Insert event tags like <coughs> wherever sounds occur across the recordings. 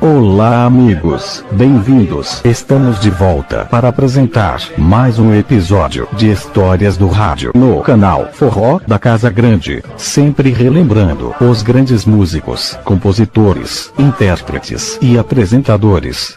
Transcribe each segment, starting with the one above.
Olá, amigos, bem-vindos. Estamos de volta para apresentar mais um episódio de Histórias do Rádio no canal Forró da Casa Grande. Sempre relembrando os grandes músicos, compositores, intérpretes e apresentadores.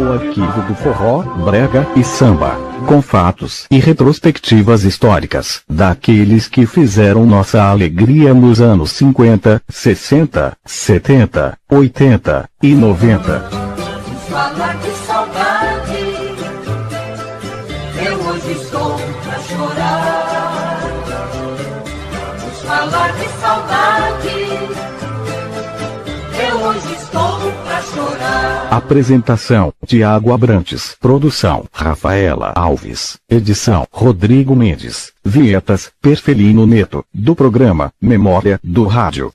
o arquivo do forró, brega e samba, com fatos e retrospectivas históricas daqueles que fizeram nossa alegria nos anos 50, 60, 70, 80 e 90. Falar saudade, eu hoje estou pra chorar. Falar saudade. Apresentação: Tiago Abrantes. Produção: Rafaela Alves. Edição: Rodrigo Mendes. Vietas: Perfelino Neto. Do programa Memória do Rádio.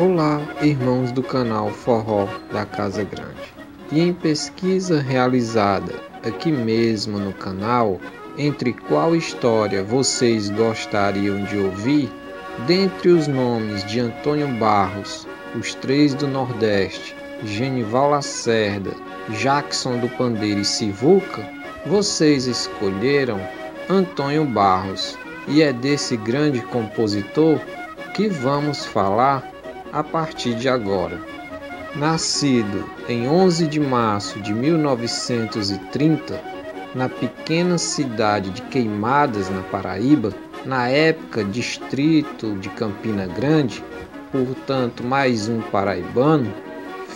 Olá, irmãos do canal Forró da Casa Grande. E em pesquisa realizada aqui mesmo no canal, entre qual história vocês gostariam de ouvir, dentre os nomes de Antônio Barros, Os Três do Nordeste, Genival Lacerda, Jackson do Pandeiro e Sivuca, vocês escolheram Antônio Barros, e é desse grande compositor que vamos falar a partir de agora. Nascido em 11 de março de 1930, na pequena cidade de Queimadas, na Paraíba, na época distrito de Campina Grande, portanto mais um paraibano,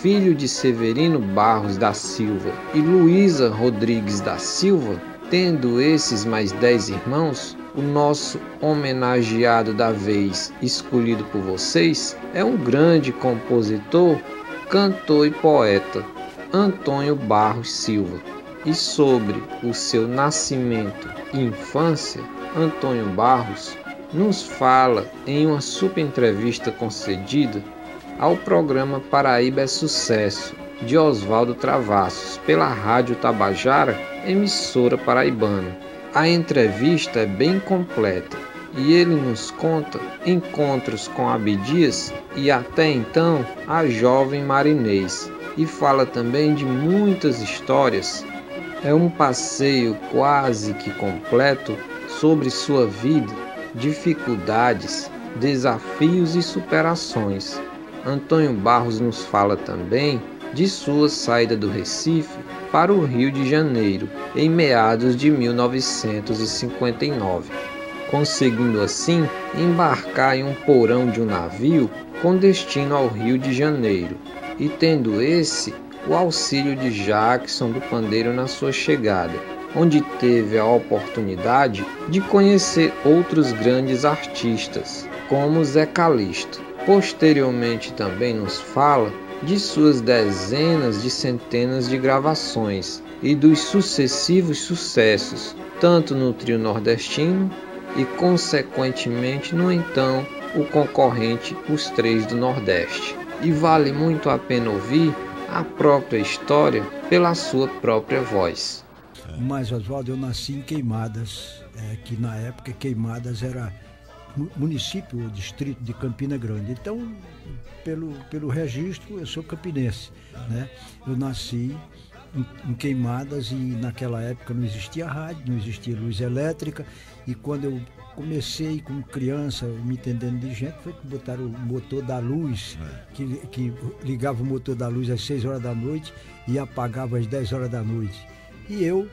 filho de Severino Barros da Silva e Luísa Rodrigues da Silva, tendo esses mais dez irmãos, o nosso homenageado da vez, escolhido por vocês, é um grande compositor, cantor e poeta, Antônio Barros Silva e sobre o seu nascimento e infância, Antônio Barros nos fala em uma super entrevista concedida ao programa Paraíba é Sucesso de Oswaldo Travassos pela Rádio Tabajara, emissora paraibana. A entrevista é bem completa e ele nos conta encontros com Abdias e até então a jovem marinês e fala também de muitas histórias é um passeio quase que completo sobre sua vida, dificuldades, desafios e superações. Antônio Barros nos fala também de sua saída do Recife para o Rio de Janeiro em meados de 1959, conseguindo assim embarcar em um porão de um navio com destino ao Rio de Janeiro e tendo esse o auxílio de Jackson do pandeiro na sua chegada, onde teve a oportunidade de conhecer outros grandes artistas, como Zé Calixto. Posteriormente também nos fala de suas dezenas de centenas de gravações e dos sucessivos sucessos, tanto no trio nordestino e consequentemente no então o concorrente Os Três do Nordeste. E vale muito a pena ouvir a própria história pela sua própria voz. Mas, Oswaldo, eu nasci em Queimadas, é, que na época Queimadas era município ou distrito de Campina Grande. Então, pelo, pelo registro, eu sou campinense. Né? Eu nasci em, em Queimadas e naquela época não existia rádio, não existia luz elétrica. E quando eu comecei como criança, me entendendo de gente, foi que botaram o motor da luz, é. que, que ligava o motor da luz às 6 horas da noite e apagava às 10 horas da noite. E eu,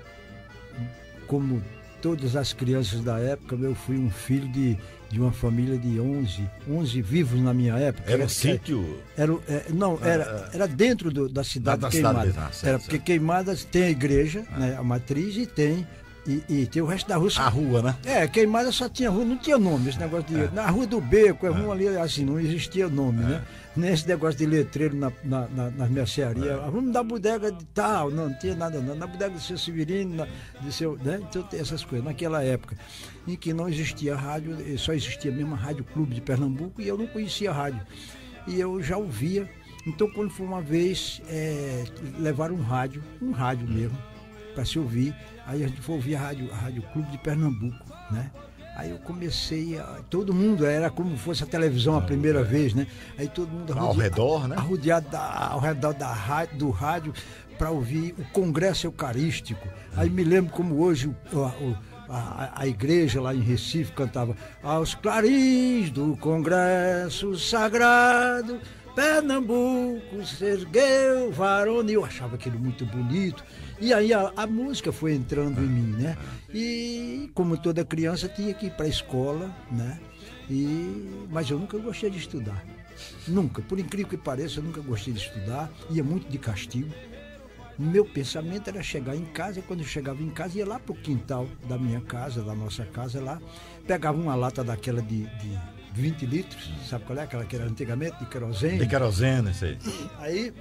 como todas as crianças da época, eu fui um filho de, de uma família de 11, 11 vivos na minha época. Era, era sítio? Era, é, ah, era, não, ah. era, era dentro do, da cidade da, da queimada. Cidade, tá, certo, era porque certo. queimadas tem a igreja, ah. né, a matriz, e tem e, e, tem o resto da rua. A rua, né? É, queimada só tinha rua, não tinha nome esse negócio de. É. Na Rua do Beco, é, é. rua ali, assim, não existia nome, é. né? Nem esse negócio de letreiro na, na, na, nas mercearias. É. Vamos da bodega de tal, não, não tinha nada, não. Na bodega do seu Severino, na, de seu. Né? Então tem essas coisas. Naquela época em que não existia rádio, só existia mesmo a Rádio Clube de Pernambuco e eu não conhecia a rádio. E eu já ouvia. Então, quando foi uma vez, é, levaram um rádio, um rádio hum. mesmo para se ouvir. Aí a gente foi ouvir a Rádio, a Rádio Clube de Pernambuco, né? Aí eu comecei, a, todo mundo, era como fosse a televisão a primeira é. vez, né? Aí todo mundo arrodeado, ao redor, né? Arrodeado da, ao redor da rádio, do rádio para ouvir o Congresso Eucarístico. É. Aí me lembro como hoje o, o a, a, igreja lá em Recife cantava aos clarins do Congresso Sagrado Pernambuco Sergueu, Varoni Eu achava aquilo muito bonito. E aí a, a música foi entrando em mim, né? E como toda criança tinha que ir para a escola, né? E, mas eu nunca gostei de estudar. Nunca, por incrível que pareça, eu nunca gostei de estudar, ia muito de castigo. Meu pensamento era chegar em casa, e quando eu chegava em casa, ia lá pro quintal da minha casa, da nossa casa lá, pegava uma lata daquela de, de 20 litros, sabe qual é? Aquela que era antigamente, de querosene. De querosene, sei. Aí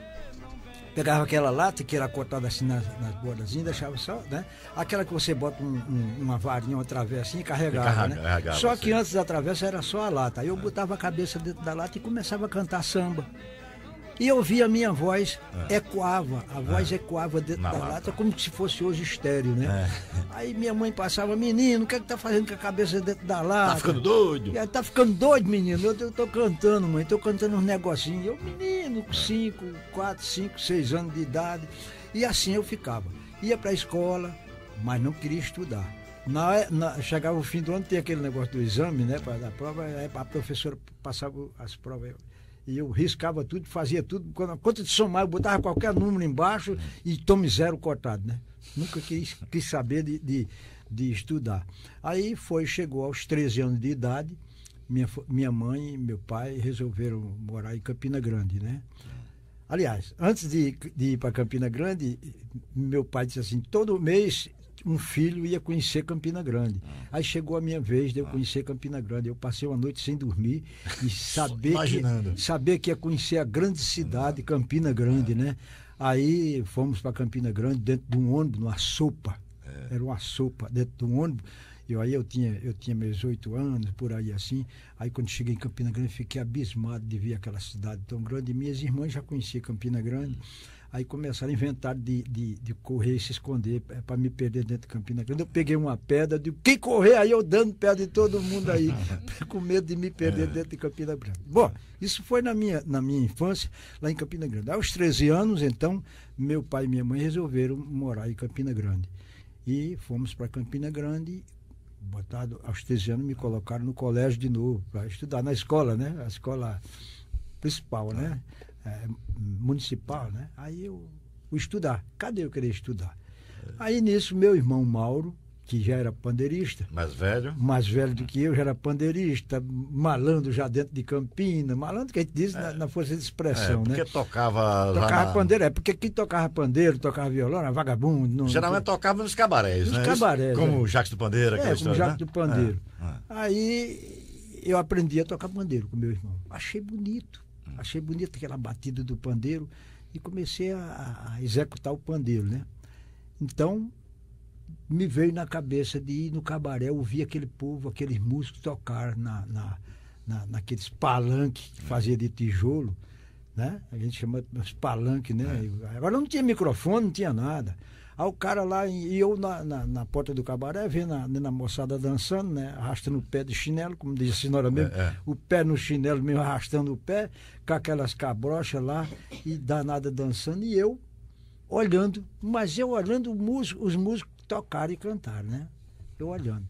pegava aquela lata que era cortada assim nas, nas bordazinhas, deixava só, né? Aquela que você bota um, um, uma varinha, uma travessa e carregava, né? Carregava, só que sim. antes da travessa era só a lata. Aí eu ah. botava a cabeça dentro da lata e começava a cantar samba. E eu via a minha voz é. ecoava, a voz é. ecoava dentro da lata. lata. como se fosse hoje estéreo, né? É. Aí minha mãe passava, menino, o que é que tá fazendo com a cabeça dentro da lata? Tá ficando doido? Ela, é, tá ficando doido, menino. Eu, eu tô cantando, mãe, tô cantando uns negocinhos. Eu, menino, com 5, 4, 5, 6 anos de idade. E assim eu ficava. Ia pra escola, mas não queria estudar. Na, na, chegava o fim do ano, tinha aquele negócio do exame, né? Para dar prova, a professora passava as provas e eu riscava tudo, fazia tudo. Quando, quanto de somar, eu botava qualquer número embaixo e tome zero cortado, né? Nunca quis, quis saber de, de, de, estudar. Aí foi, chegou aos 13 anos de idade, minha, minha mãe e meu pai resolveram morar em Campina Grande, né? Aliás, antes de, de ir para Campina Grande, meu pai disse assim, todo mês um filho ia conhecer Campina Grande. Ah. Aí chegou a minha vez de eu ah. conhecer Campina Grande. Eu passei uma noite sem dormir e <laughs> saber, que, saber que ia conhecer a grande cidade, ah. Campina Grande, né? Aí fomos para Campina Grande dentro de um ônibus, numa sopa. É. Era uma sopa dentro de um ônibus. Eu, aí eu tinha, eu tinha meus oito anos, por aí assim. Aí quando cheguei em Campina Grande, fiquei abismado de ver aquela cidade tão grande. Minhas irmãs já conheciam Campina Grande. Hum. Aí começaram a inventar de, de, de correr e se esconder é, para me perder dentro de Campina Grande. Eu peguei uma pedra, digo, quem correr aí eu dando pedra de todo mundo aí, <laughs> com medo de me perder é. dentro de Campina Grande. Bom, isso foi na minha, na minha infância, lá em Campina Grande. Aos 13 anos, então, meu pai e minha mãe resolveram morar em Campina Grande. E fomos para Campina Grande botado aos 13 anos me colocaram no colégio de novo para estudar na escola, né? A escola principal, né? Ah é, municipal, né? Aí eu estudar. Cadê eu querer estudar? Aí nisso, meu irmão Mauro, que já era pandeirista. Mais velho? Mais velho do que eu, já era pandeirista, malandro já dentro de Campina, malandro que a gente diz é, na, na, força de expressão, é, né? porque né? tocava. Tocava na... pandeiro, é porque quem tocava pandeiro, tocava violão, era vagabundo. Não, Geralmente não... tocava nos cabarés, nos né? cabarés. Como é. o Jacques do Pandeiro, aquela é, história. Como o Jacques né? do Pandeiro. É, é. Aí eu aprendi a tocar pandeiro com meu irmão. Achei bonito. Achei bonita aquela batida do pandeiro e comecei a, a executar o pandeiro, né? Então, me veio na cabeça de ir no cabaré, ouvir aquele povo, aqueles músicos tocar na, na, na, naqueles palanques que é. fazia de tijolo, né? A gente chama de palanques, né? É. Agora não tinha microfone, não tinha nada. Aí o cara lá, e eu na, na, na porta do cabaré, vendo a, moçada dançando, né? Arrastando o pé de chinelo, como diz a senhora mesmo, é, é. o pé no chinelo mesmo, arrastando o pé, com aquelas cabrochas lá, e danada dançando, e eu olhando, mas eu olhando músico, os músicos tocar e cantar, né? Eu olhando.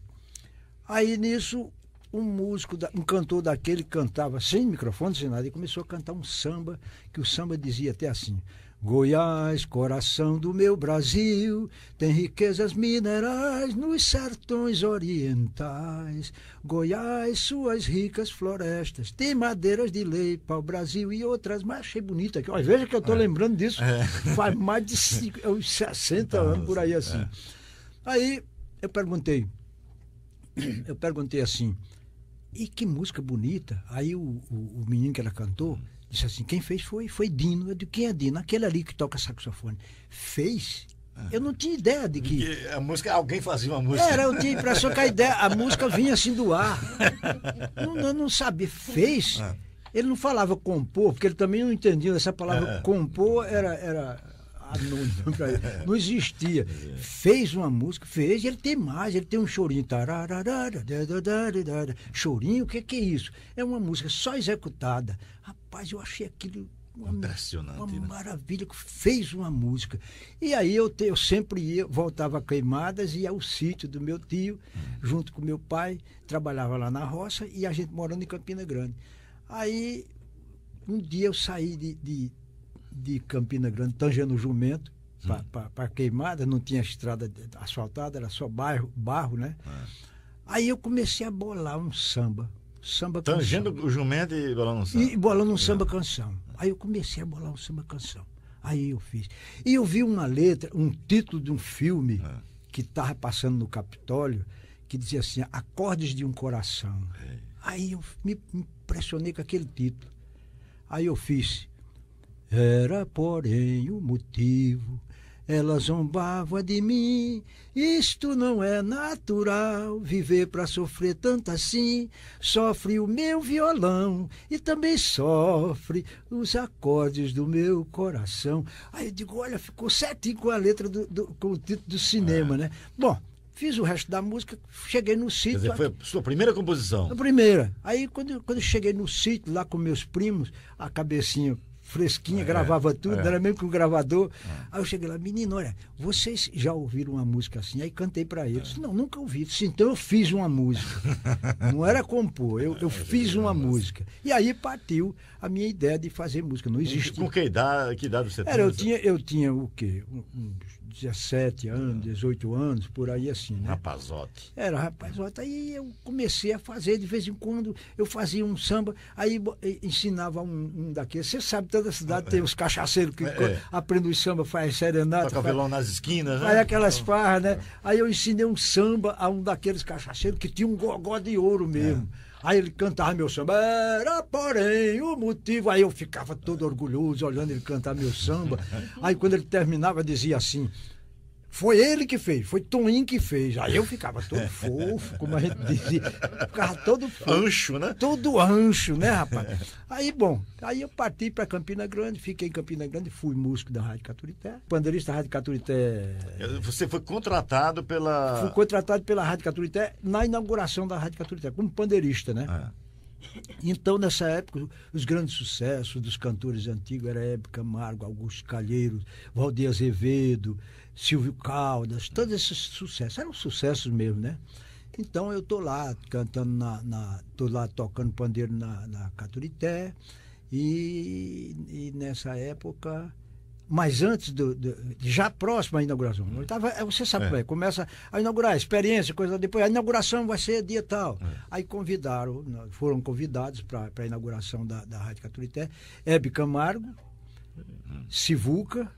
Aí nisso, um músico, um cantor daquele cantava sem microfone, sem nada, e começou a cantar um samba, que o samba dizia até assim: Goiás, coração do meu Brasil, tem riquezas minerais nos sertões orientais. Goiás, suas ricas florestas, tem madeiras de lei para o Brasil e outras mais. Achei bonita aqui. Olha, veja que eu estou é. lembrando disso. É. Faz mais de cinco, 60 é então, anos por aí é. assim. É. Aí eu perguntei, eu perguntei assim, e que música bonita. Aí o, o, o menino que ela cantou Disse assim, quem fez foi, foi Dino. Eu disse, quem é Dino? Aquele ali que toca saxofone. Fez? Ah. Eu não tinha ideia de que. a música, alguém fazia uma música. Era, eu tinha a impressão que a ideia, a música vinha assim do ar. <laughs> não, eu não sabia. Fez. Ah. Ele não falava compor, porque ele também não entendia. Essa palavra ah, compor era, era <laughs> Não existia. É. Fez uma música, fez, ele tem mais, ele tem um chorinho. Chorinho, o que, que é isso? É uma música só executada. Rapaz, Rapaz, eu achei aquilo uma, Impressionante, uma né? maravilha, que fez uma música. E aí eu, te, eu sempre ia, voltava a Queimadas, ia ao sítio do meu tio, hum. junto com meu pai, trabalhava lá na roça e a gente morando em Campina Grande. Aí um dia eu saí de, de, de Campina Grande, tangendo o jumento, hum. para queimada, não tinha estrada asfaltada, era só bairro, barro, né? É. Aí eu comecei a bolar um samba samba tá canção. Tangendo o jumento e bolando um samba. E bolando um é. samba canção. Aí eu comecei a bolar um samba canção. Aí eu fiz. E eu vi uma letra, um título de um filme é. que estava passando no Capitólio, que dizia assim, Acordes de um Coração. É. Aí eu me impressionei com aquele título. Aí eu fiz. Era, porém, o motivo ela zombava de mim, isto não é natural, viver para sofrer tanto assim. Sofre o meu violão e também sofre os acordes do meu coração. Aí eu digo, olha, ficou certinho com a letra do, do com o título do cinema, é. né? Bom, fiz o resto da música, cheguei no sítio. Dizer, foi a sua primeira composição? A primeira. Aí quando, quando cheguei no sítio, lá com meus primos, a cabecinha fresquinha, é, gravava tudo, é. era mesmo com o gravador. É. Aí eu cheguei lá, menino, olha, vocês já ouviram uma música assim? Aí cantei para eles. É. Não, nunca ouvi. Disse, então eu fiz uma música. <laughs> não era compor, eu, eu é, é fiz uma música. E aí partiu a minha ideia de fazer música. Não existia. Com que idade, que idade você era, Eu tinha, eu tinha o quê? Um, uns 17 anos, 18 é. anos, por aí assim, né? Rapazote. Era rapazote. Aí eu comecei a fazer, de vez em quando eu fazia um samba, aí ensinava um, um daqueles. Você sabe, toda a cidade é, tem os cachaceiros que é, é, aprendem o samba, faz serenata. Toca faz, nas esquinas, né? Aí aquelas então. farras, né? É. Aí eu ensinei um samba a um daqueles cachaceiros que tinha um gogó de ouro mesmo. É. Aí ele cantava meu samba, era porém o motivo. Aí eu ficava todo orgulhoso olhando ele cantar meu samba. Aí quando ele terminava, dizia assim: foi ele que fez, foi Toninho que fez. Aí eu ficava todo <laughs> fofo, como a gente dizia. Ficava todo fofo. Ancho, né? Todo ancho, né, rapaz? Aí, bom, aí eu parti para Campina Grande, fiquei em Campina Grande, fui músico da Rádio Caturité, pandeirista da Rádio Caturité. É, você foi contratado pela. Fui contratado pela Rádio Caturité na inauguração da Rádio Caturité, como pandeirista, né? É. Então, nessa época, os grandes sucessos dos cantores antigos era Ébica Camargo, Augusto Calheiro, Valdir Azevedo, Silvio Caldas, todos esses sucessos. Eram sucessos mesmo, né? Então eu tô lá cantando na. na tô lá tocando pandeiro na, na Caturité. E, e nessa época mas antes do, do, já próximo à inauguração. Tava, é, você sabe é. como é, começa a inaugurar, a experiência, coisa depois, a inauguração vai ser dia tal. É. Aí convidaram, foram convidados para a inauguração da, da Rádio Caturité, Hebe Camargo, hum. Sivuca,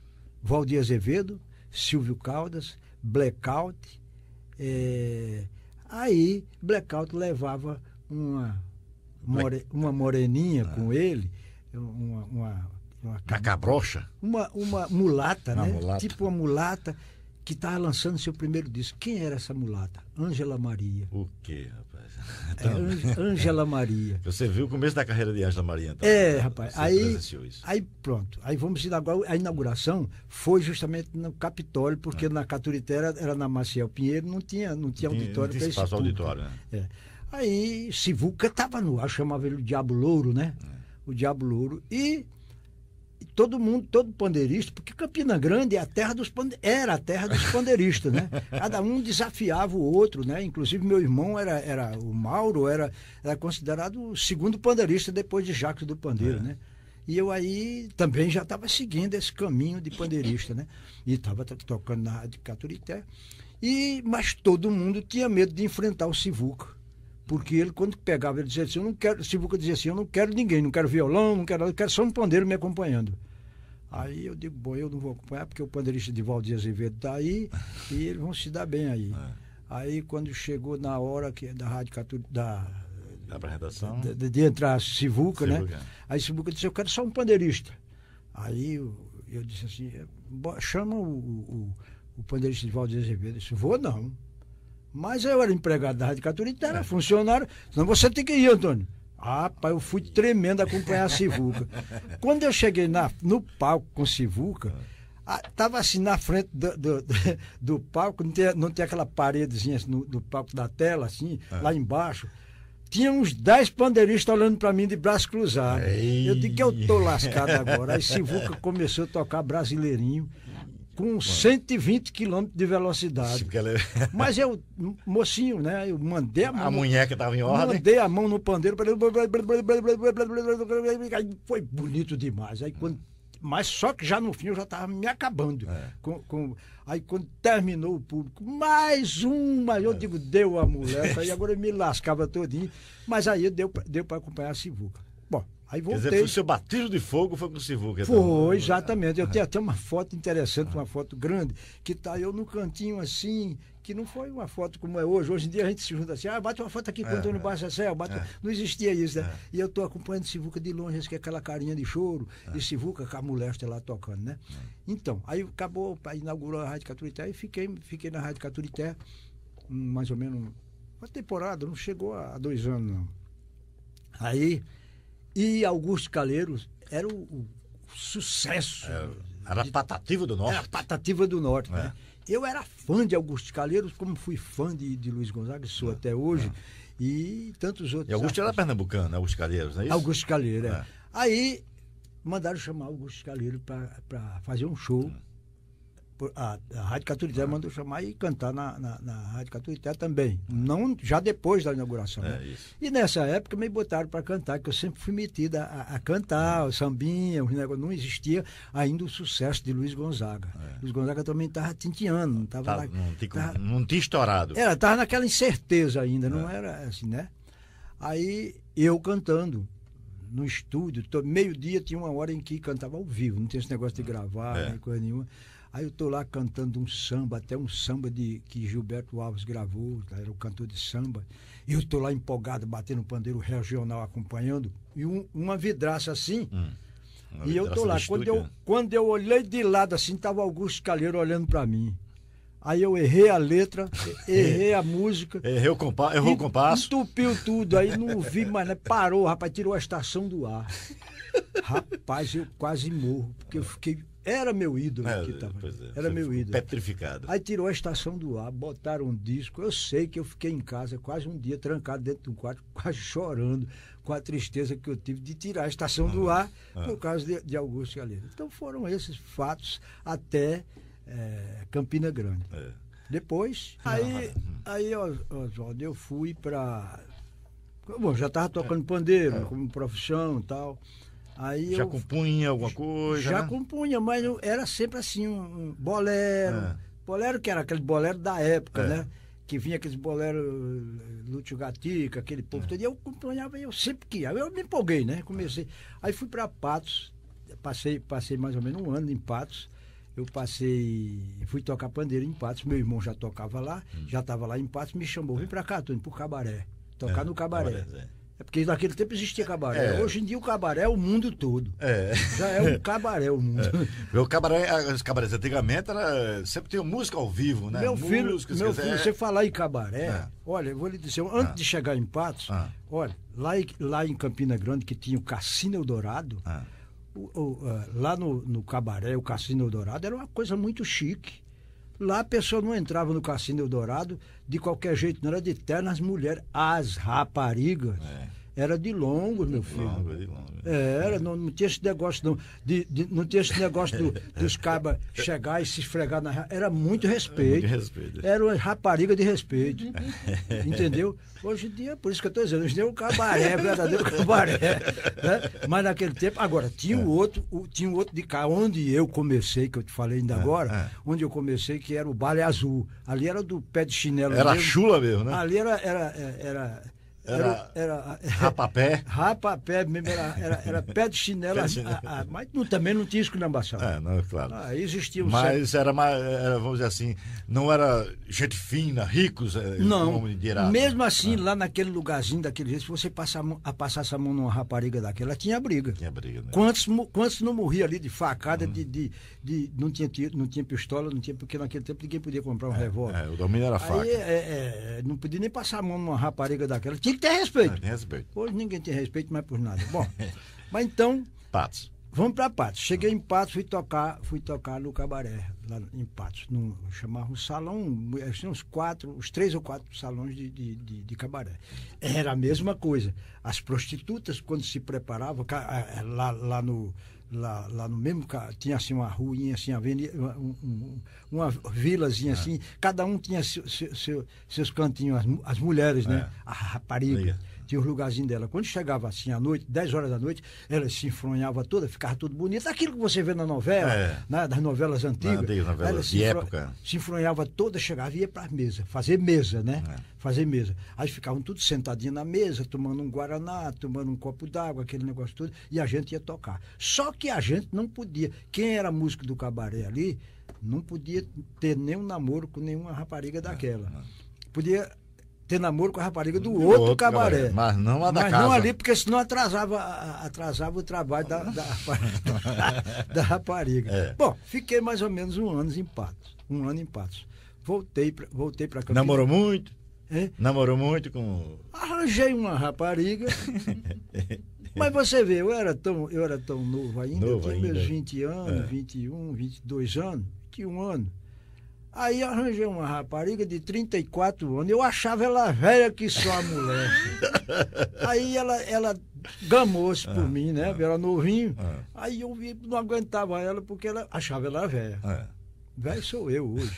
Valdir Azevedo, Silvio Caldas, Blackout. É, aí, Blackout levava uma, more, uma moreninha ah. com ele, uma, uma uma, uma cabrocha? Uma, uma mulata, uma né? Mulata. Tipo uma mulata que está lançando seu primeiro disco. Quem era essa mulata? Ângela Maria. O quê, rapaz? É, <laughs> então, é, Ângela Maria. Você viu o começo da carreira de Ângela Maria, então? É, rapaz. Aí, aí pronto. Aí vamos inaugurar. A inauguração foi justamente no Capitólio, porque é. na Caturitera era na Maciel Pinheiro, não tinha, não tinha auditório para isso. Espaço auditório, né? É. Aí Sivuca estava no ar, chamava ele o Diabo Louro, né? É. O Diabo Louro. E todo mundo, todo pandeirista, porque Campina Grande é a terra dos pande... era a terra dos pandeiristas, né? <laughs> Cada um desafiava o outro, né? Inclusive meu irmão era, era o Mauro era, era considerado o segundo pandeirista depois de Jacques do Pandeiro, é. né? E eu aí também já estava seguindo esse caminho de pandeirista, né? E estava tocando na Rádio Caturité. E, mas todo mundo tinha medo de enfrentar o Sivuca. Porque ele, quando pegava, ele dizia assim, eu não quero. Sivuca dizia assim, eu não quero ninguém, não quero violão, não quero eu quero só um pandeiro me acompanhando. Aí eu digo, bom, eu não vou acompanhar porque o pandeirista de Valdir Azevedo está aí <laughs> e eles vão se dar bem aí. É. Aí quando chegou na hora que da Rádio da, da apresentação de, de, de, entrar a Sivuca, Sivuca, né? É. Aí Sivuca disse, eu quero só um pandeirista. Aí eu, eu disse assim, chama o, o, o pandeirista de Valdir Azevedo. Eu disse, vou não. Mas eu era empregado da Rádio Caturita, era é. funcionário. Senão você tem que ir, Antônio. Rapaz, eu fui tremendo acompanhar a Sivuca. Quando eu cheguei na, no palco com Sivuca, estava assim na frente do, do, do, palco, não tinha não tinha aquela paredezinha assim, no, palco da tela, assim, é. lá embaixo. Tinha uns dez pandeiristas olhando para mim de braço cruzado. Ei. Eu digo que eu tô lascado agora. Aí Sivuca começou a tocar brasileirinho com 120 km de velocidade. Sim, ela... Mas eu, mocinho, né? Eu mandei a mão. A no... mulher que estava em ordem. Mandei a mão no pandeiro. Foi bonito demais. Aí quando. Mas só que já no fim eu já estava me acabando. É. Com, com... Aí quando terminou o público, mais uma, eu digo, deu a mulher, aí agora eu me lascava todinho. Mas aí deu, deu para acompanhar a Sivuca. Bom, aí voltei. Quer dizer, o seu batismo de fogo foi com o Sivuca. Então. Foi, exatamente. Eu ah. tenho até uma foto interessante, ah. uma foto grande, que está eu no cantinho assim, que não foi uma foto como é hoje. Hoje em dia a gente se junta assim, ah, bate uma foto aqui com é, o é, Antônio Barça bate... É. Não existia isso, né? É. E eu estou acompanhando o Sivuca de longe, assim, aquela carinha de choro, é. e Sivuca com a molesta lá tocando, né? Então, aí acabou, inaugurou a Rádio Caturité e fiquei, fiquei na Rádio Caturité mais ou menos uma temporada, não chegou a, dois anos, não. Aí e Augusto Caleiros era o, o sucesso. É, era a patativa do norte. Era patativa do norte, é. né? Eu era fã de Augusto Caleiros, como fui fã de, de Luiz Gonzaga, sou é. até hoje, é. e tantos outros. E Augusto artistas. era pernambucano, Augusto Calheiros, não é isso? Augusto Caleiros, é. é. Aí mandaram chamar Augusto Caleiros para fazer um show. É a, a Rádio Caturité ah. mandou chamar e cantar na, na, na Rádio Caturité também. Não, já depois da inauguração. É, né? E nessa época me botaram para cantar, que eu sempre fui metida a, a cantar, ah. o sambinha, os negócios. Não existia ainda o sucesso de Luiz Gonzaga. É. Luiz Gonzaga também estava tinteando, não tava, tá, lá, não, tinha, tava não, estourado. Era, estava naquela incerteza ainda, não é. era assim, né? Aí eu cantando no estúdio, meio-dia tinha uma hora em que cantava ao vivo, não tinha esse negócio de ah. gravar, é. nem coisa nenhuma. Aí eu tô lá cantando um samba, até um samba de que Gilberto Alves gravou, tá? era o cantor de samba. E eu tô lá empolgado, batendo pandeiro regional, acompanhando. E um, uma vidraça assim. Hum, uma e eu tô lá. Quando eu, quando eu olhei de lado assim, tava Augusto Calheiro olhando para mim. Aí eu errei a letra, <laughs> errei a música. Errei o compa errou o compasso. Entupiu tudo, aí não vi mais, né? Parou, rapaz, tirou a estação do ar. Rapaz, eu quase morro, porque eu fiquei era meu ídolo é, aqui, É, era meu ídolo. Petrificado. Aí tirou a estação do ar, botaram um disco. Eu sei que eu fiquei em casa quase um dia trancado dentro de um quarto, <laughs> quase chorando com a tristeza que eu tive de tirar a estação ah, do ar ah. causa de, de Augusto Galeno. Então foram esses fatos até é, Campina Grande. É. Depois, aí, ah. aí hum. Oswaldo, eu fui para Bom, já estava tocando pandeiro é. como profissão e tal. Aí já eu, compunha alguma coisa? Já né? compunha, mas eu, era sempre assim, um, bolero. É. Bolero que era aquele bolero da época, é. né? Que vinha aqueles bolero eh, Lúcio Gatica, aquele povo é. todo. E eu acompanhava, eu sempre que Eu me empolguei, né? Comecei. Aí fui para Patos, passei, passei mais ou menos um ano em Patos. Eu passei, fui tocar pandeiro em Patos. Meu irmão já tocava lá, hum. já estava lá em Patos, me chamou, vem para cá, Tony, pro cabaré. Tocar é, no cabaré. cabaré é porque naquele tempo existia cabaré. É. Hoje em dia o cabaré é o mundo todo. É. Já é um <laughs> é. cabaré o mundo. É. O cabaré, os cabarés antigamente era, sempre tem música ao vivo, né? Meu filho, música, meu filho você é. falar em cabaré, é. olha, eu vou lhe dizer, antes ah. de chegar em Patos, ah. olha, lá, lá em Campina Grande que tinha o Cassino Eldorado, ah. O, o, lá no, no cabaré, o Cassino Eldorado era uma coisa muito chique. Lá a pessoa não entrava no Cassino Eldorado de qualquer jeito, não era de terno, as mulheres, as raparigas. É era de longo meu filho. Longo, de longo. É, era, não, não tinha esse negócio, não. De, de não tinha esse negócio do, <laughs> dos cabas chegar e se esfregar na. Era muito respeito. Muito respeito. Era uma rapariga de respeito. <laughs> entendeu? Hoje em dia, por isso que eu estou dizendo, hoje em dia é um cabaré, verdadeiro <laughs> cabaré. Né? Mas naquele tempo. Agora, tinha o é. outro, o, tinha outro de cá, onde eu comecei, que eu te falei ainda é, agora, onde eu comecei, que era o Bale Azul. Ali era do pé de chinelo. Era mesmo. chula mesmo, né? Ali era, era, era era, era, era rapapé? <laughs> rapapé mesmo, era, era, era pé de chinelo. a, a, mas não, também não tinha esculhambação. É, não, claro. Aí ah, existia um Mas certo... era, mais, era, vamos dizer assim, não era gente fina, ricos, eh, não, dirá, mesmo assim, ah. lá naquele lugarzinho daquele jeito, se você passar, a passasse a mão numa rapariga daquela, tinha briga. Tinha briga, né? Quantos, quantos não morriam ali de facada, hum. de, de, de, não, tinha, não tinha pistola, não tinha, porque naquele tempo ninguém podia comprar um é, revólver. É, o domínio era faca. É, é, não podia nem passar a mão numa rapariga daquela. Tinha que ter respeito. tem respeito. Hoje ninguém tem respeito mais por nada. Bom, <laughs> mas então. Patos. Vamos para Patos. Cheguei ah. em Patos, fui tocar, fui tocar no cabaré, lá em Patos. Num, chamava um salão, assim, uns quatro, uns três ou quatro salões de, de, de, de cabaré. Era a mesma coisa. As prostitutas, quando se preparavam, lá, lá no lá, lá no mesmo tinha assim uma ruinha assim avenida, uma, uma vilazinha é. assim cada um tinha seu, seu, seus cantinhos as, as mulheres né? é. né a rapariga Liga tinha os lugarzinhos dela. Quando chegava assim à noite, 10 horas da noite, ela se enfronhava toda, ficava tudo bonita. Aquilo que você vê na novela, é. né, das novelas antigas. Antiga, novelas ela se, época. se enfronhava toda, chegava e ia para mesa, fazer mesa, né? É. Fazer mesa. Aí ficavam todos sentadinhos na mesa, tomando um guaraná, tomando um copo d'água, aquele negócio todo, e a gente ia tocar. Só que a gente não podia. Quem era músico do cabaré ali, não podia ter nenhum namoro com nenhuma rapariga é, daquela. É, podia ter namoro com a rapariga do, outro, outro cabaré. cabaré. Mas não a da Mas casa. não ali, porque senão atrasava, atrasava o trabalho da, da, da, <laughs> da rapariga. É. Bom, fiquei mais ou menos um ano em Patos. Um ano em Patos. Voltei para voltei pra Campinas. Namorou muito? É? Namorou muito com. Arranjei uma rapariga. <laughs> Mas você vê, eu era tão, eu era tão novo ainda, novo eu tinha ainda. meus 20 anos, é. 21, 22 anos, 21 anos. Aí arranjei uma rapariga de 34 anos. Eu achava ela velha que só a mulher. <laughs> Aí ela, ela gamou-se por ah, mim, né? Ah, era novinho. Ah. Aí eu não aguentava ela porque ela achava ela velha. Ah, é. Velho sou eu hoje.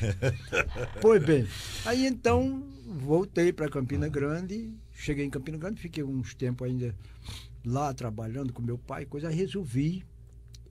<laughs> pois bem. Aí então voltei para Campina Grande. Cheguei em Campina Grande, fiquei uns tempos ainda lá trabalhando com meu pai, coisa. resolvi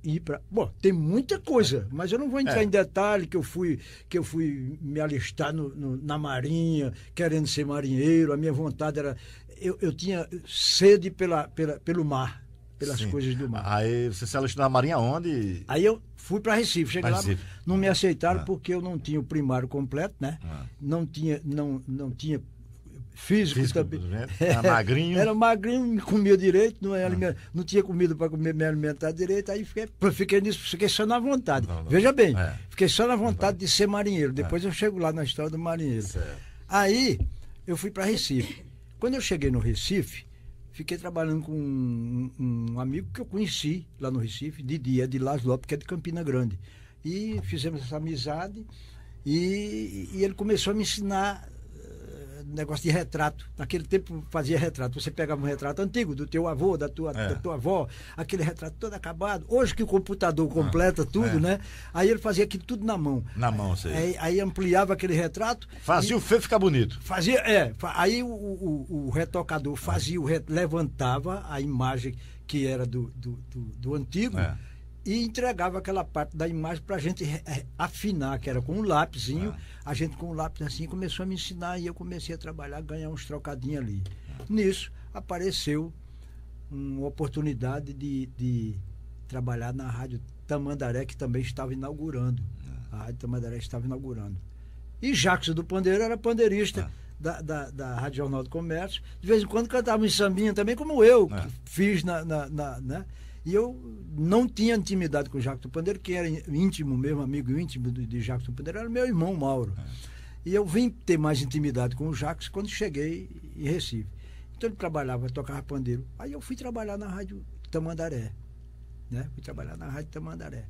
ir para. Bom, tem muita coisa, mas eu não vou entrar é. em detalhe que eu fui que eu fui me alistar no, no, na marinha, querendo ser marinheiro. A minha vontade era eu, eu tinha sede pela, pela pelo mar, pelas Sim. coisas do mar. Aí você se alistou na marinha onde? Aí eu fui para Recife, cheguei pra lá, Recife. não me ah. aceitaram ah. porque eu não tinha o primário completo, né? Ah. Não tinha não não tinha Físico, físico também. Né? <laughs> Era magrinho. Era magrinho, comia direito, não, é era, ah. não tinha comida para comer, me alimentar direito, aí fiquei, fiquei nisso, fiquei só na vontade. Não, não. Veja bem, é. fiquei só na vontade de ser marinheiro. É. Depois é. eu chego lá na história do marinheiro. Certo. Aí eu fui para Recife. Quando eu cheguei no Recife, fiquei trabalhando com um, um, amigo que eu conheci lá no Recife, de dia é de Las Lopes, que é de Campina Grande. E fizemos essa amizade e, e ele começou a me ensinar negócio de retrato. Naquele tempo fazia retrato. Você pegava um retrato antigo do teu avô, da tua, é. da tua avó, aquele retrato todo acabado. Hoje que o computador ah, completa ah, tudo, é. né? Aí ele fazia aquilo tudo na mão. Na mão, sim Aí, aí ampliava aquele retrato. Fazia e... o feio ficar bonito. Fazia, é. Aí o, o, o retocador fazia, o re... levantava a imagem que era do, do, do, do antigo. É e entregava aquela parte da imagem para a gente eh, eh, afinar, que era com um lápisinho. Ah. A gente com um lápis assim começou a me ensinar e eu comecei a trabalhar, ganhar uns trocadinhos ali. Ah. Nisso apareceu uma oportunidade de, de, trabalhar na Rádio Tamandaré, que também estava inaugurando. Ah. A Rádio Tamandaré estava inaugurando. E Jacques do Pandeiro era pandeirista. Ah. Da, da, da, Rádio Jornal do Comércio, de vez em quando cantava em sambinha também, como eu, fiz na, na, na né? E eu não tinha intimidade com o Jacques do Pandeiro, que era íntimo mesmo, amigo íntimo de, de Jacques do Pandeiro, era meu irmão Mauro. É. E eu vim ter mais intimidade com o Jacques quando cheguei em Recife. Então ele trabalhava, tocava pandeiro. Aí eu fui trabalhar na Rádio Tamandaré. Né? Fui trabalhar na Rádio Tamandaré.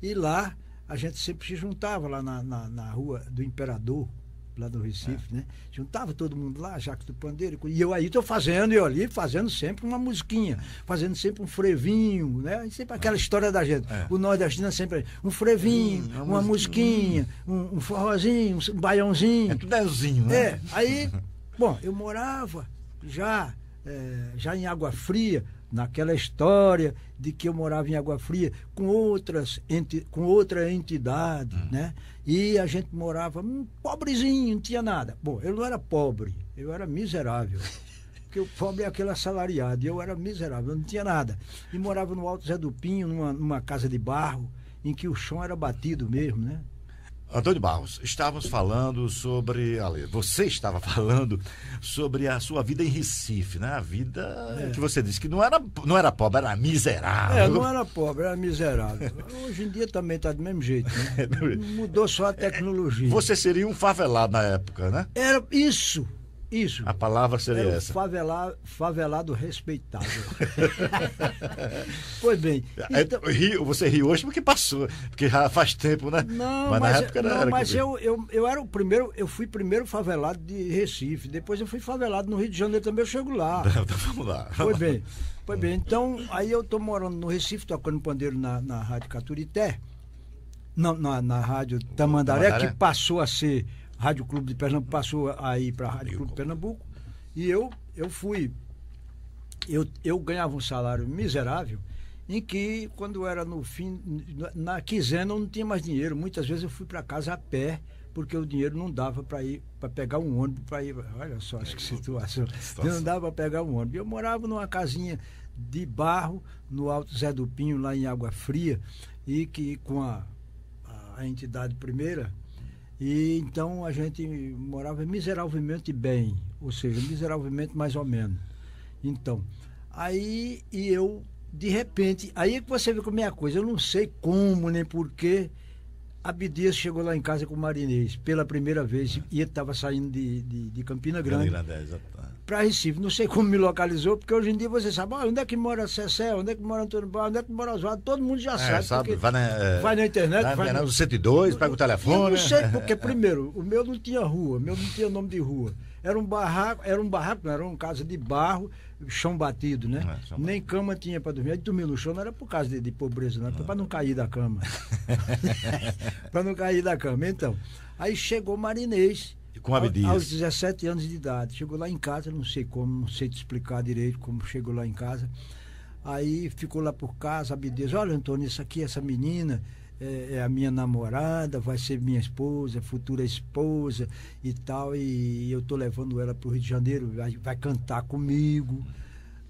E lá a gente sempre se juntava lá na, na, na rua do Imperador, lá do Recife, é. né? Juntava todo mundo lá, Jacques do Pandeiro, e eu aí estou fazendo, eu ali fazendo sempre uma musiquinha, fazendo sempre um frevinho, né? Sempre aquela é. história da gente. É. O nordestino é sempre um frevinho, hum, uma, musiquinha, hum. um, um forrozinho, um baiãozinho. É tudo ézinho, né? É, aí, <laughs> bom, eu morava já, eh, já em Água Fria, naquela história de que eu morava em Água Fria com outras enti, com outra entidade, uhum. né? E a gente morava um pobrezinho, não tinha nada. Bom, eu não era pobre, eu era miserável. <laughs> Porque o pobre é aquele assalariado, e eu era miserável, eu não tinha nada. E morava no Alto Zé do Pinho, numa, numa casa de barro, em que o chão era batido mesmo, né? Antônio Barros, estávamos falando sobre. Ale, você estava <laughs> falando sobre a sua vida em Recife, né? A vida é. que você disse que não era, não era pobre, era miserável. É, não era pobre, era miserável. <laughs> Hoje em dia também está do mesmo jeito. Né? É, Mudou só a é, tecnologia. Você seria um favelado na época, né? Era isso. Isso. A palavra seria é essa. Favelado, favelado respeitável. <laughs> pois bem. É, então... Rio, você riu hoje porque passou, porque já faz tempo, né? Não, mas, mas na é, época não, era. Mas que... eu, eu, eu era o primeiro, eu fui primeiro favelado de Recife, depois eu fui favelado no Rio de Janeiro também, eu chego lá. <laughs> então vamos lá. Pois bem, <laughs> pois bem. Então, aí eu estou morando no Recife, tocando pandeiro na, na Rádio Caturité, na, na, na Rádio Tamandaré, Tamandaré, que passou a ser Rádio Clube de Pernambuco, passou aí para Rádio Clube de Pernambuco. E eu, eu fui. Eu, eu ganhava um salário miserável, em que, quando era no fim, na quinzena, eu não tinha mais dinheiro. Muitas vezes eu fui para casa a pé, porque o dinheiro não dava para ir para pegar um ônibus para ir. Olha só é, que situação. É situação. Não dava para pegar um ônibus. Eu morava numa casinha de barro no Alto Zé do Pinho, lá em Água Fria, e que com a, a entidade primeira, e então a gente morava miseravelmente bem, ou seja, miseravelmente mais ou menos. Então, aí e eu, de repente, aí é que você vê como é a coisa, eu não sei como nem porquê. Abdias chegou lá em casa com o Marinês pela primeira vez e ele estava saindo de, de, de, Campina Grande. Grande é, para Recife. Não sei como me localizou, porque hoje em dia você sabe ah, onde é que mora Cessé, onde é que mora Antônio Paulo, onde é que mora Oswaldo, todo mundo já é, sabe. sabe vai, na, é, vai na internet. Vai, vai no 102, pega o telefone. Eu não né? sei porque, <laughs> primeiro, o meu não tinha rua, o meu não tinha nome de rua. Era um barraco, era um barraco, não, era uma casa de barro, chão batido, né? É, chão Nem batido. cama tinha para dormir. Aí dormir no chão não era por causa de, de pobreza, não, era para não cair da cama. <laughs> <laughs> para não cair da cama. Então, aí chegou Marinês com Abdias. Aos 17 anos de idade. Chegou lá em casa, não sei como, não sei te explicar direito como chegou lá em casa. Aí ficou lá por casa, Abdias, olha Antônio, isso aqui, essa menina é, é, a minha namorada, vai ser minha esposa, futura esposa e tal, e, eu estou levando ela pro Rio de Janeiro, vai, vai cantar comigo.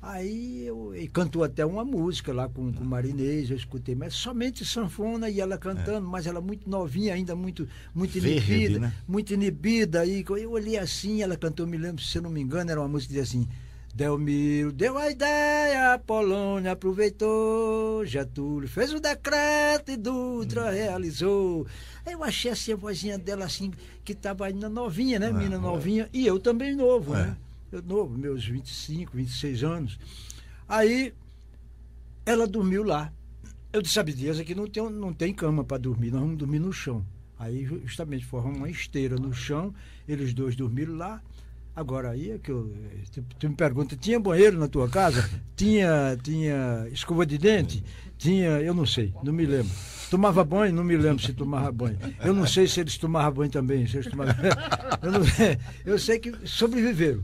Aí eu e cantou até uma música lá com, com o Marinês, eu escutei, mas somente sanfona e ela cantando, é. mas ela muito novinha ainda, muito, muito Verde, inibida, né? muito inibida. aí eu olhei assim, ela cantou, me lembro, se eu não me engano, era uma música que dizia assim. Delmiro deu a ideia, Polônia aproveitou, Getúlio fez o decreto e Dutra hum. realizou. Eu achei assim, a vozinha dela assim, que estava ainda novinha, né, ah, é, menina novinha, é. e eu também novo, né? É eu novo, meus 25, 26 anos. Aí ela dormiu lá. Eu disse, sabe, Dias, aqui não tem, não tem cama para dormir, nós vamos dormir no chão. Aí justamente formamos uma esteira no chão, eles dois dormiram lá. Agora, aí é que eu. tu me pergunta, tinha banheiro na tua casa? <laughs> Tinha, tinha escova de dente? Tinha, eu não sei, não me lembro. Tomava banho? Não me lembro se tomava banho. Eu não sei se eles tomavam banho também. Se eles tomavam... <laughs> eu, não... eu sei que sobreviveram.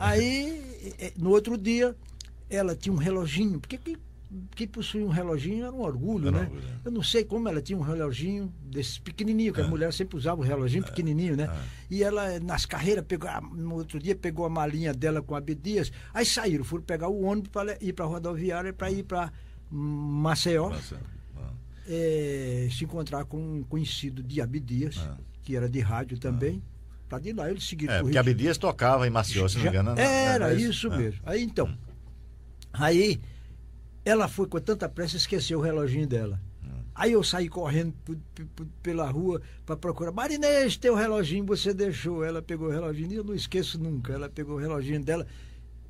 Aí, eh, no outro dia, ela tinha um reloginho. Porque que que possuía um reloginho era um orgulho, era né? Orgulho. Eu não sei como ela tinha um reloginho desse pequenininho, que ah. ah. ah. a mulher sempre usava um reloginho pequenininho, né? E ela, nas carreiras, pegou, no outro dia, pegou a malinha dela com a Bedias, aí saíram, foram pegar o ônibus para ir para a rodoviária, para ir para Maceió, é, se encontrar com um conhecido de Abdias, que era de rádio também. Tá de lá, eles seguiram. É, porque Abdias tocava em Maceió, se não me engano. Né? Era, era é, é isso é. mesmo. Aí então, hum. aí ela foi com tanta pressa esqueceu o reloginho dela. É. Aí eu saí correndo pela rua para procurar. Marinês, teu reloginho você deixou. Ela pegou o reloginho, eu não esqueço nunca. Ela pegou o reloginho dela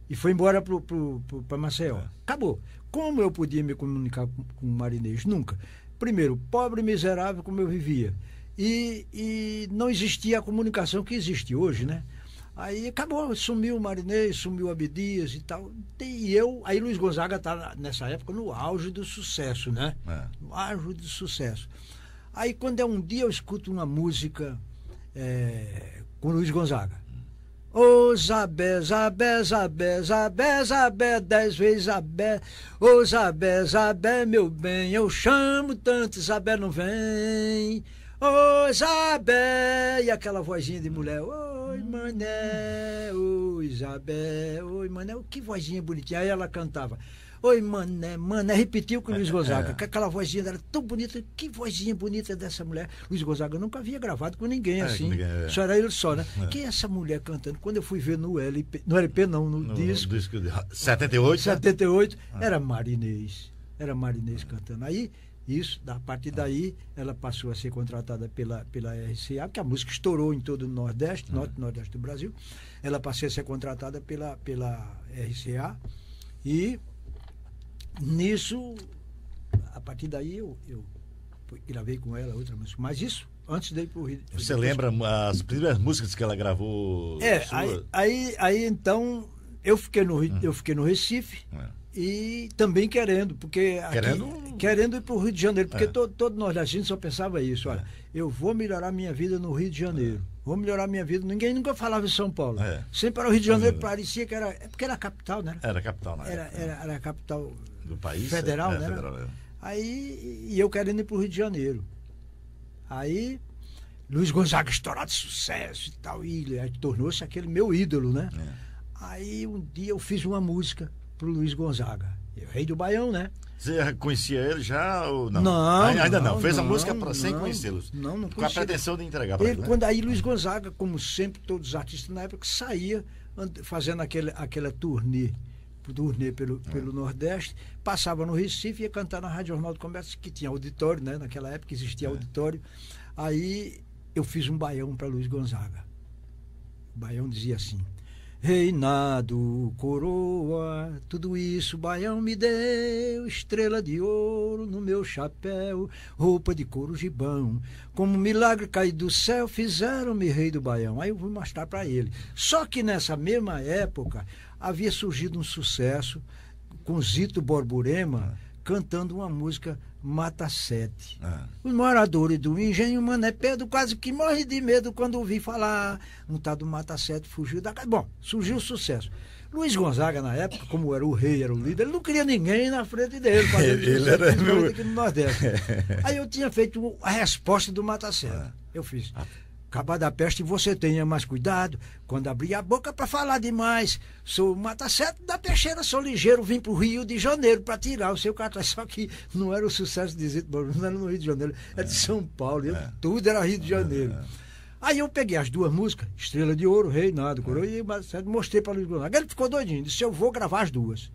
e foi embora para Maceió. É. Acabou. Como eu podia me comunicar com, o marinês? Nunca. Primeiro, pobre, miserável como eu vivia. E, e não existia a comunicação que existe hoje, né? Aí acabou, sumiu o Marinês, sumiu o Abdias e tal. E eu, aí Luiz Gonzaga tá nessa época no auge do sucesso, né? É. No auge do sucesso. Aí quando é um dia eu escuto uma música é, com Luiz Gonzaga. Ô oh, Zabé, Zabé, Zabé, Zabé, Zabé, dez vezes Zabé. Ô oh, Zabé, Zabé, meu bem, eu chamo tanto, Zabé não vem. Oi, Jabé! E aquela vozinha de mulher. Oi, mané! Oi, Jabé! Oi, mané! Que vozinha bonitinha. Aí ela cantava. Oi, mané, mané, repetiu com o Luiz é, Gonzaga, é. que aquela vozinha dela tão bonita, que vozinha bonita dessa mulher. Luiz Gonzaga nunca havia gravado com ninguém é, assim. Só era ele só, né? Que Quem é essa mulher cantando? Quando eu fui ver no LP, no LP não, no, no disco. disco de 78? 78, né? ah. era Marinês. Era Marinês cantando. Aí isso, a partir daí, ela passou a ser contratada pela, pela RCA, porque a música estourou em todo o Nordeste, é. Norte e Nordeste do Brasil. Ela passou a ser contratada pela, pela RCA. E nisso, a partir daí, eu, eu gravei com ela outra música. Mas isso antes de ir o Rio. Você lembra as primeiras músicas que ela gravou? É, aí, aí, aí, então eu fiquei no, hum. eu fiquei no Recife. É e também querendo, porque querendo, aqui, querendo ir para o Rio de Janeiro, porque é. todo, todo nordestino só pensava isso, olha, é. eu vou melhorar minha vida no Rio de Janeiro, é. vou melhorar minha vida. Ninguém nunca falava em São Paulo. É. Sempre para o Rio de Janeiro parecia que era. É porque era a capital, né? Era a capital, né? Era, era, é. era a capital do país. Federal, né? Federal, Aí, e eu querendo ir para o Rio de Janeiro. Aí, Luiz Gonzaga estourado de sucesso e tal, e tornou-se aquele meu ídolo, né? Aí um dia eu fiz uma música pro Luiz Gonzaga. Eu, rei do Baião, né? Você conhecia ele já ou não? Não. Ainda não. não. Fez não, a música para sem conhecê-los. Não, não Com a pretensão de entregar para ele. ele né? Quando aí Luiz Gonzaga, como sempre, todos os artistas na época, saía fazendo aquele, aquela turnê, turnê pelo, é. pelo Nordeste, passava no Recife e ia cantar na Rádio Jornal do Comércio, que tinha auditório, né? Naquela época existia é. auditório. Aí eu fiz um baião para Luiz Gonzaga. O baião dizia assim: Reinado, coroa, tudo isso Baião me deu, estrela de ouro no meu chapéu, roupa de couro gibão. Como um milagre caiu do céu, fizeram-me rei do Baião. Aí eu vou mostrar para ele. Só que nessa mesma época havia surgido um sucesso com Zito Borburema ah. cantando uma música mata sete. Ah. Os moradores do Engenho Mané Pedro quase que morrem de medo quando ouvi falar um tal do mata sete fugiu da casa. Bom, surgiu o sucesso. Luiz Gonzaga, na época, como era o rei, era o líder, ele não queria ninguém na frente dele. <laughs> ele, ele era meu... aqui no Nordeste. <laughs> Aí eu tinha feito a resposta do mata sete. Ah. Eu fiz. Ah acabar da peste, você tenha mais cuidado quando abrir a boca para falar demais. Sou mata certo da peixeira, sou ligeiro, vim para o Rio de Janeiro para tirar o seu cartaz. <laughs> Só que não era o sucesso de Zito não era no Rio de Janeiro, era de é. São Paulo, eu, é. tudo era Rio de é, Janeiro. É. Aí eu peguei as duas músicas, Estrela de Ouro, Reinado, Coroa, e mostrei para Luiz Gonzaga. Ele ficou doidinho, disse: Eu vou gravar as duas.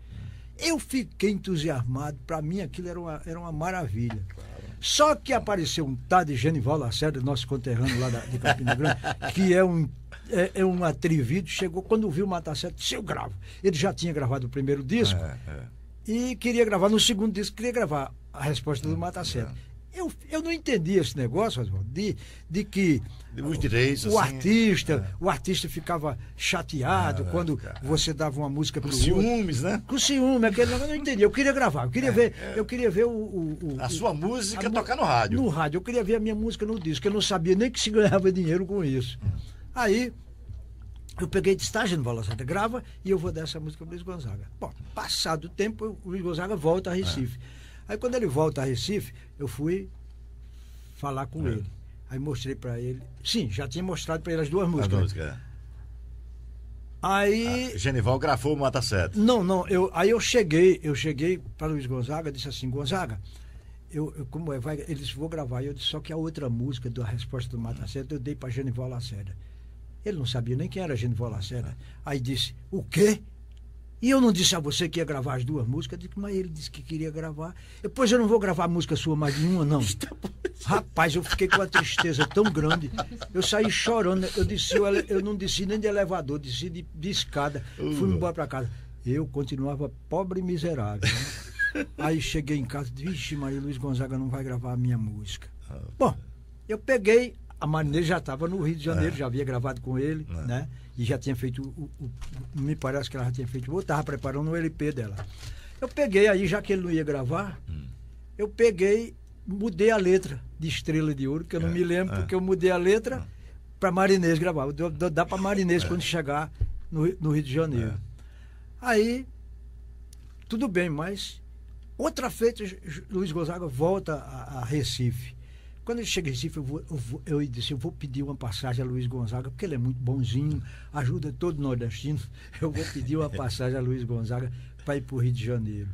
Eu fiquei entusiasmado, para mim aquilo era uma, era uma maravilha. Claro. Só que apareceu um tal de Genival Lacerda, nosso conterrâneo lá da, de Campina Grande, <laughs> que é um, é, é um atrevido, chegou, quando viu o Mata disse, eu gravo. Ele já tinha gravado o primeiro disco é, é, e queria gravar, no segundo disco queria gravar a resposta do Mata eu, eu não entendi esse negócio, de, de que Os direitos, o, assim, artista, é. o artista ficava chateado é, quando é, você dava uma música para o ciúmes, outro. né? Com ciúme, aquele negócio, eu não entendi. Eu queria gravar, eu queria é, ver, é. eu queria ver o, o, o a sua música a, tocar no rádio. No rádio, eu queria ver a minha música no disco, eu não sabia nem que se ganhava dinheiro com isso. Hum. Aí eu peguei de estágio no Valaceta, grava e eu vou dar essa música para Luiz Gonzaga. Bom, passado o tempo, o Luiz Gonzaga volta a Recife. É. Aí quando ele volta a Recife, eu fui falar com é. ele. Aí mostrei para ele. Sim, já tinha mostrado para ele as duas músicas. As músicas. É. Aí. Ah, Genival gravou o Mata Sete. Não, não. Eu, aí eu cheguei, eu cheguei para Luiz Gonzaga, disse assim, Gonzaga, eu, eu, como é, vai, eles vou gravar. Eu disse, só que a outra música da resposta do Mata ah. Sete eu dei para Genival Lacerda. Ele não sabia nem quem era Genival Lacerda. Ah. Aí disse, o quê? E eu não disse a você que ia gravar as duas músicas, mas ele disse que queria gravar. Depois eu não vou gravar música sua mais nenhuma, não. <laughs> Tá Rapaz, eu fiquei com uma tristeza tão grande. Eu saí chorando. Eu disse, eu, eu não disse nem de elevador, disse de, de escada. Fui uhum. embora para casa. Eu continuava pobre e miserável. Né? Aí cheguei em casa e disse, vixe, Maria Luiz Gonzaga não vai gravar a minha música. Ah, bom, é. eu peguei, a Marinê já estava no Rio de Janeiro, é. já havia gravado com ele, é. né? e já tinha feito, o, o, me parece que ela já tinha feito Eu estava preparando um LP dela. Eu peguei aí, já que ele não ia gravar, hum. eu peguei, mudei a letra de Estrela de Ouro, que eu é, não me é, lembro, é. porque eu mudei a letra é. Ah. para Marinês gravar. Dá para Marinês é. quando chegar no, no, Rio de Janeiro. É. Aí, tudo bem, mas outra feita, Luiz Gonzaga volta a, a Recife. Quando ele chega em Recife, eu, vou, eu, vou, eu disse, eu vou pedir uma passagem a Luiz Gonzaga, porque ele é muito bonzinho, ajuda todo nordestino. <laughs> Eu vou pedir uma passagem a Luiz Gonzaga para ir para o Rio de Janeiro.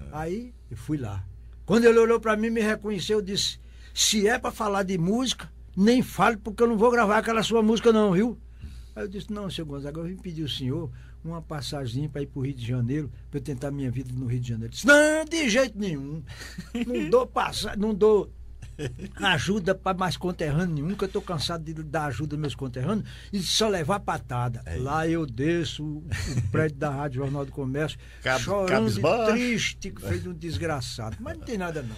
É. Aí eu fui lá. Quando ele olhou para mim, me reconheceu, Eu disse: se é para falar de música, nem fale, porque eu não vou gravar aquela sua música, não, viu? Aí eu disse: não, senhor Gonzaga, eu vim pedir o senhor uma passagem para ir para o Rio de Janeiro, para eu tentar minha vida no Rio de Janeiro. Ele disse: não, de jeito nenhum. Não dou passagem, não dou ajuda para mais conterrâneo nenhum, que eu estou cansado de dar ajuda aos meus conterrâneos e só levar patada. É. Lá eu desço o, <laughs> prédio da Rádio Jornal do Comércio, Cab, chorando triste, que fez um desgraçado. Mas não tem nada não.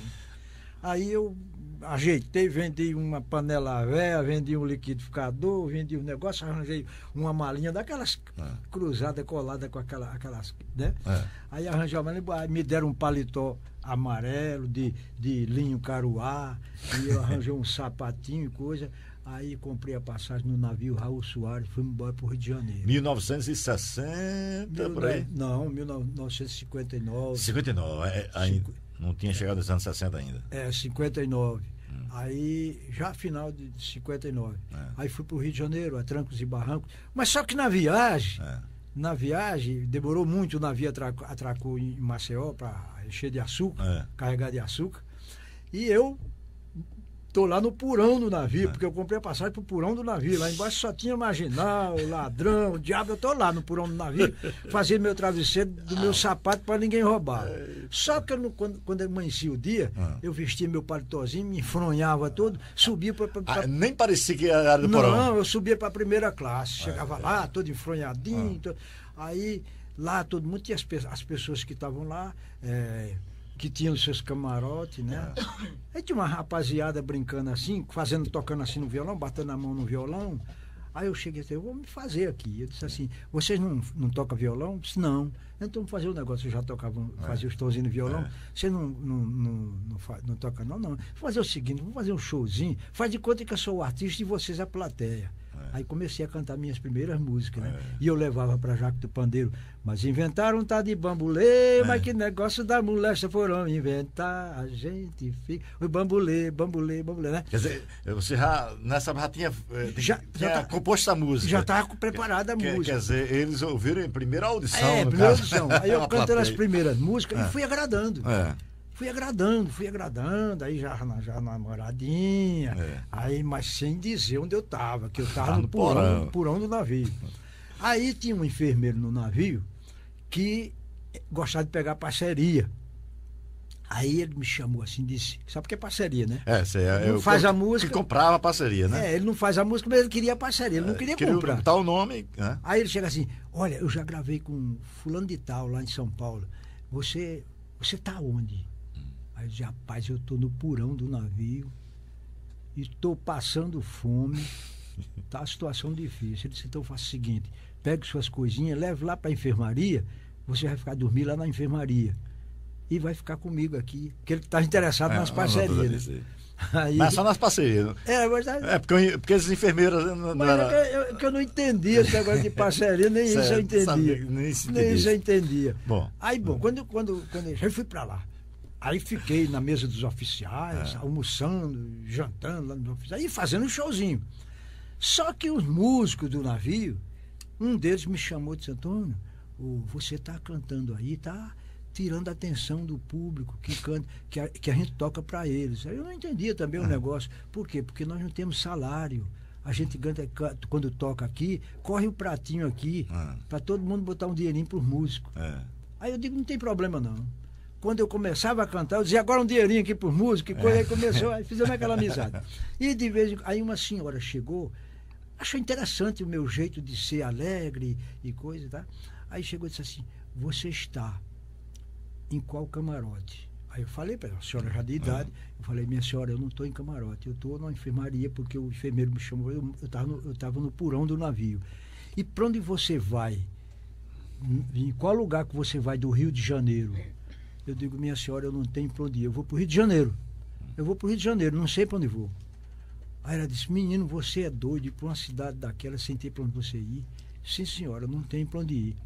Aí eu ajeitei, vendi uma panela velha, vendi um liquidificador, vendi um negócio, arranjei uma malinha daquelas é. Ah. cruzada colada com aquela, aquelas, né? É. Aí arranjei uma malinha, me deram um paletó amarelo, de, de linho caruá, e eu arranjei um sapatinho e coisa. Aí comprei a passagem no navio Raul Soares, fui embora para o Rio de Janeiro. 1960, Mil, por aí? Não, 1959. 59, é, ainda, não tinha é. chegado nos anos 60 ainda. É, 59. Hum. Aí, já final de 59. É. Aí fui para o Rio de Janeiro, a trancos e barrancos. Mas só que na viagem, é. na viagem, demorou muito, o navio atracou, atracou em Maceió para cheia de açúcar, é. carregada de açúcar. E eu tô lá no porão do navio, é. porque eu comprei a passagem pro porão do navio. Lá embaixo só tinha marginal, ladrão, o diabo. Eu tô lá no porão do navio, <laughs> fazendo meu travesseiro do meu ah. sapato para ninguém roubar. É. Só que eu, quando, quando amanhecia o dia, ah. eu vestia meu paletózinho, me enfronhava todo, subia para. Ah, nem parecia que era do porão. Não, eu subia para primeira classe. Ah, chegava é. lá, todo enfronhadinho. Todo... Aí lá todo mundo, e as, as pessoas que estavam lá, é, que tinha os seus camarotes, né? <coughs> Aí tinha uma rapaziada brincando assim, fazendo, tocando assim no violão, batendo a mão no violão. Aí eu cheguei e disse, eu vou me fazer aqui. Eu disse assim, vocês não, não tocam violão? Eu disse, não. Então vamos fazer o um negócio, eu já tocava, é. fazia os tonzinhos no violão. É. Você não, não, não, não, não toca não, não. Vou fazer o seguinte, vamos fazer um showzinho, faz de conta que eu sou o artista e vocês a plateia. É. Aí comecei a cantar minhas primeiras músicas, né? É. E eu levava para Jaco do Pandeiro. Mas inventaram um tá de bambulê, é. mas que negócio da molesta foram inventar. A gente fica. O bambulê, bambulê, bambulê, né? Quer dizer, você já, nessa eh, já tinha, já, já tá, composto a música. Já estava preparada a música. Quer dizer, eles ouviram em primeira audição. É, primeira audição. <laughs> Aí eu cantando as primeiras músicas e fui agradando. É fui agradando, fui agradando, aí já, já namoradinha, é. aí, mas sem dizer onde eu estava, que eu estava no, no porão, porão. No porão do navio. Aí tinha um enfermeiro no navio que gostava de pegar parceria. Aí ele me chamou assim disse, sabe o que é parceria, né? É, é. faz a música. Que comprava parceria, né? É, ele não faz a música, mas ele queria parceria, ele não é, queria, queria comprar. Tal nome, né? Aí ele chega assim, olha, eu já gravei com fulano de tal lá em São Paulo. Você, você tá onde? Aí eu disse, rapaz, eu estou no porão do navio e estou passando fome. <laughs> Tá a situação difícil. Ele disse, então faça o seguinte, pegue suas coisinhas, leve lá para a enfermaria, você vai ficar dormir lá na enfermaria. E vai ficar comigo aqui, porque ele está interessado é, nas parcerias. Né? Aí, mas só nas parcerias. É, mas, é porque, porque as enfermeiras. Né, não, não é era... eu, eu, eu, não entendia esse negócio de parceria, nem certo, <laughs> isso eu entendia. Sabe, nem, nem isso eu entendia. Bom, Aí, bom, hum. quando, quando, quando eu fui para lá. Aí fiquei na mesa dos oficiais, é. almoçando, jantando lá nos oficiais e fazendo um showzinho. Só que os músicos do navio, um deles me chamou e disse, Antônio, oh, você está cantando aí, está tirando a atenção do público que canta, que a, que a gente toca para eles. Aí eu não entendia também é. o negócio. Por quê? Porque nós não temos salário. A gente canta, quando toca aqui, corre o um pratinho aqui é. para todo mundo botar um dinheirinho para os músicos. É. Aí eu digo, não tem problema não quando eu começava a cantar, eu dizia agora um dinheirinho aqui por música, e é. coisa, aí começou, aí <laughs> fizemos aquela amizade. E de vez em aí uma senhora chegou, achou interessante o meu jeito de ser alegre e coisa, tá? Aí chegou e disse assim: Você está em qual camarote? Aí eu falei para ela, a senhora já de ah. idade, eu falei, minha senhora, eu não estou em camarote, eu estou na enfermaria, porque o enfermeiro me chamou, eu estava eu, no porão do navio. E para onde você vai? Em qual lugar que você vai do Rio de Janeiro eu digo, minha senhora, eu não tenho para onde ir. Eu vou para o Rio de Janeiro. Eu vou para o Rio de Janeiro, não sei para onde vou. Aí ela disse, menino, você é doido para uma cidade daquela sem ter para onde você ir? Sim, senhora, não tem para onde ir.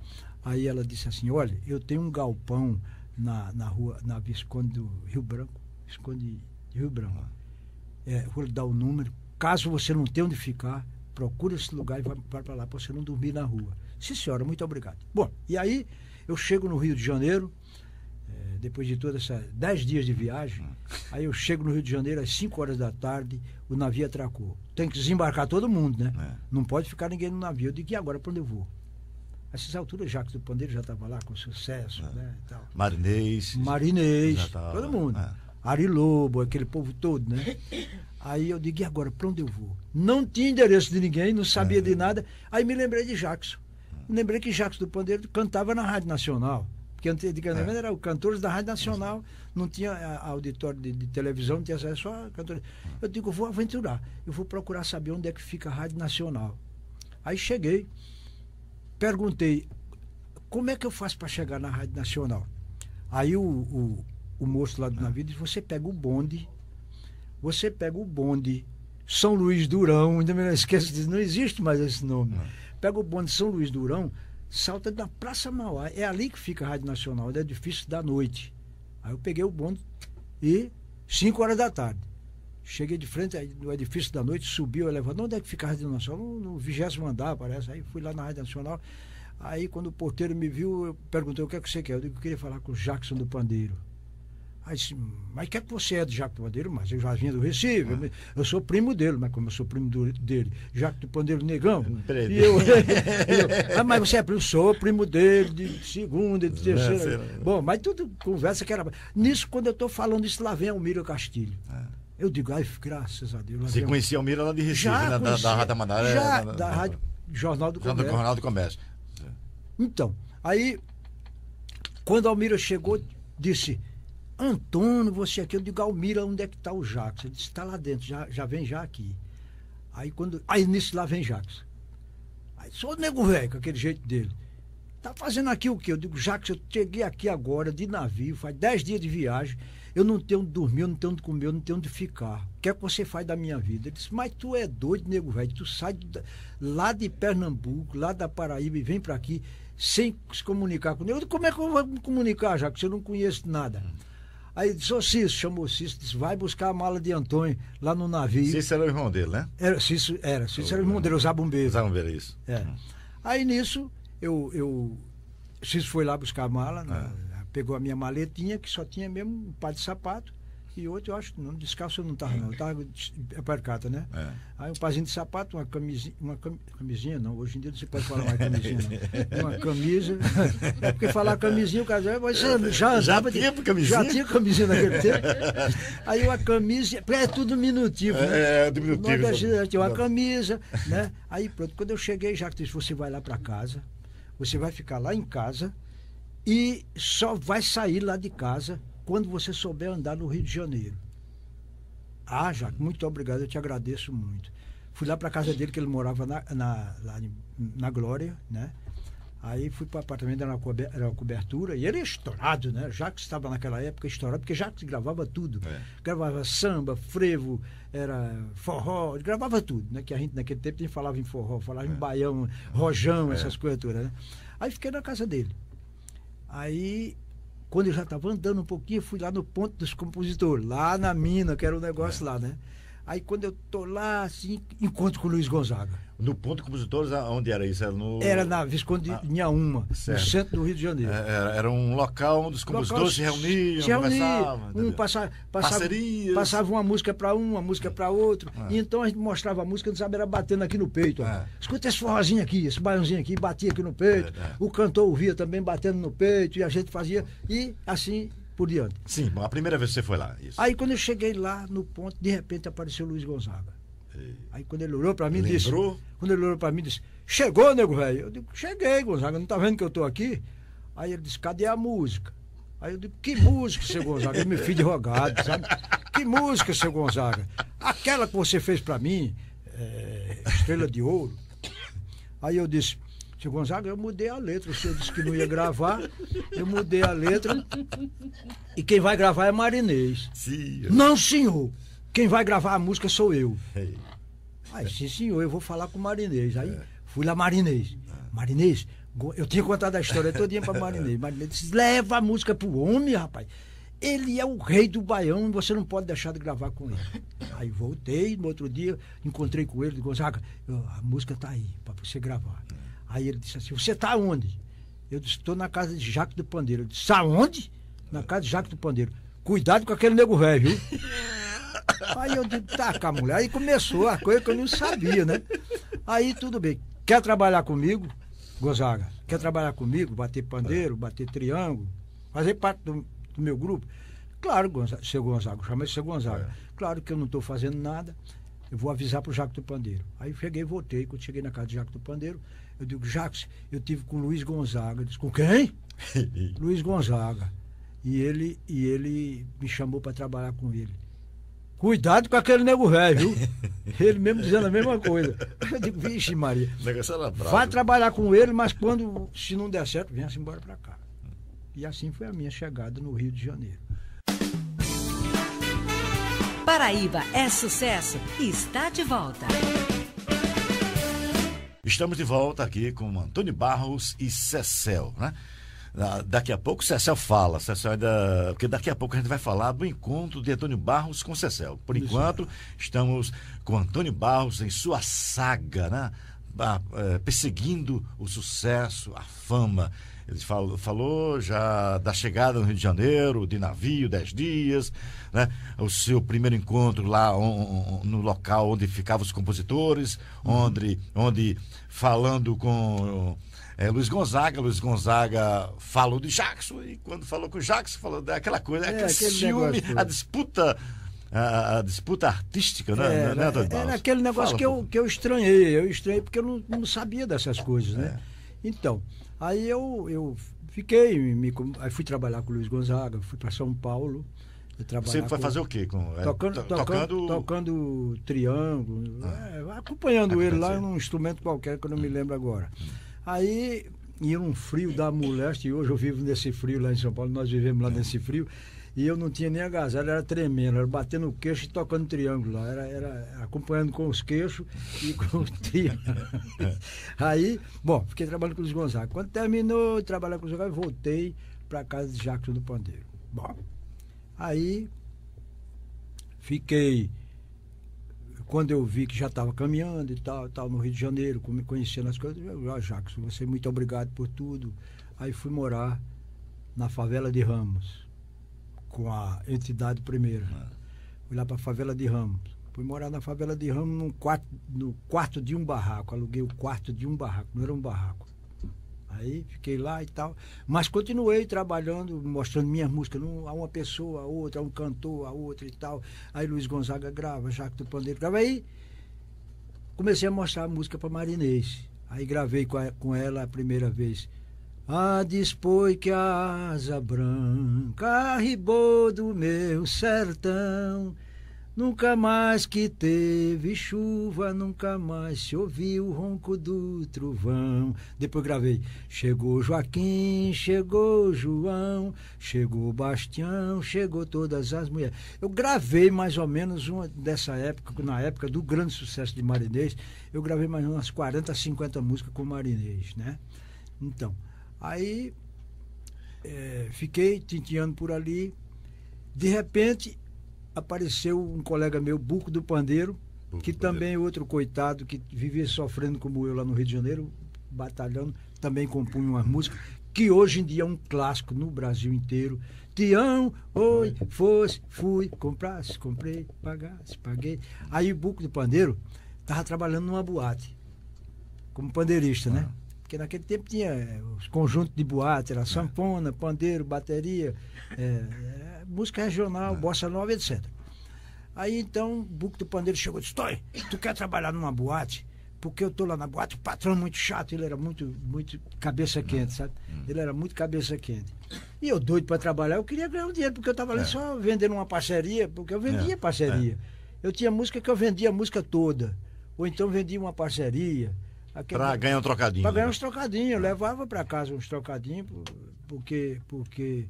Aí ela disse assim, olha, eu tenho um galpão na, na rua, na Visconde do Rio Branco, Visconde Rio Branco. É, vou lhe dar o número. Caso você não tenha onde ficar, procura esse lugar e vai para lá para você não dormir na rua. Sim, senhora, muito obrigado. Bom, e aí eu chego no Rio de Janeiro, depois de toda essa dez dias de viagem, hum. aí eu chego no Rio de Janeiro às 5 horas da tarde, o navio atracou. Tem que desembarcar todo mundo, né? É. Não pode ficar ninguém no navio. Eu digo, e agora para onde eu vou? A essas alturas, Jacques do Pandeiro já estava lá com sucesso, é. né? Tal. Marinês. Marinês, tava, tá- todo mundo. É. Ari Lobo, aquele povo todo, né? Aí eu digo, e agora, para onde eu vou? Não tinha endereço de ninguém, não sabia é. de nada. Aí me lembrei de Jackson. Hum. Lembrei que Jackson do Pandeiro cantava na Rádio Nacional. Porque antigamente é. eram cantores da Rádio Nacional, não tinha eh, auditório de, de televisão, não tinha acesso só cantores. Eu digo, eu vou aventurar, eu vou procurar saber onde é que fica a Rádio Nacional. Aí cheguei, perguntei, como é que eu faço para chegar na Rádio Nacional? Aí o, o, o moço lá do ah. navio disse, você pega o bonde, você pega o bonde São Luís Durão, ainda me esqueço, não existe mais esse nome. Pega o bonde São Luís Durão, salta da Praça Mauá. É ali que fica a Rádio Nacional, é difícil da noite. Aí eu peguei o bonde e 5 horas da tarde. Cheguei de frente no edifício da noite, subi o elevador. Onde é que fica a Rádio Nacional? No vigésimo andar, parece. Aí fui lá na Rádio Nacional. Aí, quando o porteiro me viu, eu perguntei o que é que você quer. Eu digo que eu queria falar com o Jackson do Pandeiro. Mas, mas que é que você é de Jacques do Pandeiro? Mas eu já vinha do Recife, ah. eu sou primo dele, mas como eu sou primo do, dele, Jacques do Pandeiro Negão. É, e eu, <laughs> eu, ah, mas você é primo, sou primo dele, de segunda, de é, terceira. Bom, mas tudo conversa que era. Nisso, quando eu estou falando isso, lá vem Almira Castilho. Ah. Eu digo, ai, graças a Deus. Você conhecia o lá de Recife, já né? da, da Rádio Manara? Já, da, da né, Rádio Jornal do Comércio. Jornal do Comércio. Então, aí, quando Almira chegou, disse Antônio, você aqui. Eu digo, Almira, onde é que está o Jacques? Ele disse, está lá dentro, já, já vem já aqui. Aí quando. Aí nisso lá vem Jacques. Aí sou nego velho, com aquele jeito dele. Tá fazendo aqui o quê? Eu digo, Jacques, eu cheguei aqui agora de navio, faz dez dias de viagem, eu não tenho onde dormir, eu não tenho onde comer, eu não tenho onde ficar. O que é que você faz da minha vida? Ele disse, mas tu é doido, nego velho, tu sai de, lá de Pernambuco, lá da Paraíba e vem para aqui sem se comunicar comigo. Eu digo, como é que eu vou me comunicar, Jacques, eu não conheço nada? Hum. Aí disse, ô oh, Cício, chamou o Cício, disse, vai buscar a mala de Antônio lá no navio. Cício era o irmão dele, né? Era, Cício era, Cício o, era o irmão dele, o Zabumbeiro. Zabumbeiro, isso. É. Hum. Aí nisso, eu, eu, Cício foi lá buscar a mala, né? é. né? pegou a minha maletinha, que só tinha mesmo um par de sapato, e outro, eu acho que não, descalço eu não estava, não. Eu estava aparcata, né? É. Aí um pazinho de sapato, uma camisinha, uma camisinha, não, hoje em dia não se pode falar uma camisinha, não. Uma camisa. É porque falar camisinha, o cara ah, mas já, já Já tinha de, camisinha? Já tinha camisinha naquele tempo. Aí uma camisa, é tudo diminutivo Né? É, é diminutivo. Nordeste, tinha uma camisa, né? Aí pronto, quando eu cheguei, já disse, você vai lá para casa, você vai ficar lá em casa e só vai sair lá de casa quando você souber andar no Rio de Janeiro. Ah, Jacques, muito obrigado, eu te agradeço muito. Fui lá para a casa dele, que ele morava na, na, lá na Glória, né? Aí fui para o apartamento, era uma, cobertura, era uma cobertura, e ele é estourado, né? Jacques estava naquela época estourado, porque Jacques gravava tudo. É. Gravava samba, frevo, era forró, gravava tudo, né? Que a gente naquele tempo a gente falava em forró, falava é. em baião, rojão, é. essas coisas todas, né? Aí fiquei na casa dele. Aí quando eu já estava andando um pouquinho, fui lá no ponto dos compositores, lá na mina, que era o um negócio é. lá, né? Aí quando eu tô lá, assim, encontro com o Luiz Gonzaga. No ponto compositores, onde era isso? Era, no... era na Visconde de ah, Inhaúma, certo. no centro do Rio de Janeiro. É, era, era um local onde os compositores local, se reuniam, se reuniam um passava, passava, passava, uma música para um, uma música para outro. É. E então a gente mostrava a música, não sabe, era batendo aqui no peito. É. Escuta esse forrozinho aqui, esse baiãozinho aqui, batia aqui no peito. É, é, o cantor ouvia também batendo no peito, e a gente fazia, e assim por diante. Sim, a primeira vez que você foi lá. Isso. Aí quando eu cheguei lá no ponto, de repente apareceu o Luiz Gonzaga. Aí quando ele olhou para mim, disse. Quando ele olhou para mim, disse: Chegou, nego velho? Eu digo: Cheguei, Gonzaga, não tá vendo que eu tô aqui? Aí ele disse: Cadê a música? Aí eu digo: Que música, seu Gonzaga? Eu me fiz de rogado, sabe? Que música, seu Gonzaga? Aquela que você fez para mim, é, Estrela de Ouro. Aí eu disse. seu Gonzaga, eu mudei a letra. O senhor disse que não ia gravar, eu mudei a letra. E quem vai gravar é Marinês. Sim. Não, senhor. Quem vai gravar a música sou eu. Ei. Aí, sim, senhor, eu vou falar com o marinês. Aí fui lá, marinês. Marinês, eu tinha contado a história todinha para marinês. <laughs> Marinês disse: leva a música pro homem, rapaz. Ele é o rei do baião e você não pode deixar de gravar com ele. Aí voltei, no outro dia, encontrei com ele, Gonzaga, a música tá aí, para você gravar. Aí ele disse assim: Você está onde? Eu disse: Estou na casa de Jaco do Pandeiro. Ele disse: Aonde? Tá na casa de Jaco do Pandeiro. Cuidado com aquele nego velho, viu? <laughs> Aí eu digo, tá com a mulher. Aí começou a coisa que eu não sabia, né? Aí tudo bem. Quer trabalhar comigo, Gonzaga? Quer trabalhar comigo? Bater pandeiro, bater triângulo, fazer parte do, do meu grupo? Claro, Gonzaga, seu Gonzaga, chama seu Gonzaga. É. Claro que eu não estou fazendo nada, eu vou avisar para o Jaco do Pandeiro. Aí cheguei, voltei, quando cheguei na casa do Jaco do Pandeiro, eu digo, Jaco, eu tive com o Luiz Gonzaga. Ele disse, com quem? <laughs> Luiz Gonzaga. E ele, e ele me chamou para trabalhar com ele. Cuidado com aquele nego velho, viu? ele mesmo dizendo a mesma coisa. Eu digo, vixe, Maria. Vai trabalhar com ele, mas quando, se não der certo, venha-se embora para cá. E assim foi a minha chegada no Rio de Janeiro. Paraíba é sucesso e está de volta. Estamos de volta aqui com Antônio Barros e Cecel, né? Ah, daqui a pouco o Cecel fala, Cecel ainda, porque daqui a pouco a gente vai falar do encontro de Antônio Barros com Cecel. Por Isso. enquanto, estamos com Antônio Barros em sua saga, né? Ah, é, perseguindo o sucesso, a fama. Ele falou, falou, já da chegada no Rio de Janeiro, de navio, dez dias, né? o seu primeiro encontro lá no local onde ficavam os compositores, uhum. onde, onde falando com é, Luiz Gonzaga. Luiz Gonzaga falou de Jackson e quando falou com o Jackson, falou daquela coisa, é, aquele, aquele ciúme, a disputa. A, a, disputa artística, né, é, né, né é, Era é aquele negócio que eu, que eu estranhei. Eu estranhei porque eu não, não sabia dessas coisas, né? É. Então, aí eu, eu fiquei, me, aí fui trabalhar com o Luiz Gonzaga, fui para São Paulo. Você foi com, fazer o quê? Com, é, tocando, tocando, tocando, triângulo, ah, é, acompanhando ele lá num instrumento qualquer que eu não me lembro agora. Hum. Aí e um frio da moleste, hoje eu vivo nesse frio lá em São Paulo, nós vivemos lá nesse frio, e eu não tinha nem agasalho, era tremendo, era batendo o queixo e tocando triângulo lá, era, era acompanhando com os queixos e <laughs> com o triângulo Aí, bom, fiquei trabalhando com os Gonzaga. Quando terminou de trabalhar com os Gonzaga, voltei para casa de Jackson do Pandeiro. Bom, aí fiquei quando eu vi que já estava caminhando e tal, tal no Rio de Janeiro, conhecendo as coisas, eu, ah, Jackson, você é muito obrigado por tudo. Aí fui morar na favela de Ramos, com a entidade primeira. Ah. Fui lá para a favela de Ramos. Fui morar na favela de Ramos quarto, no quarto de um barraco. Aluguei o quarto de um barraco, não era um barraco. Aí fiquei lá e tal. Mas continuei trabalhando, mostrando minhas músicas a uma pessoa, a outra, a um cantor, a outra e tal. Aí Luiz Gonzaga grava, Jacques do Pandeiro grava. Aí comecei a mostrar a música para Marinês. Aí gravei com, a, com ela a primeira vez. a dispõe que a asa branca arribou do meu sertão. Nunca mais que teve chuva, nunca mais se ouviu o ronco do trovão. Depois gravei. Chegou Joaquim, chegou João, chegou Bastião, chegou todas as mulheres. Eu gravei mais ou menos uma dessa época, na época do grande sucesso de Marinês, eu gravei mais ou umas 40, 50 músicas com Marinês, né? Então, aí é, fiquei tinteando por ali. De repente, apareceu um colega meu, Buco do Pandeiro, Buco que do também é outro coitado que vivia sofrendo como eu lá no Rio de Janeiro, batalhando, também compunha umas músicas, que hoje em dia é um clássico no Brasil inteiro. Tião, oi, fosse, fui, comprasse, comprei, pagasse, paguei. Aí o Buco do Pandeiro estava trabalhando numa boate, como pandeirista, né? ah. né? Porque naquele tempo tinha eh, os conjuntos de boate, era é. sanfona, pandeiro, bateria, é, música regional, é. bossa nova, etc. Aí então, o Buco do Pandeiro chegou e disse: tu quer trabalhar numa boate? Porque eu tô lá na boate, o patrão é muito chato, ele era muito, muito cabeça quente, sabe? Hum. Hum. Ele era muito cabeça quente. E eu doido para trabalhar, eu queria ganhar um dinheiro, porque eu tava ali é. só vendendo uma parceria, porque eu vendia é. é. parceria. É. Eu tinha música que eu vendia a música toda. Ou então vendia uma parceria. Para ganhar um trocadinho. Para ganhar né? uns trocadinhos. Eu levava para casa uns trocadinhos, porque, porque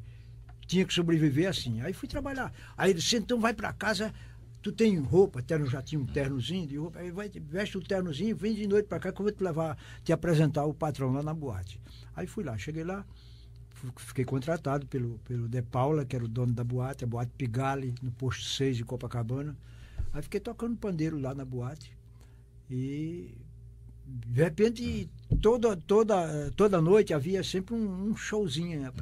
tinha que sobreviver assim. Aí fui trabalhar. Aí ele disse, então vai para casa, tu tem roupa, terno já tinha um ternozinho de roupa, aí vai, veste o ternozinho, vem de noite para cá que eu vou te levar, te apresentar o patrão lá na boate. Aí fui lá, cheguei lá, fiquei contratado pelo, pelo De Paula, que era o dono da boate, a boate Pigali, no posto 6 de Copacabana. Aí fiquei tocando pandeiro lá na boate. E de repente, toda, toda, toda noite havia sempre um, um showzinho. Né?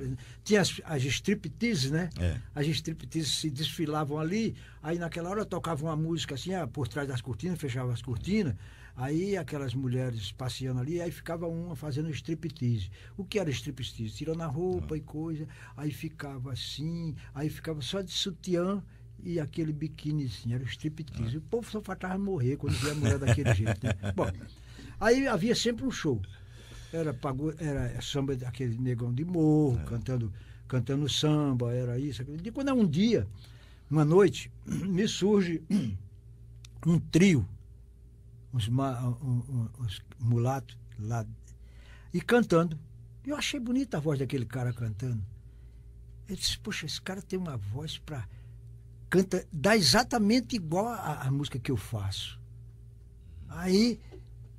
Tinha as, as striptease, né? É. As striptease se desfilavam ali, aí naquela hora tocavam uma música assim, ah, por trás das cortinas, fechava as cortinas. Aí aquelas mulheres passeando ali, aí ficava uma fazendo striptease. O que era striptease? Tirando a roupa ah. e coisa, aí ficava assim, aí ficava só de sutiã e aquele biquíni, assim, era striptease. Ah. O povo só faltava morrer quando via a mulher daquele jeito. Né? <laughs> Bom, Aí havia sempre um show. Era, pagou, era samba, daquele negão de morro, é. cantando, cantando samba, era isso. Aquilo. E quando é um dia, uma noite, <clears throat> me surge <clears throat> um trio, uns, uns mulatos lá, e cantando. Eu achei bonita a voz daquele cara cantando. Eu disse, poxa, esse cara tem uma voz para canta, dá exatamente igual à, música que eu faço. Aí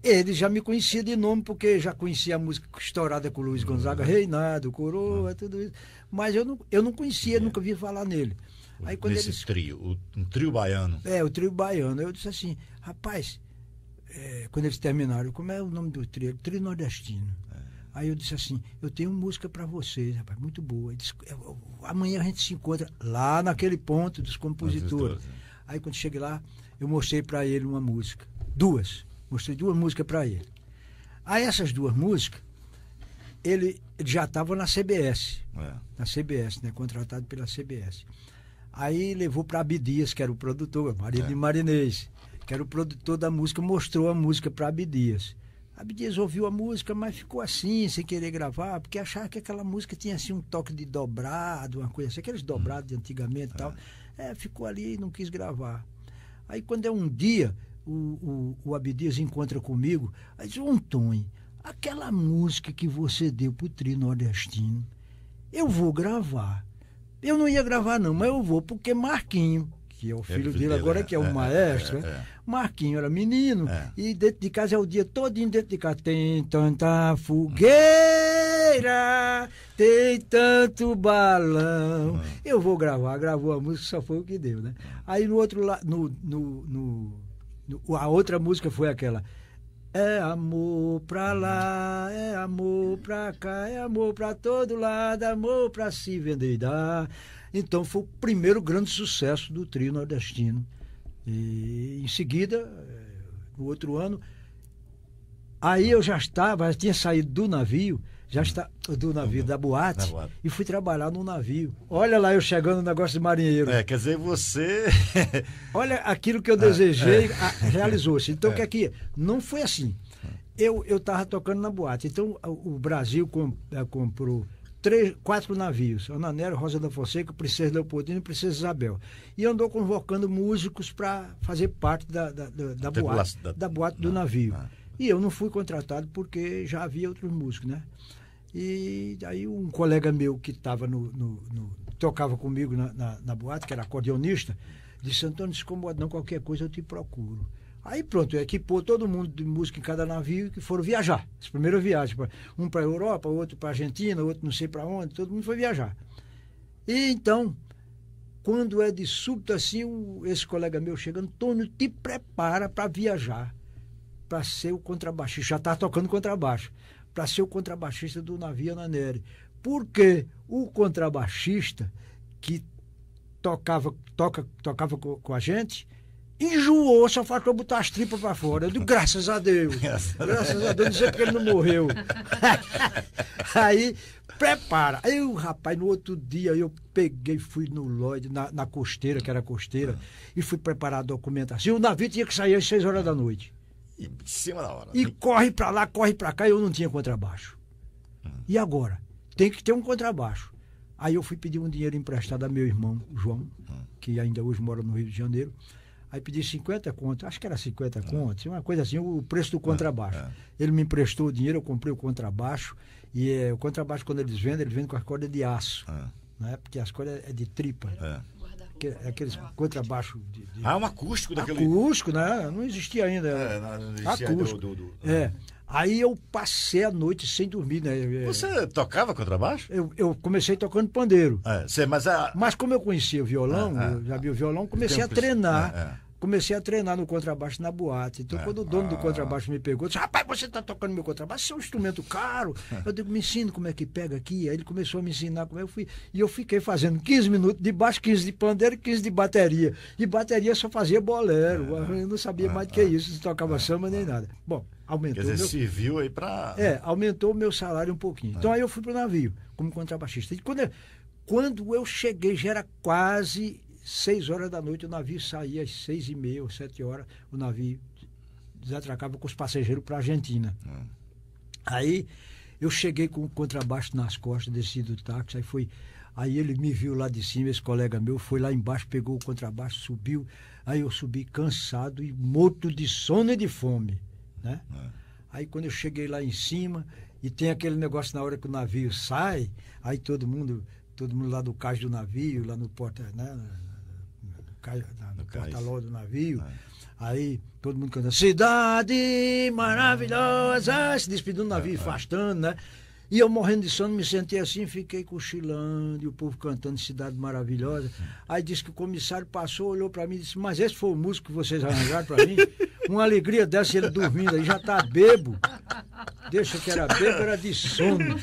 ele já me conhecia de nome, porque já conhecia a música estourada com o Luiz Gonzaga, uhum. Reinado, Coroa, uhum. tudo isso. Mas eu não, eu não conhecia, é. nunca vi falar nele. Aí, quando Nesse eles... trio, o, um trio baiano. É, o trio baiano. Eu disse assim, rapaz, é, quando eles terminaram, como é o nome do trio? Trio Nordestino. É. Aí eu disse assim, eu tenho música para vocês, rapaz, muito boa. Disse, é, amanhã a gente se encontra lá naquele ponto dos compositores. É. Aí quando cheguei lá, eu mostrei para ele uma música, duas mostrei duas músicas para ele. A essas duas músicas, ele, já estava na CBS. É. Na CBS, né? Contratado pela CBS. Aí levou para Abidias, que era o produtor, marido é. de Marinês, que era o produtor da música, mostrou a música para Abidias. Abidias ouviu a música, mas ficou assim, sem querer gravar, porque achava que aquela música tinha assim um toque de dobrado, uma coisa assim, aqueles hum. dobrados hum. de antigamente e é. tal. É, ficou ali e não quis gravar. Aí quando é um dia, o, o, o Abdias encontra comigo, aí diz, Antônio, aquela música que você deu pro Tri Nordestino, eu vou gravar. Eu não ia gravar não, mas eu vou, porque Marquinho, que é o é filho é, dele agora, é, que é o é, é maestro, é, né? Marquinho era menino, e dentro de casa é o dia todo dentro de casa. Tem tanta fogueira, tem tanto balão. Hum. Eu vou gravar, gravou a música, só foi o que deu, né? Hum. Aí no outro lado, no, no, no a outra música foi aquela. É amor pra lá, é amor pra cá, é amor pra todo lado, amor pra se vender e dar. Então foi o primeiro grande sucesso do trio nordestino. E em seguida, eh, no outro ano, aí eu já estava, já tinha saído do navio já está do navio da boate, da boate, e fui trabalhar no navio. Olha lá eu chegando no negócio de marinheiro. É, quer dizer, você <laughs> Olha aquilo que eu desejei, ah, é. realizou-se. Então o que é que não foi assim. Eu eu tocando na boate. Então o Brasil comp, é, comprou três, quatro navios, Ananero, Rosa da Fonseca, Princesa Leopoldina e Princesa Isabel. E andou convocando músicos para fazer parte da, da, da, da boate, da, da, boate do ah, navio. Não. Ah. E eu não fui contratado porque já havia outros músicos, né? E aí um colega meu que estava no, no, no, tocava comigo na, na, na, boate, que era acordeonista, disse, Antônio, se incomoda não, qualquer coisa eu te procuro. Aí pronto, equipou todo mundo de música em cada navio que foram viajar. As primeiras viagens, um para a Europa, outro para a Argentina, outro não sei para onde, todo mundo foi viajar. E então, quando é de súbito assim, o, esse colega meu chega, Antônio, te prepara para viajar, para ser o e Já está tocando contrabaixo para ser o contrabaixista do navio Ananeri. Porque o contrabaixista que tocava, toca, tocava com, com a gente, enjoou, só faltou botar as tripas para fora. Eu digo, graças a Deus. <laughs> graças a Deus, não sei porque ele não morreu. <laughs> aí, prepara. Aí o rapaz, no outro dia, eu peguei, fui no Lloyd, na, na costeira, que era costeira, ah. e fui preparar a documentação. o navio tinha que sair às seis horas da noite em cima da hora. E né? corre para lá, corre para cá, e eu não tinha contrabaixo. Hum. E agora? Tem que ter um contrabaixo. Aí eu fui pedir um dinheiro emprestado a meu irmão, João, hum. que ainda hoje mora no Rio de Janeiro. Aí pedi 50 contas, acho que era 50 é. contas, uma coisa assim, o preço do contrabaixo. É, é. Ele me emprestou o dinheiro, eu comprei o contrabaixo, e é, o contrabaixo, quando eles vendem, eles vendem com as cordas de aço, é. né? porque as cordas é de tripa. É aqueles contrabaixo de, de, Ah, é um acústico daquele. Acústico, né? Não existia ainda. É, não existia acústico. Do, do, do... É. Aí eu passei a noite sem dormir, né? É, você tocava contrabaixo? Eu, eu comecei tocando pandeiro. É, cê, mas, a... mas como eu conhecia o violão, é, é, eu já vi o violão, comecei a treinar é, comecei a treinar no contrabaixo na boate. Então, é, quando o dono ah, do contrabaixo me pegou, disse: Rapaz, você está tocando meu contrabaixo, isso é um instrumento caro. <laughs> eu digo: Me ensina como é que pega aqui. Aí ele começou a me ensinar como é que eu fui. E eu fiquei fazendo 15 minutos de baixo, 15 de pandeiro e 15 de bateria. E bateria só fazia bolero. É, eu não sabia é, mais do que é. isso, não tocava é. samba nem é. nada. Bom, aumentou. Quer dizer, meu... serviu aí para. É, aumentou o meu salário um pouquinho. Então, aí eu fui para o navio, como contrabaixista. E quando eu... quando eu cheguei, já era quase seis horas da noite o navio saía às seis e meia ou sete horas, o navio desatracava com os passageiros para a Argentina. Hum. Aí eu cheguei com o contrabaixo nas costas, desci do táxi, aí foi. Aí ele me viu lá de cima, esse colega meu, foi lá embaixo, pegou o contrabaixo, subiu. Aí eu subi cansado e morto de sono e de fome, né? É. Aí quando eu cheguei lá em cima, e tem aquele negócio na hora que o navio sai, aí todo mundo, todo mundo lá do cais do navio, lá no porta, né? cais, na, no portaló do navio. É. Aí todo mundo cantando, cidade maravilhosa, se despedindo do navio, é, é. afastando, né? E eu morrendo de sono, me sentei assim, fiquei cochilando, e o povo cantando Cidade Maravilhosa. Aí disse que o comissário passou, olhou para mim e disse: Mas esse foi o músico que vocês arranjaram para mim? <laughs> Uma alegria dessa, ele dormindo aí, já tá bebo. Deixa que era bebo, era de sono.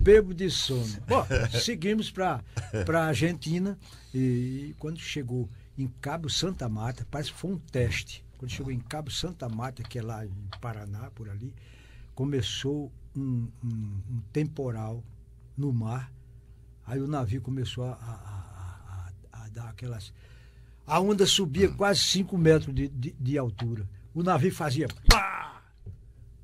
Bebo de sono. Bom, seguimos para a Argentina, e quando chegou em Cabo Santa Marta, parece que foi um teste. Quando chegou em Cabo Santa Marta, que é lá em Paraná, por ali, começou um, um, um temporal no mar. Aí o navio começou a, a, a, a dar aquelas. A onda subia ah. quase 5 metros de, de, de, altura. O navio fazia pá!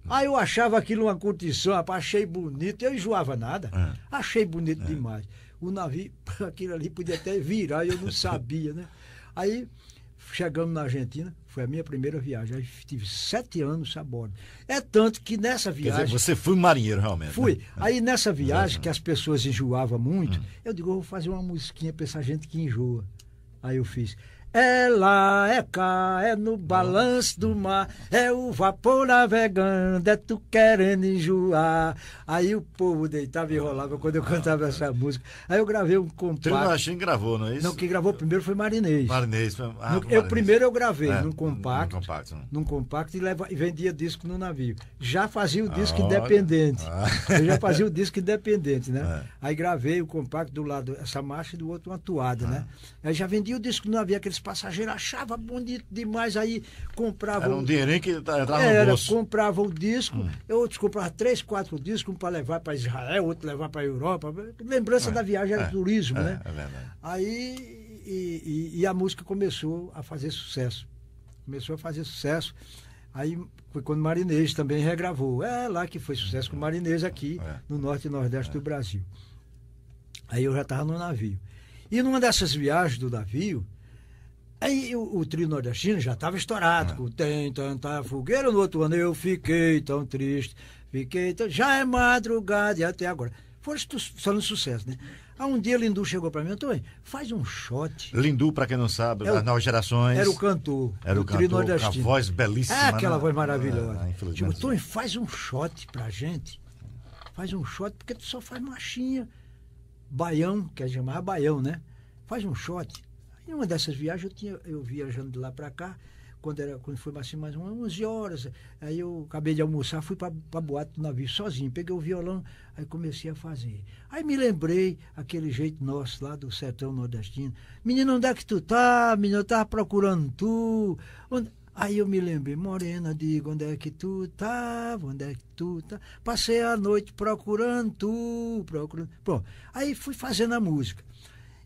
Aí eu achava aquilo uma condição, rapaz, achei bonito. Eu enjoava nada. É. Achei bonito é. demais. O navio, <laughs> aquilo ali podia até virar, eu não sabia, né? Aí chegamos na Argentina, foi a minha primeira viagem. Eu tive sete anos a bordo. É tanto que nessa viagem. Quer dizer, você foi marinheiro realmente. Fui. Né? Aí nessa viagem, é. que as pessoas enjoavam muito, hum. eu digo, eu vou fazer uma musiquinha para essa gente que enjoa. Aí eu fiz. É lá, é cá, é no balanço do mar, é o vapor navegando, é tu querendo enjoar. Aí o povo deitava e rolava quando eu cantava essa música. Aí eu gravei um compacto. Trino Achim gravou, não é isso? Não, quem gravou primeiro foi Marinês. Marinês. Foi... Ah, no, eu primeiro eu gravei é, num compacto. Num compacto, né? num compacto e, leva, e vendia disco no navio. Já fazia o disco ah, independente. Ah. Eu já fazia o disco independente, né? É. Aí gravei o compacto do lado essa marcha e do outro uma toada, né? Ah. Aí já vendia o disco no navio, aquele aqueles passageiros achava bonito demais, aí compravam. Era um dinheirinho que tá, entrava é, era, no bolso. comprava o disco, hum. outros compravam três, quatro discos, um para levar para Israel, outro levar para a Europa. Lembrança é, da viagem era é, turismo, é, né? É verdade. Aí e, e, e a música começou a fazer sucesso. Começou a fazer sucesso. Aí foi quando o Marinês também regravou. É lá que foi sucesso com é, Marinês aqui é. no norte e nordeste é. do Brasil. Aí eu já estava no navio. E numa dessas viagens do navio, Aí o o trio nordestino já estava estourado, é. com tem tanta tá, fogueira no outro ano, eu fiquei tão triste, fiquei tão... Já é madrugada e até agora. Foram no sucesso, né? Aí um dia Lindu chegou para mim, Antônio, faz um shot. Lindu, para quem não sabe, é o, as novas gerações. Era o cantor. Era o cantor, nordestino. a voz belíssima. É aquela né? voz maravilhosa. Ah, Digo, tipo, Antônio, faz um shot pra gente. Faz um shot, porque tu só faz machinha. Baião, quer chamar baião, né? Faz um shot em uma dessas viagens eu tinha, eu viajando de lá para cá, quando era quando foi assim, mais umas 11 horas, aí eu acabei de almoçar, fui para a boate do navio sozinho, peguei o violão, aí comecei a fazer. Aí me lembrei aquele jeito nosso lá do sertão nordestino. Menino, onde é que tu tá? Menino, eu estava procurando tu. Onde... Aí eu me lembrei, Morena, digo, onde é que tu tá Onde é que tu tá? Passei a noite procurando tu, procurando. Bom, Aí fui fazendo a música.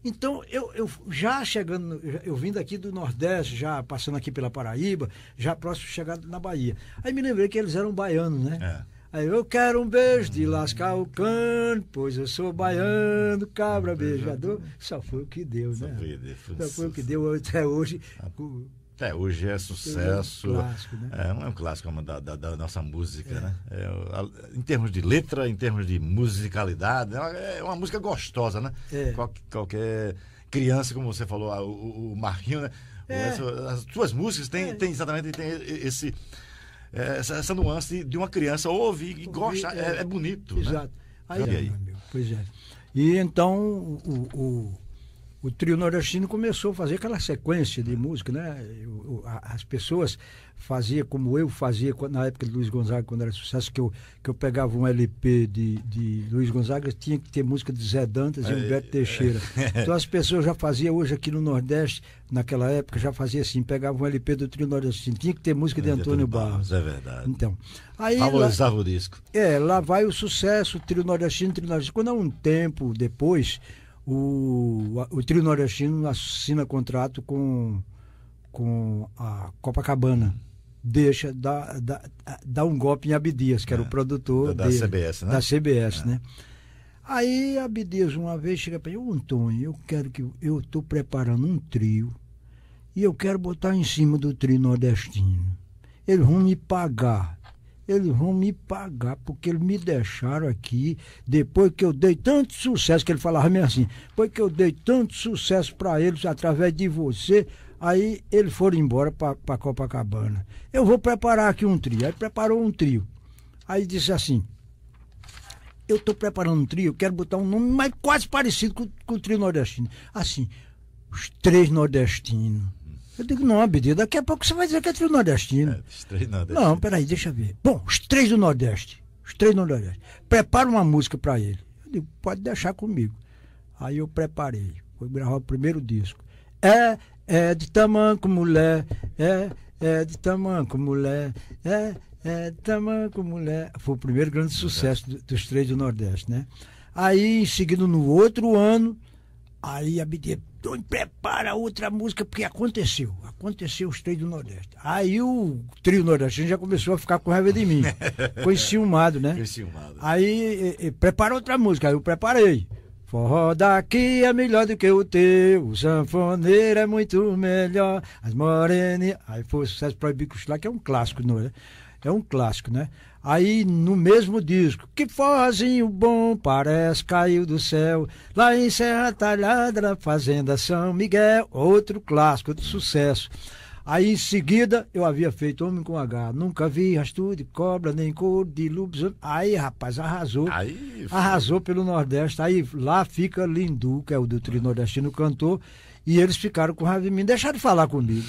Então, eu, eu já chegando, eu vim daqui do Nordeste, já passando aqui pela Paraíba, já próximo chegado na Bahia. Aí me lembrei que eles eram baianos, né? É. Aí eu quero um beijo de lascar o cano, pois eu sou baiano, cabra uhum. beijador. Só foi o que deu, né? Só foi, Só foi o que deu até hoje. Ah. Até hoje é sucesso. É um clássico, né? É, é um clássico é uma, da, da, da, nossa música, é. né? É, em termos de letra, em termos de musicalidade, é uma é música gostosa, né? É. Qual, qualquer criança, como você falou, o, o Marquinho, né? As suas músicas têm, têm exatamente esse, essa, essa, nuance de, uma criança ouve e gosta, É, bonito, né? Exato. né? Aí, aí? Meu, pois é. E então o, o o trio nordestino começou a fazer aquela sequência de música, né? Eu, eu, as pessoas faziam como eu fazia na época de Luiz Gonzaga, quando era sucesso, que eu, que eu pegava um LP de, de Luiz Gonzaga, tinha que ter música de Zé Dantas e é, Humberto é. Teixeira. <laughs> Então as pessoas já faziam hoje aqui no Nordeste, naquela época, já fazia assim, pegava um LP do trio nordestino, tinha que ter música de Antônio Barros. Barros. É verdade. Então, aí, Valorizava lá, o disco. É, lá vai o sucesso, o trio nordestino, o trio nordestino. Quando há um tempo depois o, o trio nordestino assina contrato com, com a Copacabana. Deixa, dá, dá, dá um golpe em Abdias, que é, era o é. produtor da, da CBS, né? Da CBS, é. né? Aí Abdias uma vez chega para mim, Antônio, eu quero que eu estou preparando um trio e eu quero botar em cima do trio nordestino. Eles vão me pagar eles vão me pagar, porque eles me deixaram aqui, depois que eu dei tanto sucesso, que ele falava mesmo assim, depois que eu dei tanto sucesso para eles através de você, aí eles foram embora para Copacabana. Eu vou preparar aqui um trio. Aí preparou um trio. Aí disse assim, eu estou preparando um trio, quero botar um nome mais quase parecido com, com o trio nordestino. Assim, os três nordestinos eu digo, não, Abdi, daqui a pouco você vai dizer que é trio nordestino. É, os três nordestinos. Não, peraí, deixa eu ver. Bom, os três do Nordeste. Os três do Nordeste. Prepara uma música para ele. Eu digo, pode deixar comigo. Aí eu preparei. foi gravar o primeiro disco. É, é de tamanco, mulher. É, é de tamanco, mulher. É, é de tamanco, mulher. Foi o primeiro grande sucesso dos três do Nordeste, né? Aí, em seguida, no outro ano, Aí a BD, então prepara outra música, porque aconteceu. Aconteceu os três do Nordeste. Aí o trio nordestino já começou a ficar com raiva de mim. <laughs> Foi enciumado, né? Foi enciumado. Aí, e, e, prepara outra música, eu preparei. Forró daqui é melhor do que o teu, o sanfoneiro é muito melhor, as morenas... Aí foi o sucesso para o Bicos lá, que é um clássico, não é? É um clássico, né? Aí no mesmo disco, que Fozinho bom, parece caiu do céu. Lá em Serra Talhada, Fazenda São Miguel, outro clássico de sucesso. Aí em seguida eu havia feito Homem com H. Nunca vi rastro de cobra, nem couro de lobisomem. Aí, rapaz, arrasou. Aí, arrasou pelo Nordeste. Aí lá fica Lindu, que é o do trio nordestino cantor. E eles ficaram com raiva de mim. Deixaram de falar comigo.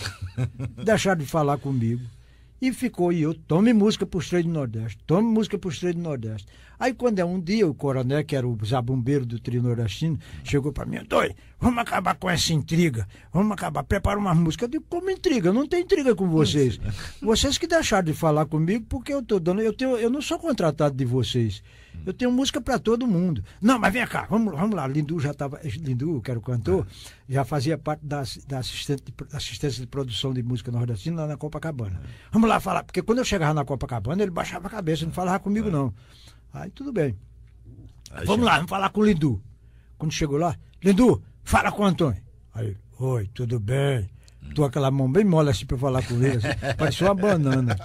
<laughs> deixaram de falar comigo. E ficou, e eu, tome música para os três do Nordeste, tome música para os três do Nordeste. Aí quando é um dia, o coronel, que era o zabumbeiro do trio nordestino, chegou para mim, doi, vamos acabar com essa intriga, vamos acabar, prepara uma música. Eu digo, como intriga? Não tem intriga com vocês. Vocês que deixaram de falar comigo, porque eu tô dando, eu, tenho, eu não sou contratado de vocês. Eu tenho música para todo mundo. Não, mas vem cá, vamos, vamos lá. Lindu já estava. Lindu, que era o cantor, é. já fazia parte da, da, assistente, assistência de produção de música nordestina lá na Copacabana. É. Vamos lá falar, porque quando eu chegava na Copacabana, ele baixava a cabeça, não falava comigo, é. não. Aí tudo bem. Aí, vamos já. lá, vamos falar com o Lindu. Quando chegou lá, Lindu, fala com o Antônio. Aí, oi, tudo bem? Tô aquela mão bem mole assim pra falar com ele, assim, parecia uma banana.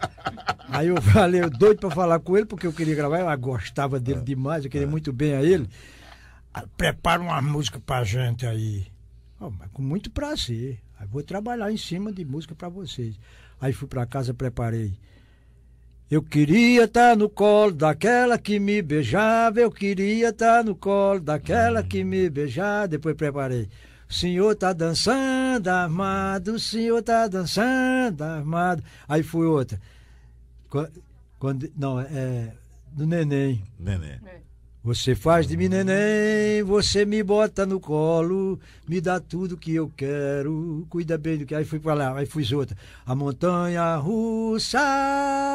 Aí eu falei, eu doido pra falar com ele, porque eu queria gravar, eu gostava dele demais, eu queria é. muito bem a ele. Ah, prepara uma música pra gente aí. Oh, com muito prazer. Aí vou trabalhar em cima de música para vocês. Aí fui para casa, preparei. Eu queria estar tá no colo daquela que me beijava, eu queria estar tá no colo daquela que me beijava. Depois preparei senhor tá dançando armado, o senhor tá dançando armado. Aí foi outra. Quando, não, é do neném. Neném. É. Você faz de mim neném, você me bota no colo, me dá tudo que eu quero, cuida bem do que. Aí fui pra lá, aí fui outra. A montanha russa,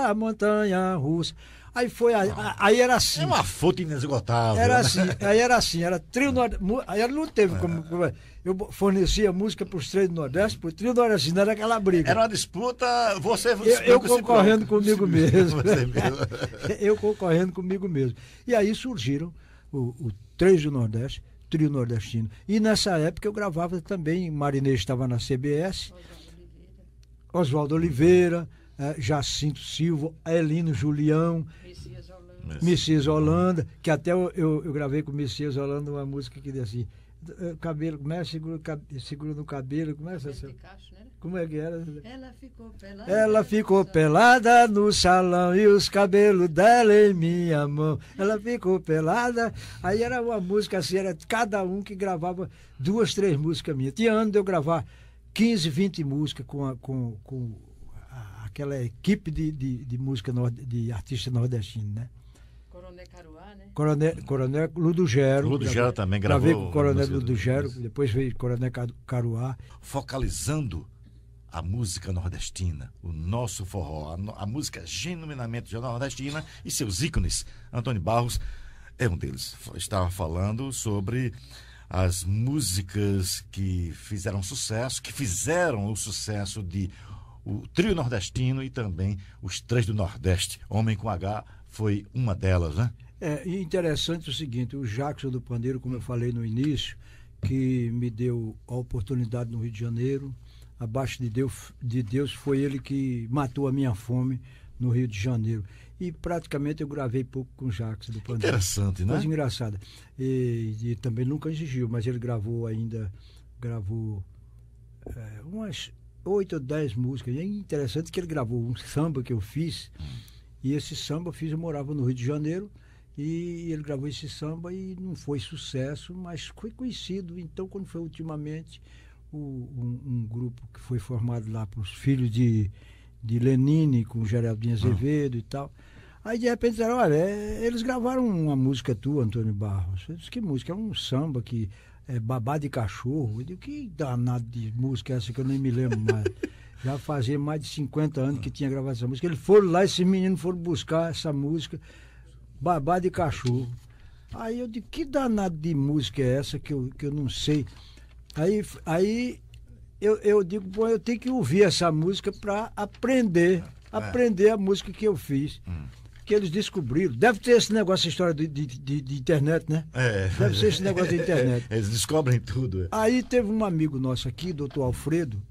a montanha russa. Aí foi. aí era assim. É uma foto inesgotável. Era né? assim, aí era assim, era trio nordeste. Aí não teve como. É. É, eu fornecia música para os três do Nordeste, para o trio nordestino, era aquela briga. Era uma disputa, você. Eu, eu concorrendo comigo mesmo. <laughs> mesmo. <laughs> eu concorrendo comigo mesmo. E aí surgiram o, o Três do Nordeste, Trio Nordestino. E nessa época eu gravava também, Marinês estava na CBS, Oswaldo Oliveira. Oswaldo Oliveira é, Jacinto Silva, Elino Julião, Messias Holanda, Messias Holanda que até eu, eu, eu, gravei com o Messias Holanda uma música que diz assim, é, cabelo, começa, é? segura, segura no cabelo, começa assim. Cacho, né? Como é que era? Ela ficou pelada. Ela ficou pelada no salão e os cabelos dela em minha mão. Ela ficou pelada. Aí era uma música assim, era cada um que gravava duas, três músicas minhas. Tinha ano de eu gravar 15, 20 músicas com, a, com, com aquela equipe de, de, de música nord, de artista nordestino, né? Coronel Caruá, né? Coronel, Coronel Ludugero. Ludugero já, também gravou. Gravei com o Coronel Ludugero, depois veio Coronel Caruá. Focalizando a música nordestina, o nosso forró, a, a música genuinamente nordestina e seus ícones. Antônio Barros é um deles. Estava falando sobre as músicas que fizeram sucesso, que fizeram o sucesso de o trio nordestino e também os três do Nordeste. Homem com H foi uma delas, né? É interessante o seguinte, o Jackson do Pandeiro, como eu falei no início, que me deu a oportunidade no Rio de Janeiro. Abaixo de Deus, de Deus foi ele que matou a minha fome no Rio de Janeiro. E praticamente eu gravei pouco com o Jackson do Pandeiro. Interessante, né? Coisa engraçada. E, e também nunca exigiu, mas ele gravou ainda, gravou é, umas oito ou dez músicas. E é interessante que ele gravou um samba que eu fiz. E esse samba eu fiz, eu morava no Rio de Janeiro. E ele gravou esse samba e não foi sucesso, mas foi conhecido. Então, quando foi ultimamente, o, um, um, grupo que foi formado lá para os filhos de, de Lenine, com Geraldinho ah. Azevedo ah. e tal. Aí de repente disseram, olha, é, eles gravaram uma música tua, Antônio Barros. Eu disse, que música? É um samba que é, babá de cachorro. Eu digo, que danado de música é essa que eu nem me lembro mais. <laughs> Já fazia mais de 50 anos que tinha gravado essa música. Eles foram lá, esses meninos foram buscar essa música, babá de cachorro. Aí eu digo, que danado de música é essa que eu, que eu não sei? Aí, aí eu, eu digo, bom, eu tenho que ouvir essa música para aprender, é. aprender a música que eu fiz. Hum que eles descobriram. Deve ter esse negócio, essa história de, de, de, de internet, né? É. Deve ser esse negócio de internet. <laughs> eles descobrem tudo. É. Aí teve um amigo nosso aqui, doutor Alfredo,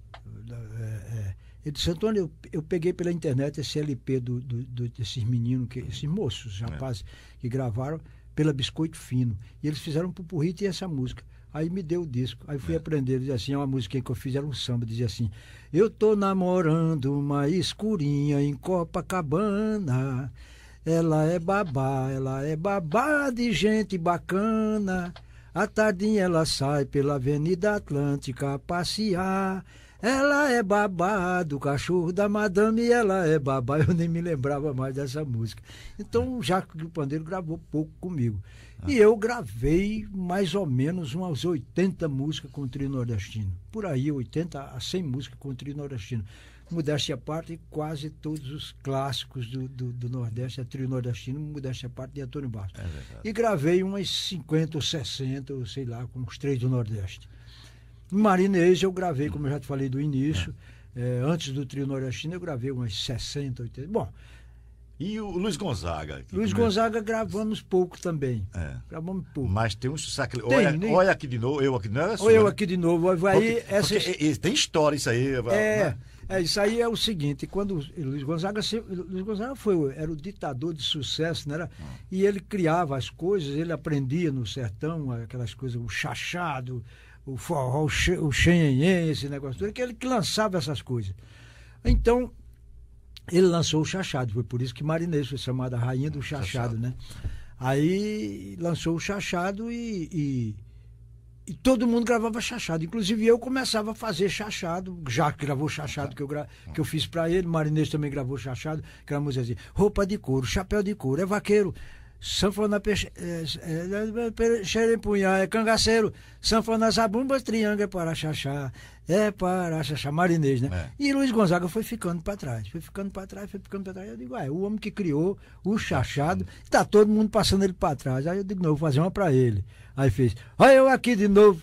é, é, ele disse, Antônio, eu, eu, peguei pela internet esse LP do, do, do desses meninos, que, esses moços, rapazes, é. que gravaram pela Biscoito Fino. E eles fizeram um pupurrito e essa música. Aí me deu o disco. Aí fui é. aprender. Dizia assim, uma música que eu fiz era um samba. Dizia assim, eu tô namorando uma escurinha em Copacabana. Ela é babá, ela é babá de gente bacana. À tardinha ela sai pela Avenida Atlântica a passear. Ela é babá do cachorro da madame e ela é babá. <laughs> Eu nem me lembrava mais dessa música. Então o Jaco do Pandeiro gravou pouco comigo. Ah. E eu gravei mais ou menos umas 80 músicas com o trio nordestino. Por aí, 80 a 100 músicas com o trio nordestino modéstia a parte, quase todos os clássicos do, do, do Nordeste, a trio nordestino, modéstia a parte, de Antônio Barros. É e gravei umas 50 ou 60, ou sei lá, com os três do Nordeste. Marinês eu gravei, como eu já te falei do início, é. É, antes do trio nordestino eu gravei umas 60, 80. Bom, e o Luiz Gonzaga? Luiz Gonzaga gravamos pouco também. É. Gravamos pouco. Mas tem uns sacrilégios. Olha, nem... Né? olha aqui de novo, eu aqui é novo. Ou eu né? aqui de novo. Aí porque, essa... Porque, tem história isso aí. É. Né? É, isso aí é o seguinte, quando Luiz Gonzaga, Luiz Gonzaga foi, era o ditador de sucesso, né? e ele criava as coisas, ele aprendia no sertão aquelas coisas, o chachado, o forró, o xenhenhen, esse negócio tudo que ele que lançava essas coisas. Então, ele lançou o chachado, foi por isso que Marinês foi chamada rainha do chachado, chachado. né? Aí lançou o chachado e, e e todo mundo gravava chachado. Inclusive eu começava a fazer chachado. Já que gravou chachado que eu, gra... que eu fiz para ele. O Marinês também gravou chachado. Que era a música assim. Roupa de couro, chapéu de couro, é vaqueiro sanfona é, é, é, xerempunhá, é cangaceiro, sanfona zabumba, triângulo é para xaxá, é para xaxá, marinês, né? É. E Luiz Gonzaga foi ficando para trás, foi ficando para trás, foi ficando para trás. Eu digo, ah, é o homem que criou o chachado, está todo mundo passando ele para trás. Aí eu digo, não, vou fazer uma para ele. Aí fez, olha eu aqui de novo,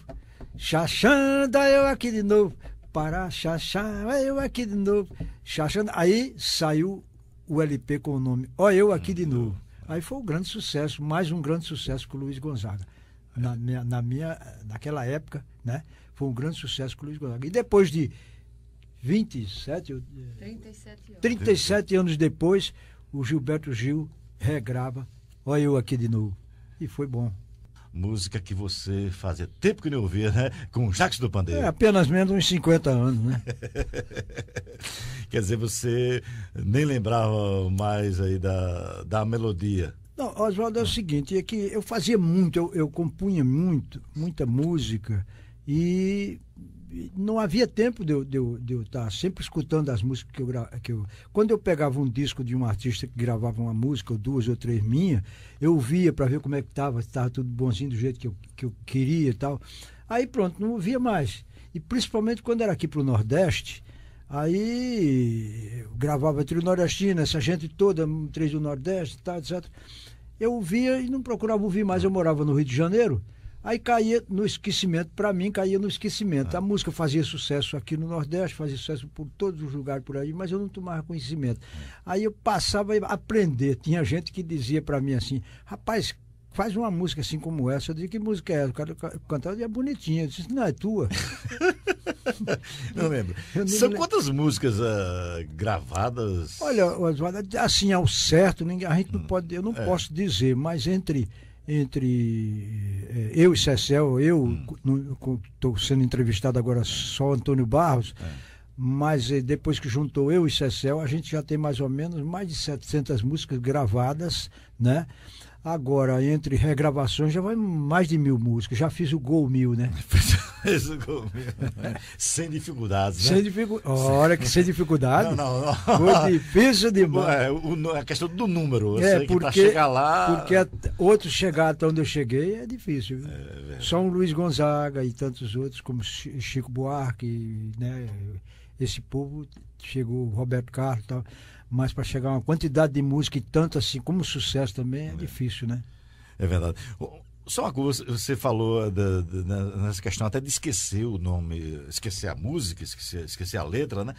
chachanda, eu aqui de novo, para xaxá, olha eu aqui de novo, chachanda. Aí saiu o LP com o nome, olha eu aqui de hum. novo. Aí foi um grande sucesso, mais um grande sucesso com o Luiz Gonzaga. É. Na, minha, na minha, naquela época, né? Foi um grande sucesso com o Luiz Gonzaga. E depois de 27, 37, eh, anos. 37 anos depois, o Gilberto Gil regrava. Olha eu aqui de novo. E foi bom música que você fazia tempo que não ouvia, né? Com o Jacques do Pandeiro. É, apenas menos uns 50 anos, né? <laughs> Quer dizer, você nem lembrava mais aí da, da melodia. Não, Oswaldo, é o ah. seguinte, é que eu fazia muito, eu, eu compunha muito, muita música e não havia tempo de eu, de, eu, de eu estar sempre escutando as músicas que eu, que eu Quando eu pegava um disco de um artista que gravava uma música, ou duas ou três minhas, eu via para ver como é que estava, se estava tudo bonzinho do jeito que eu, que eu queria e tal. Aí pronto, não via mais. E principalmente quando era aqui para o Nordeste, aí eu gravava Trio Nordestino, essa gente toda, Três do Nordeste e tal, tá, etc. Eu via e não procurava ouvir mais. Eu morava no Rio de Janeiro Aí caía no esquecimento, para mim caía no esquecimento. Ah. A música fazia sucesso aqui no Nordeste, fazia sucesso por todos os lugares por aí, mas eu não tomava conhecimento. Ah. Aí eu passava a aprender. Tinha gente que dizia para mim assim: rapaz, faz uma música assim como essa. Eu disse, que música é essa? O cara cantava e é bonitinha. Eu disse, não, é tua. <laughs> não lembro. São quantas músicas uh, gravadas? Olha, assim, ao certo, a gente não hum. pode, eu não é. posso dizer, mas entre entre eh, eu e Cecel, eu estou hum. sendo entrevistado agora só Antônio Barros, é. mas eh, depois que juntou eu e Cecel, a gente já tem mais ou menos mais de 700 músicas gravadas, né? Agora, entre regravações, já vai mais de mil músicas. Já fiz o Gol Mil, né? <laughs> fiz o Gol Mil. É. Sem dificuldades, né? Sem dificuldades. Olha, que sem dificuldades. Não, não, não. Foi difícil demais. É, a questão do número. é, porque, para chegar lá... Porque outros chegar até onde eu cheguei é difícil. É, é São Luiz Gonzaga e tantos outros, como Chico Buarque, né? Esse povo chegou, Roberto Carlos e tal mas para chegar a uma quantidade de música e tanto assim como sucesso também é, é. difícil, né? É verdade. Só uma coisa, você falou eh, da, da, nessa questão até de esquecer o nome, esquecer a música, esquecer, esquecer a letra, né?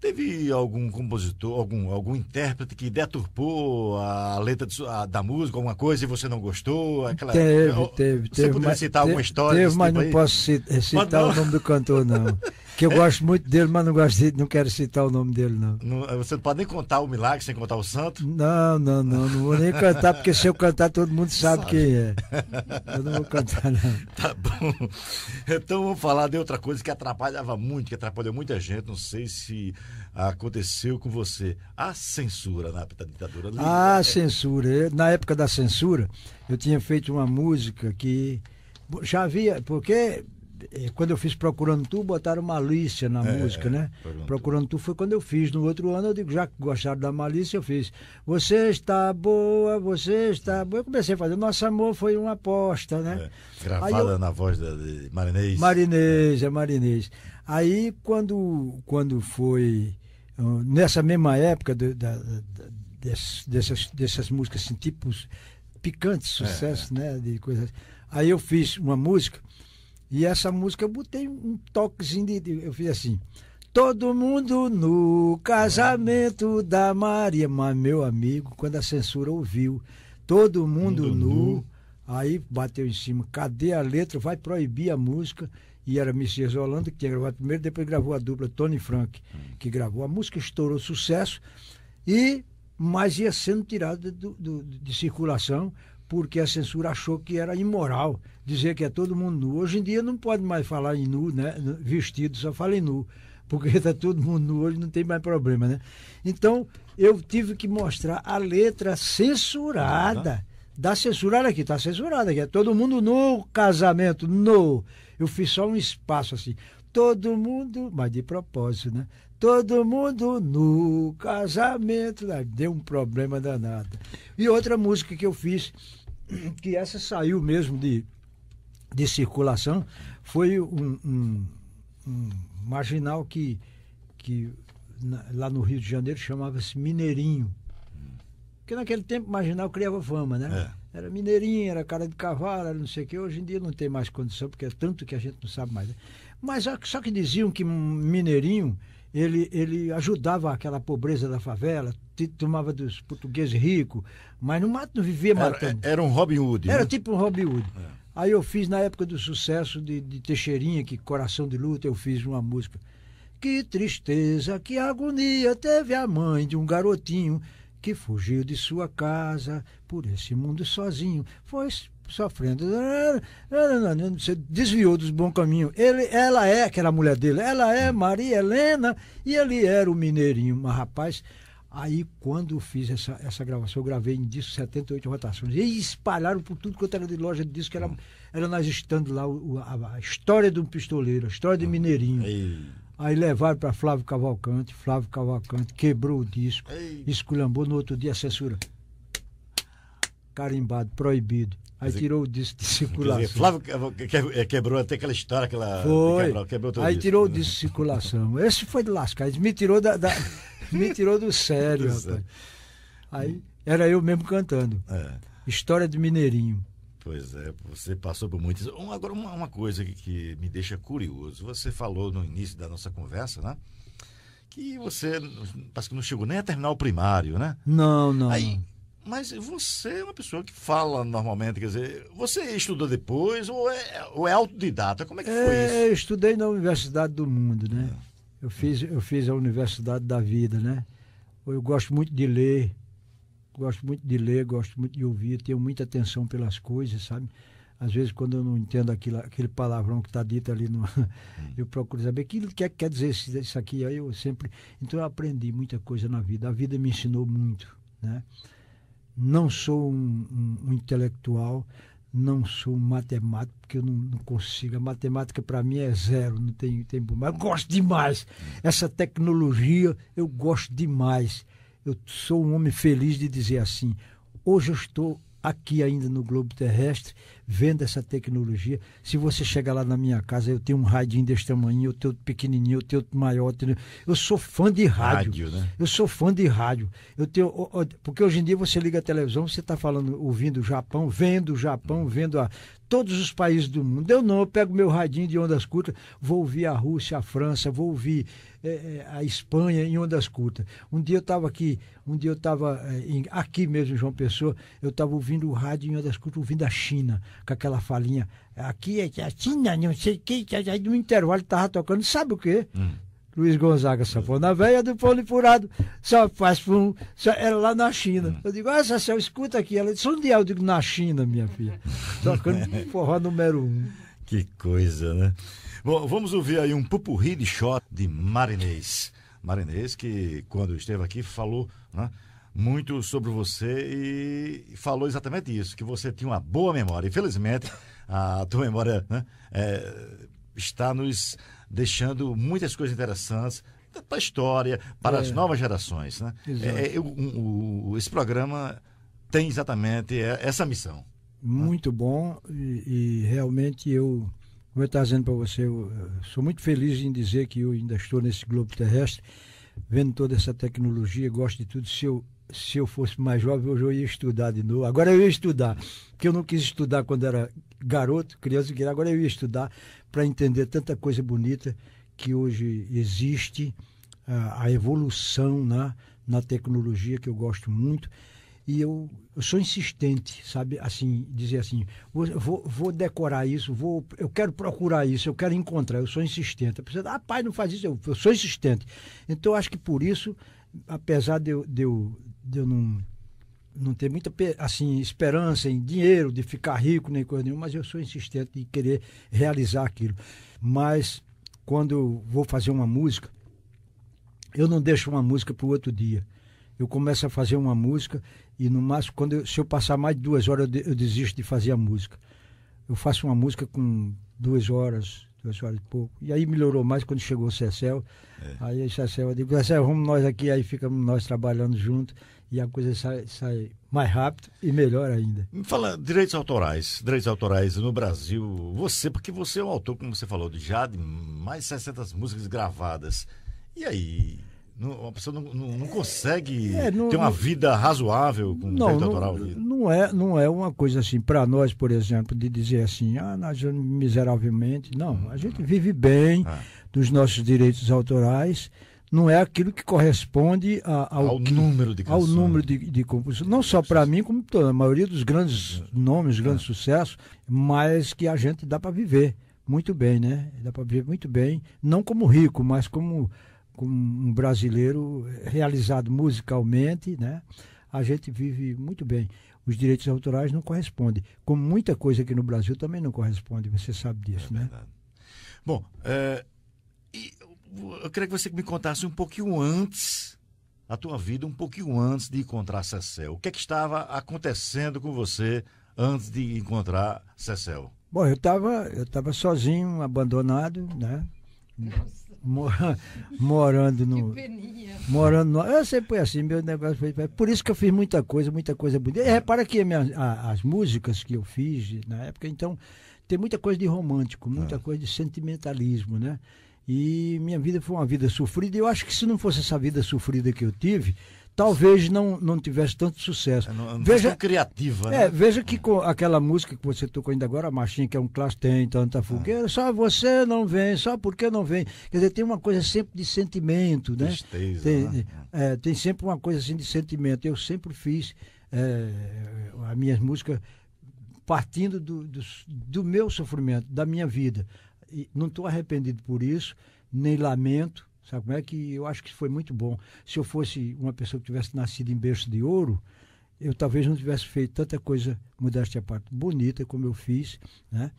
Teve algum compositor, algum, algum intérprete que deturpou a letra de, a, da música, alguma coisa, e você não gostou? Aquela, teve, teve. Você teve, poderia citar alguma história? Teve, mas tipo não aí? posso citar o nome do cantor, não. <laughs> Que eu é? gosto muito dele, mas não gosto não quero citar o nome dele, não. não. Eh, você não pode nem contar o milagre sem contar o santo? Não, não, não. Não vou nem cantar, porque se eu cantar, todo mundo sabe, sabe. quem é. Eu não vou cantar, não. <laughs> Tá bom. Então vamos falar de outra coisa que atrapalhava muito, que atrapalhou muita gente. Não sei se aconteceu com você. A censura na época da ditadura. A censura. Na época da censura, eu tinha feito uma música que já havia, porque é, quando eu fiz Procurando Tu, botaram Malícia na é, música, é, né? Procurando, Procurando tu. tu foi quando eu fiz. No outro ano, eu digo, já que gostaram da Malícia, eu fiz. Você está boa, você está boa. Eu comecei a fazer. Nosso amor foi uma aposta, né? É, gravada eu... na voz da, de Marinês. Marinês, é. é Marinês. Aí, quando, quando foi. Ah, nessa mesma época de, dessas, dessas músicas, assim, tipos picantes, é, sucesso, né? De coisas. Aí eu fiz uma música e essa música eu botei um toquezinho de. Eu fiz assim. Todo mundo no casamento da Maria. Mas, meu amigo, quando a censura ouviu, todo mundo, mundo nu, nu, aí bateu em cima. Cadê a letra? Vai proibir a música. E era Messias Holanda que tinha gravado primeiro, depois gravou a dupla Tony Frank, que gravou a música, estourou sucesso. E, mas ia sendo tirada de circulação, porque a censura achou que era imoral dizer que é todo mundo nu. Hoje em dia não pode mais falar em nu, né? Vestido, só fala em nu. <laughs> Porque está todo mundo nu hoje, não tem mais problema, né? Então, eu tive que mostrar a letra censurada. Uhum. Da censurada aqui, tá censurada aqui. É todo mundo no casamento, no. Eu fiz só um espaço assim. Todo mundo, mas de propósito, né? Todo mundo no casamento. Né? Deu um problema danado. E outra música que eu fiz, <clears throat> que essa saiu mesmo de de circulação, foi um, um, um marginal que, que na, lá no Rio de Janeiro chamava-se Mineirinho. Porque naquele tempo marginal criava fama, né? É. Era mineirinho, era cara de cavalo, era não sei o quê. Hoje em dia não tem mais condição, porque é tanto que a gente não sabe mais. Né? Mas ah, só que diziam que mineirinho ele, ele ajudava aquela pobreza da favela, tomava dos portugueses ricos, mas não, não vivia era, Era um Robin Hood. Era né? tipo um Robin Hood. É. Aí eu fiz, na época do sucesso de, de Teixeirinha, que Coração de Luta, eu fiz uma música. Que tristeza, que agonia teve a mãe de um garotinho que fugiu de sua casa por esse mundo sozinho. Foi sofrendo. Você desviou dos bons caminhos. Ele, ela é, aquela mulher dele, ela é Maria Helena e ele era o Mineirinho. Mas, rapaz, Aí, quando eu fiz essa, essa gravação, eu gravei em disco 78 rotações. E espalharam por tudo quanto era de loja de disco, que era, era nós estando lá a, a, história de um pistoleiro, a história de Mineirinho. Aí levaram para Flávio Cavalcante, Flávio Cavalcante quebrou o disco, Ei. esculhambou no outro dia a censura. Carimbado, proibido. Aí dizer, tirou o disco de circulação. Dizer, Flávio quebrou até aquela história, aquela. Foi. Quebrou, quebrou Aí disco. tirou o <laughs> disco de circulação. Esse foi de lascar, ele me tirou da... da... <laughs> me tirou do sério, é. Aí era eu mesmo cantando. É. História de Mineirinho. Pois é, você passou por muitas. Um, agora, uma, uma coisa que, que, me deixa curioso. Você falou no início da nossa conversa, né? Que você parece que não chegou nem a terminar o primário, né? Não, não. Aí, mas você é uma pessoa que fala normalmente, quer dizer, você estudou depois ou é, ou é autodidata? Como é que é, foi isso? Eu estudei na Universidade do Mundo, né? É eu fiz, eu fiz a Universidade da Vida, né? Eu gosto muito de ler, gosto muito de ler, gosto muito de ouvir, tenho muita atenção pelas coisas, sabe? Às vezes, quando eu não entendo aquilo, aquele palavrão que está dito ali, no, <laughs> eu procuro saber o é que quer, quer dizer isso aqui. Aí eu sempre. Então, eu aprendi muita coisa na vida. A vida me ensinou muito, né? Não sou um, um, um intelectual, não sou matemático, porque eu não, não consigo. A matemática para mim é zero, não tem, tempo Mas eu gosto demais. Essa tecnologia eu gosto demais. Eu sou um homem feliz de dizer assim. Hoje eu estou aqui ainda no globo terrestre, vendo essa tecnologia. Se você chegar lá na minha casa, eu tenho um radinho desse tamanho, eu tenho outro pequenininho, eu tenho outro maior. Eu sou fã de rádio. rádio né? Eu sou fã de rádio. Eu tenho, porque hoje em dia você liga a televisão, você está falando, ouvindo o Japão, vendo o Japão, uhum. vendo a, todos os países do mundo. Eu não, eu pego meu radinho de ondas curtas, vou ouvir a Rússia, a França, vou ouvir é, é, a Espanha em ondas curtas. Um dia eu estava aqui, um dia eu estava é, aqui mesmo, João Pessoa, eu estava ouvindo o rádio em ondas curtas, ouvindo a China, com aquela falinha. Aqui é a China, não sei o que, aí no intervalo estava tocando, sabe o quê? Hum. Luiz Gonzaga, na velha do pão furado, só faz pum, só, era lá na China. Hum. Eu digo, ah, Céu, escuta aqui. Ela disse, onde é? Eu digo, na China, minha filha. <laughs> Tocando forró número um. Que coisa, né? Bom, vamos ouvir aí um pupurri de shot de Marinês. Marinês que, quando esteve aqui, falou né, muito sobre você e falou exatamente isso, que você tinha uma boa memória. Infelizmente, a tua memória né, é, está nos deixando muitas coisas interessantes, para a história, para é. as novas gerações. Né? É, é o, esse programa tem exatamente é, essa missão muito bom e, e realmente eu, como eu estava dizendo para você, eu, eu sou muito feliz em dizer que eu ainda estou nesse globo terrestre, vendo toda essa tecnologia, gosto de tudo. Se eu, se eu fosse mais jovem, hoje eu ia estudar de novo. Agora eu ia estudar, porque eu não quis estudar quando era garoto, criança, agora eu ia estudar para entender tanta coisa bonita que hoje existe, a, a evolução né, na tecnologia, que eu gosto muito. E eu, eu sou insistente, sabe? Assim, dizer assim, vou, vou decorar isso, vou, eu quero procurar isso, eu quero encontrar, eu sou insistente. A pessoa, ah, pai, não faz isso, eu, eu sou insistente. Então, eu acho que por isso, apesar de eu, de eu, de eu não não ter muita assim esperança em dinheiro, de ficar rico nem coisa nenhuma, mas eu sou insistente de querer realizar aquilo. Mas quando eu vou fazer uma música, eu não deixo uma música para o outro dia. Eu começo a fazer uma música e no máximo, quando eu, se eu passar mais de duas horas, eu, de, eu, desisto de fazer a música. Eu faço uma música com duas horas, duas horas e pouco. E aí melhorou mais quando chegou o Cecel. É. Aí o Cecel, eu digo, Cecel, vamos nós aqui, aí ficamos nós trabalhando junto e a coisa sai, sai mais rápido e melhor ainda. Fala, direitos autorais, direitos autorais no Brasil, você, porque você é um autor, como você falou, de já de mais de 600 músicas gravadas. E aí, não, a pessoa não, não, não consegue é, não, ter uma vida razoável com não, direito autoral. Não, não, é, não é uma coisa assim, para nós, por exemplo, de dizer assim, ah, nós miseravelmente. Não, a gente uhum. vive bem ah. dos nossos direitos autorais. Não é aquilo que corresponde a, ao, ao, número de canções. Ao número de, de composições. Não só para mim, como para a maioria dos grandes é. nomes, grandes é. sucessos, mas que a gente dá para viver muito bem, né? Dá para viver muito bem. Não como rico, mas como como um brasileiro realizado musicalmente, né? A gente vive muito bem. Os direitos autorais não correspondem, como muita coisa aqui no Brasil também não corresponde. Você sabe disso, é né? Bom, é, eu queria que você me contasse um pouquinho antes a tua vida, um pouquinho antes de encontrar Cecel. O que, é que estava acontecendo com você antes de encontrar Cecel? Bom, eu estava eu tava sozinho, abandonado, né? Nossa. <laughs> morando no. Morando no. Eu sempre assim, meu negócio foi. Por isso que eu fiz muita coisa, muita coisa bonita. E repara que minha, a, as músicas que eu fiz na época, então, tem muita coisa de romântico, muita ah. coisa de sentimentalismo, né? E minha vida foi uma vida sofrida. E eu acho que se não fosse essa vida sofrida que eu tive, talvez não, não tivesse tanto sucesso. É, não, veja criativa, é, né? É, veja que é. com aquela música que você tocou ainda agora, a marchinha que é um clássico, tem tanta ah. fogueira, ah. só você não vem, só porque não vem. Quer dizer, tem uma coisa sempre de sentimento, né? Tristeza, tem, né? É, é, tem sempre uma coisa assim de sentimento. Eu sempre fiz é, as minhas músicas partindo do, do, do meu sofrimento, da minha vida. E não estou arrependido por isso, nem lamento, Sabe como é que eu acho que foi muito bom. Se eu fosse uma pessoa que tivesse nascido em berço de ouro, eu talvez não tivesse feito tanta coisa, modéstia à parte, bonita como eu fiz, né?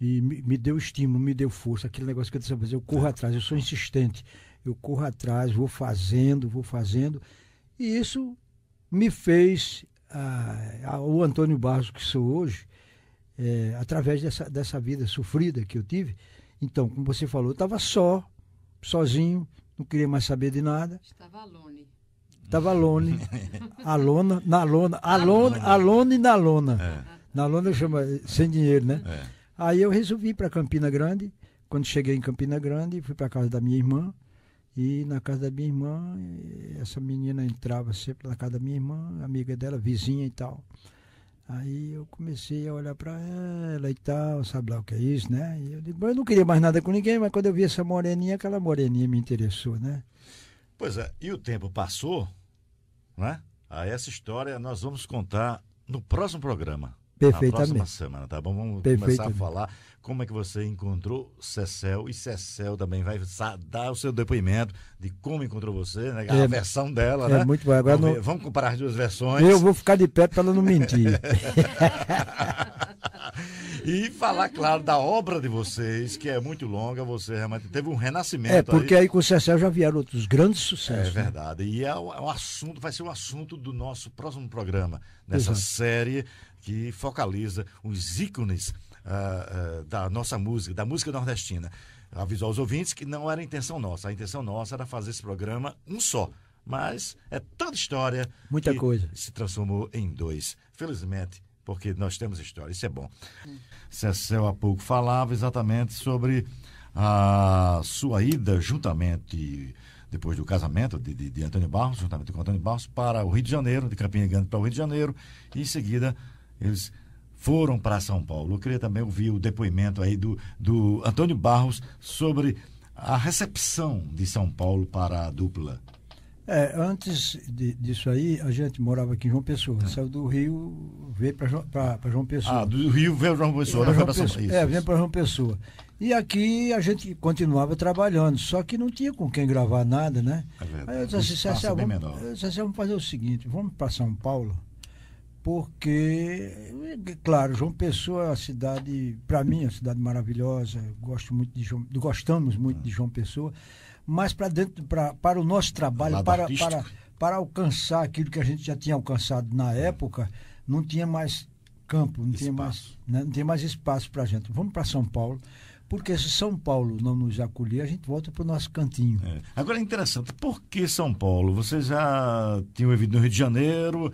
E me, me deu estímulo, me deu força, aquele negócio que eu disse, mas eu corro é. atrás, eu sou insistente, eu corro atrás, vou fazendo, vou fazendo. E isso me fez ah, ah o Antônio Barros que sou hoje, é, através dessa, dessa vida sofrida que eu tive. Então, como você falou, eu estava só, sozinho, não queria mais saber de nada. Estava alone. Estava alone. alona, <laughs> na lona. Alone, alone na lona. É. Na lona eu chamo eh, sem dinheiro, né? É. Aí eu resolvi ir para Campina Grande. Quando cheguei em Campina Grande, fui para casa da minha irmã. E na casa da minha irmã, eh, essa menina entrava sempre na casa da minha irmã, amiga dela, vizinha e tal. Aí eu comecei a olhar para ela e tal, sabe lá o que é isso, né? E eu, eu não queria mais nada com ninguém, mas quando eu vi essa moreninha, aquela moreninha me interessou, né? Pois é, e o tempo passou, né? A essa história nós vamos contar no próximo programa. Perfeitamente. Na próxima semana, tá bom? Vamos começar a falar como é que você encontrou Cecel e Cecel também vai dar o seu depoimento de como encontrou você, né? A é, versão dela, é né? muito bom. Agora vamos, não... vamos comparar as duas versões. Eu vou ficar de pé para ela não mentir. <laughs> E falar, claro, da obra de vocês, que é muito longa, você realmente teve um renascimento. É, porque aí, aí com o Cecel já vieram outros grandes sucessos. É né? verdade. Né? E é um é assunto, vai ser um assunto do nosso próximo programa, uhum. nessa Exato. série que focaliza os ícones uh, uh, da nossa música, da música nordestina. Avisou aos ouvintes que não era a intenção nossa. A intenção nossa era fazer esse programa um só. Mas é tanta história. Muita coisa. Se transformou em dois. Felizmente, porque nós temos história, isso é bom. Hum. Cecel há pouco falava exatamente sobre a sua ida juntamente depois do casamento de, de, de, Antônio Barros, juntamente com Antônio Barros, para o Rio de Janeiro, de Campina Grande para o Rio de Janeiro, e em seguida eles foram para São Paulo. Eu queria também ouvir o depoimento aí do, do Antônio Barros sobre a recepção de São Paulo para a dupla é, antes de, disso aí, a gente morava aqui em João Pessoa. É. Saiu do Rio, veio para João, Pessoa. Ah, do Rio veio para João Pessoa, não foi para São É, veio para João Pessoa. E aqui a gente continuava trabalhando, só que não tinha com quem gravar nada, né? É verdade. Aí eu disse assim, é vamos, assim, vamos fazer o seguinte, vamos para São Paulo, porque, claro, João Pessoa é uma cidade, para mim, é uma cidade maravilhosa, gosto muito de João, gostamos muito ah. de João Pessoa, mas para dentro, pra, para o nosso trabalho, para, para, para alcançar aquilo que a gente já tinha alcançado na época, não tinha mais campo, não tinha mais, né? não tinha mais espaço para a gente. Vamos para São Paulo. Porque se São Paulo não nos acolher, a gente volta para o nosso cantinho. É. Agora é interessante, por que São Paulo? Você já tinha vivido no Rio de Janeiro,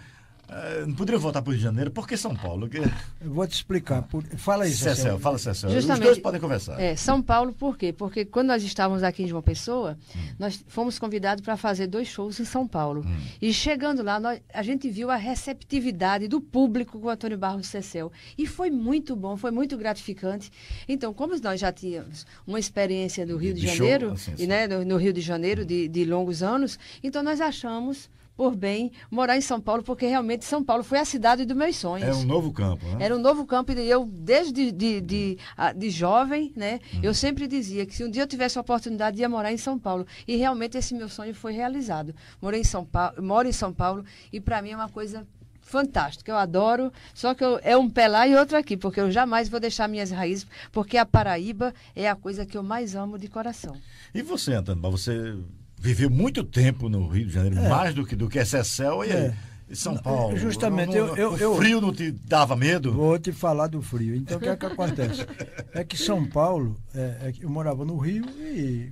não ah, poderia voltar para o Rio de Janeiro, por que São Paulo? Que... Eu vou te explicar. Por... Fala isso, Cécel. Fala, Cecel. Justamente, Os dois podem conversar. É, São Paulo, por quê? Porque quando nós estávamos aqui em João Pessoa, hum. nós fomos convidados para fazer dois shows em São Paulo. Hum. E chegando lá, nós, a gente viu a receptividade do público com o Antônio Barros e E foi muito bom, foi muito gratificante. Então, como nós já tínhamos uma experiência no Rio de, de Janeiro, show, assim, e né, no, no, Rio de Janeiro hum. de, de longos anos, então nós achamos por bem morar em São Paulo, porque realmente São Paulo foi a cidade dos meus sonhos. Era um novo campo, né? Era um novo campo e eu, desde de, de, de, de jovem, né, uhum. eu sempre dizia que se um dia eu tivesse a oportunidade de ia morar em São Paulo, e realmente esse meu sonho foi realizado. Morei em São Paulo, moro em São Paulo e para mim é uma coisa fantástica, eu adoro, só que eu, é um pé lá e outro aqui, porque eu jamais vou deixar minhas raízes, porque a Paraíba é a coisa que eu mais amo de coração. E você, Antônio, você viveu muito tempo no Rio de Janeiro, é. mais do que, do que Excel e, é. e São Paulo. É, justamente, não, não, eu, eu, o frio não te dava medo? Vou te falar do frio. Então, o que é que <laughs> acontece? É que São Paulo, é, é eu morava no Rio e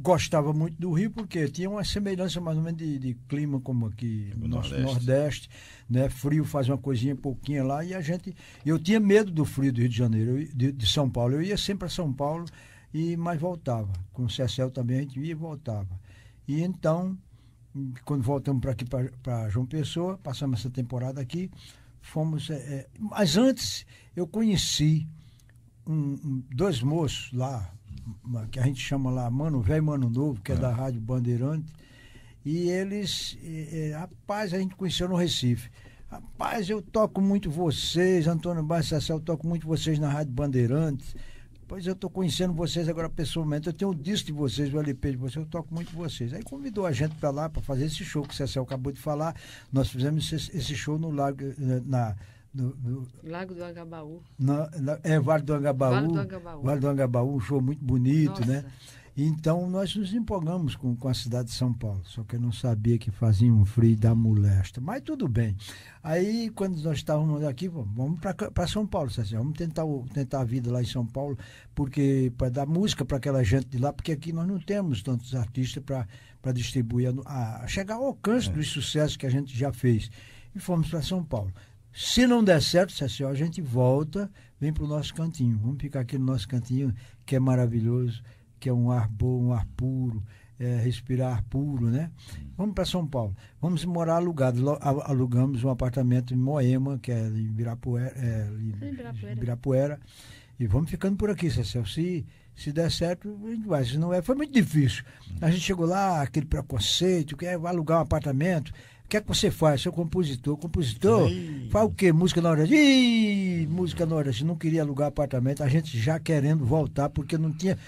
gostava muito do Rio porque tinha uma semelhança mais ou menos de, de clima como aqui tipo no nosso Nordeste. Nordeste, né? Frio faz uma coisinha pouquinha lá e a gente eu tinha medo do frio do Rio de Janeiro, de, de São Paulo. Eu ia sempre a São Paulo e mas voltava. Com o Cecel também a gente ia e voltava. E então, quando voltamos para aqui, para João Pessoa, passamos essa temporada aqui, fomos. É, é, mas antes, eu conheci um, um, dois moços lá, que a gente chama lá Mano Velho e Mano Novo, que é, é da Rádio Bandeirante, e eles, é, é, rapaz, a gente conheceu no Recife. Rapaz, eu toco muito vocês, Antônio Barça Cecel, eu toco muito vocês na Rádio Bandeirantes Pois eu estou conhecendo vocês agora pessoalmente, eu tenho um disco de vocês, o um LP de vocês, eu toco muito vocês. Aí convidou a gente para lá para fazer esse show que o Cecil acabou de falar. Nós fizemos esse, esse show no lago, eh, na, no, no, Lago do Angabaú. Na, na, é, Vale do Angabaú. Vale do Angabaú. Vale do Angabaú, um show muito bonito, né? Nossa. né? Então nós nos empolgamos com, com a cidade de São Paulo, só que eu não sabia que fazia um frio da molesta, mas tudo bem. Aí quando nós estávamos aqui, vamos para São Paulo, assim, vamos tentar, tentar a vida lá em São Paulo, porque para dar música para aquela gente de lá, porque aqui nós não temos tantos artistas para distribuir, a, a, chegar ao alcance é. dos sucessos que a gente já fez. E fomos para São Paulo. Se não der certo, Cecil, a gente volta, vem para o nosso cantinho. Vamos ficar aqui no nosso cantinho, que é maravilhoso que é um ar bom, um ar puro, é, respirar puro, né? Vamos para São Paulo. Vamos morar alugado. Alugamos um apartamento em Moema, que é em Ibirapuera. É, Ibirapuera. E vamos ficando por aqui, Cecil. Se, se der certo, a gente vai. Se não é, foi muito difícil. Hum. A gente chegou lá, aquele preconceito, quer é, alugar um apartamento. O que é que você faz? Seu compositor. Compositor, Sim. faz o quê? Música na hora de... Ih, música na hora de... Não queria alugar apartamento. A gente já querendo voltar, porque não tinha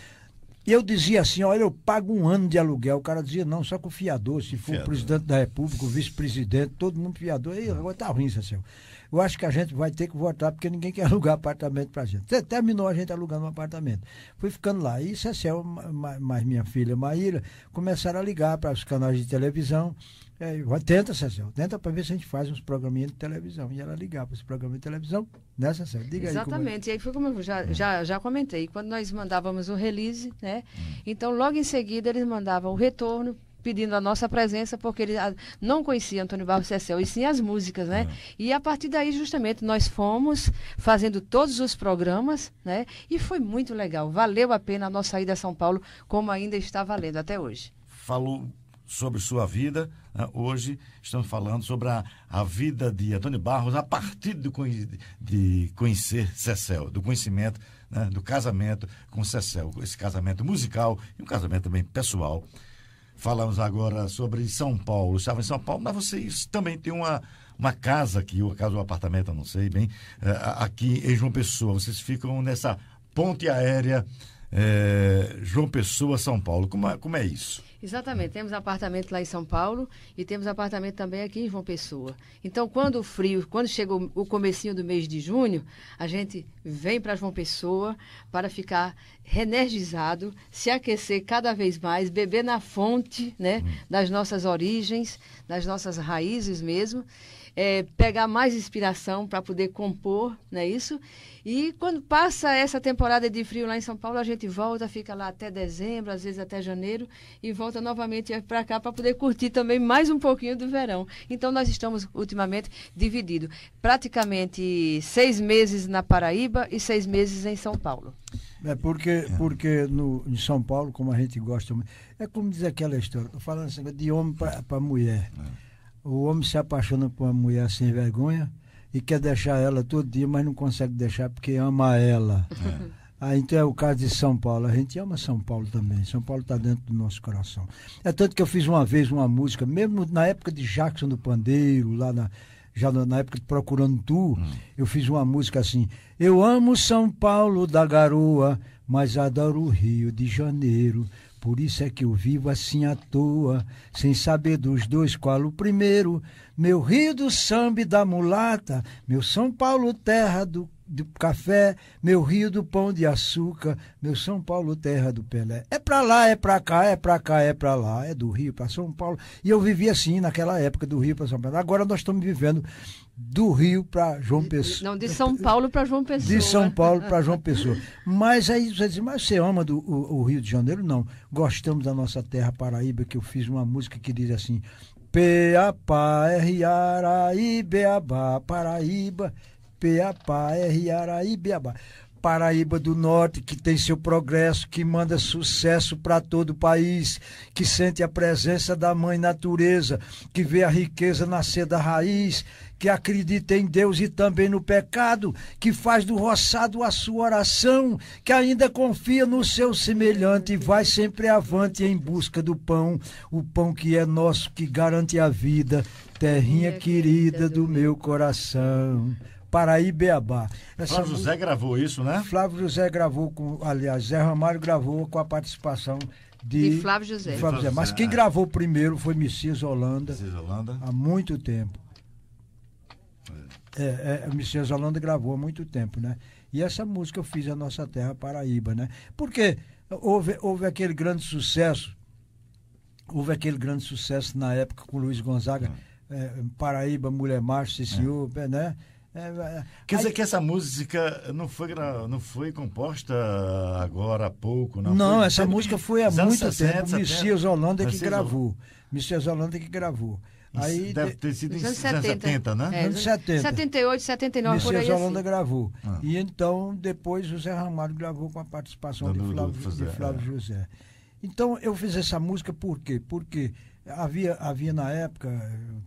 e eu dizia assim, olha, eu pago um ano de aluguel. O cara dizia, não, só com o fiador, se for fiador. presidente da República, o vice-presidente, todo mundo fiador. E agora tá ruim, senhor eu acho que a gente vai ter que votar, porque ninguém quer <laughs> alugar apartamento a gente. Terminou a gente alugando um apartamento. Fui ficando lá. E Cecil, mais minha filha Maíra, começaram a ligar para os canais de televisão. É, tenta, Cecil, tenta para ver se a gente faz uns programinhos de televisão. E ela ligava para esse programa de televisão, né, Cecil? Diga é. Exatamente. Aí é. E aí foi como eu já, já, já comentei. Quando nós mandávamos o release, né? Hum. Então, logo em seguida, eles mandavam o retorno pedindo a nossa presença, porque ele ah, não conhecia Antônio Barros Cecel, e sim as músicas, né? É. E a partir daí, justamente, nós fomos fazendo todos os programas, né? E foi muito legal. Valeu a pena a nossa ida a São Paulo, como ainda está valendo até hoje. Falou sobre sua vida. Né? Hoje estamos falando sobre a, a vida de Antônio Barros a partir do, de conhecer Cecel, do conhecimento, né, do casamento com Cecel, esse casamento musical e um casamento também pessoal Falamos agora sobre São Paulo. Estava em São Paulo, mas vocês também têm uma, uma casa aqui, ou casa ou um apartamento, não sei bem, eh, aqui em João Pessoa. Vocês ficam nessa ponte aérea é, João Pessoa, São Paulo. Como é, como é isso? Exatamente. Temos apartamento lá em São Paulo e temos apartamento também aqui em João Pessoa. Então, quando o frio, quando chega o comecinho do mês de junho, a gente vem para João Pessoa para ficar reenergizado, se aquecer cada vez mais, beber na fonte, né, hum. das nossas origens, das nossas raízes mesmo é, pegar mais inspiração para poder compor, não é isso? E quando passa essa temporada de frio lá em São Paulo, a gente volta, fica lá até dezembro, às vezes até janeiro, e volta novamente para cá para poder curtir também mais um pouquinho do verão. Então nós estamos ultimamente divididos, praticamente seis meses na Paraíba e seis meses em São Paulo. É porque, porque no, em São Paulo, como a gente gosta, é como diz aquela história, falando assim, de homem para mulher. É. O homem se apaixona por uma mulher sem vergonha e quer deixar ela todo dia, mas não consegue deixar porque ama ela. É. Ah, então é o caso de São Paulo. A gente ama São Paulo também. São Paulo está dentro do nosso coração. É tanto que eu fiz uma vez uma música, mesmo na época de Jackson do Pandeiro, lá na, já na época de Procurando Tu, hum. eu fiz uma música assim. Eu amo São Paulo da garoa, mas adoro o Rio de Janeiro. Por isso é que eu vivo assim à toa, sem saber dos dois qual o primeiro. Meu Rio do Samba e da Mulata, meu São Paulo, terra do, do café, meu Rio do Pão de Açúcar, meu São Paulo, terra do Pelé. É pra lá, é pra cá, é pra cá, é pra lá, é do Rio para São Paulo. E eu vivi assim naquela época, do Rio para São Paulo. Agora nós estamos vivendo do Rio para João Pessoa. Não, de São Paulo para João Pessoa. De São Paulo para João <laughs> Pessoa. mas aí você diz, mas você ama do, o, o, Rio de Janeiro? Não. Gostamos da nossa terra Paraíba, que eu fiz uma música que diz assim: Peapá, Riaraibeabá, Paraíba, Peapá, Riaraibeabá. Paraíba do Norte, que tem seu progresso, que manda sucesso para todo o país, que sente a presença da mãe natureza, que vê a riqueza nascer da raiz, que acredita em Deus e também no pecado, que faz do roçado a sua oração, que ainda confia no seu semelhante e vai sempre avante em busca do pão, o pão que é nosso, que garante a vida, terrinha querida do meu coração. Paraí Beabá. Flávio José gravou isso, né? Flávio José gravou, com, aliás, Zé Ramalho gravou com a participação de, de Flávio José. Flávio José. Mas quem é. gravou primeiro foi Messias Holanda, Messias Holanda. Há muito tempo é, é, Messias Holanda gravou há muito tempo, né? E essa música eu fiz a Nossa Terra Paraíba, né? Porque houve, houve aquele grande sucesso, houve aquele grande sucesso na época com Luiz Gonzaga, é, Paraíba, Mulher Marcha, Ciú, é. né? É, é, Quer dizer aí, que essa música não foi, não foi composta agora há pouco, não? Não, foi, essa música foi há muito 60, tempo. 70, Messias Holanda que gravou. Messias Holanda que gravou. Aí, Deve ter sido em 70, 70 né? É, 70. 78, 79, Messias por aí. Holanda assim. gravou. Ah. E então, depois, o Zé Ramalho gravou com a participação de Flávio, José, de Flávio é. José. Então, eu fiz essa música por quê? Porque havia, havia na época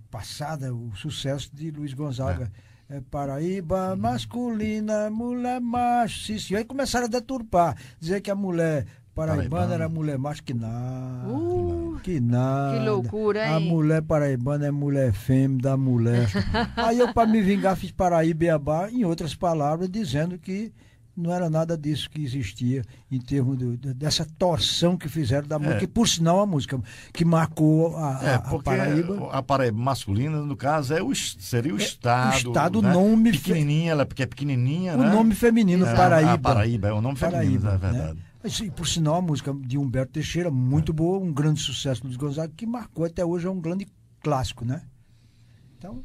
passada o sucesso de Luiz Gonzaga. É. É Paraíba, masculina, mulher macho, sim, sim. Aí começaram a deturpar, dizer que a mulher paraibana era mulher macho que nada. Uh, que nada. Que loucura, hein? A mulher paraibana é mulher fêmea da mulher. <laughs> Aí eu, para me vingar, fiz Paraíba Abá, em outras palavras, dizendo que não era nada disso que existia em termos de, de, dessa torção que fizeram da é. música, é. que por sinal a música que marcou a, é, a, Paraíba. A Paraíba masculina, no caso, é o, seria o Estado. É, o Estado, né? nome. Pequenininha, ela, é porque é pequenininha, o né? nome feminino, é, Paraíba. Paraíba, é o nome Paraíba, feminino, é né? verdade. Né? E por sinal, a música de Humberto Teixeira, muito é. boa, um grande sucesso do Luiz Gonzaga, que marcou até hoje, é um grande clássico, né? Então.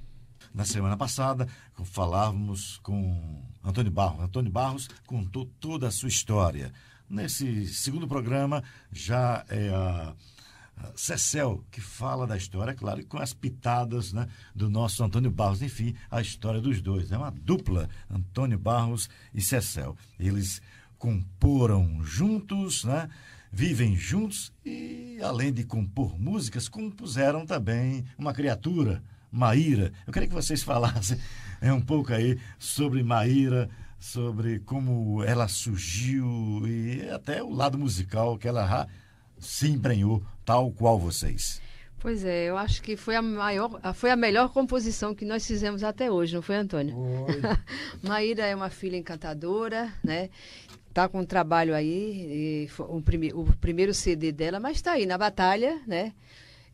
Na semana passada, falávamos com Antônio Barros. Antônio Barros contou toda a sua história. Nesse segundo programa, já é a. Cecel, que fala da história, claro, com as pitadas né, do nosso Antônio Barros. Enfim, a história dos dois. É né? uma dupla, Antônio Barros e Cecel. Eles comporam juntos, né? vivem juntos e, além de compor músicas, compuseram também uma criatura, Maíra. Eu queria que vocês <laughs> falassem é, um pouco aí sobre Maíra, sobre como ela surgiu e até o lado musical que ela se embrenhou, tal qual vocês. Pois é, eu acho que foi a maior, foi a melhor composição que nós fizemos até hoje, não foi, Antônio? <laughs> Maíra é uma filha encantadora, né? tá com um trabalho aí, um prime, o primeiro CD dela, mas está aí na batalha, né?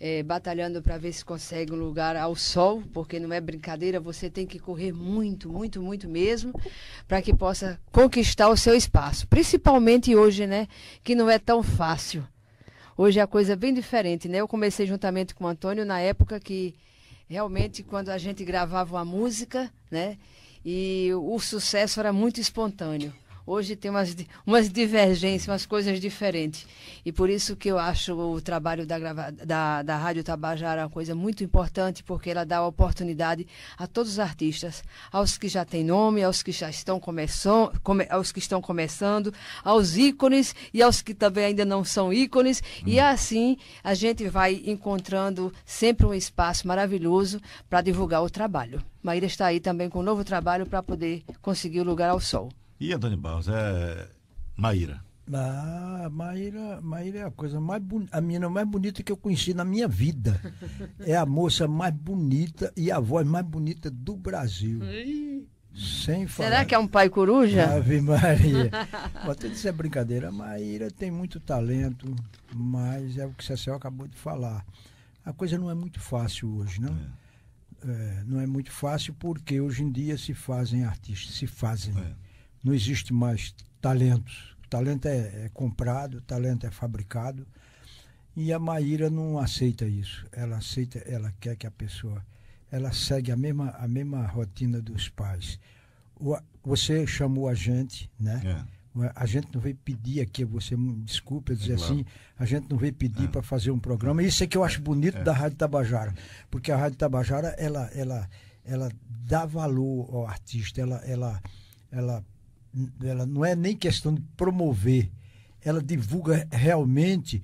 É, batalhando para ver se consegue um lugar ao sol, porque não é brincadeira, você tem que correr muito, muito, muito mesmo, para que possa conquistar o seu espaço. Principalmente hoje, né? Que não é tão fácil. Hoje é a coisa é bem diferente, né? Eu comecei juntamente com o Antônio na época que realmente quando a gente gravava uma música, né? E o sucesso era muito espontâneo. Hoje tem umas, umas divergências, umas coisas diferentes. E por isso que eu acho o trabalho da, da, da Rádio Tabajara uma coisa muito importante, porque ela dá oportunidade a todos os artistas, aos que já têm nome, aos que já estão começando, come, aos que estão começando, aos ícones e aos que também ainda não são ícones. Hum. E assim a gente vai encontrando sempre um espaço maravilhoso para divulgar o trabalho. Maíra está aí também com um novo trabalho para poder conseguir o lugar ao sol. E a Barros, é Maíra. Ah, Maíra, Maíra é a coisa mais bonita, a menina mais bonita que eu conheci na minha vida. <laughs> É a moça mais bonita e a voz mais bonita do Brasil. Sem falar. Será que é um pai coruja? Ave Maria. <laughs> Mas tudo é brincadeira. Maíra tem muito talento, mas é o que o Cecil acabou de falar. A coisa não é muito fácil hoje, não? É. É, não é muito fácil porque hoje em dia se fazem artistas, se fazem. É não existe mais talentos. talento é, é comprado, talento é fabricado. E a Maíra não aceita isso. Ela aceita, ela quer que a pessoa ela segue a mesma, a mesma rotina dos pais. O, você chamou a gente, né? É. A gente não veio pedir aqui, você desculpa é dizer é claro. assim, a gente não veio pedir é. para fazer um programa. Isso é que eu acho bonito é. da Rádio Tabajara, porque a Rádio Tabajara, ela, ela, ela dá valor ao artista, ela, ela, ela ela não é nem questão de promover, ela divulga realmente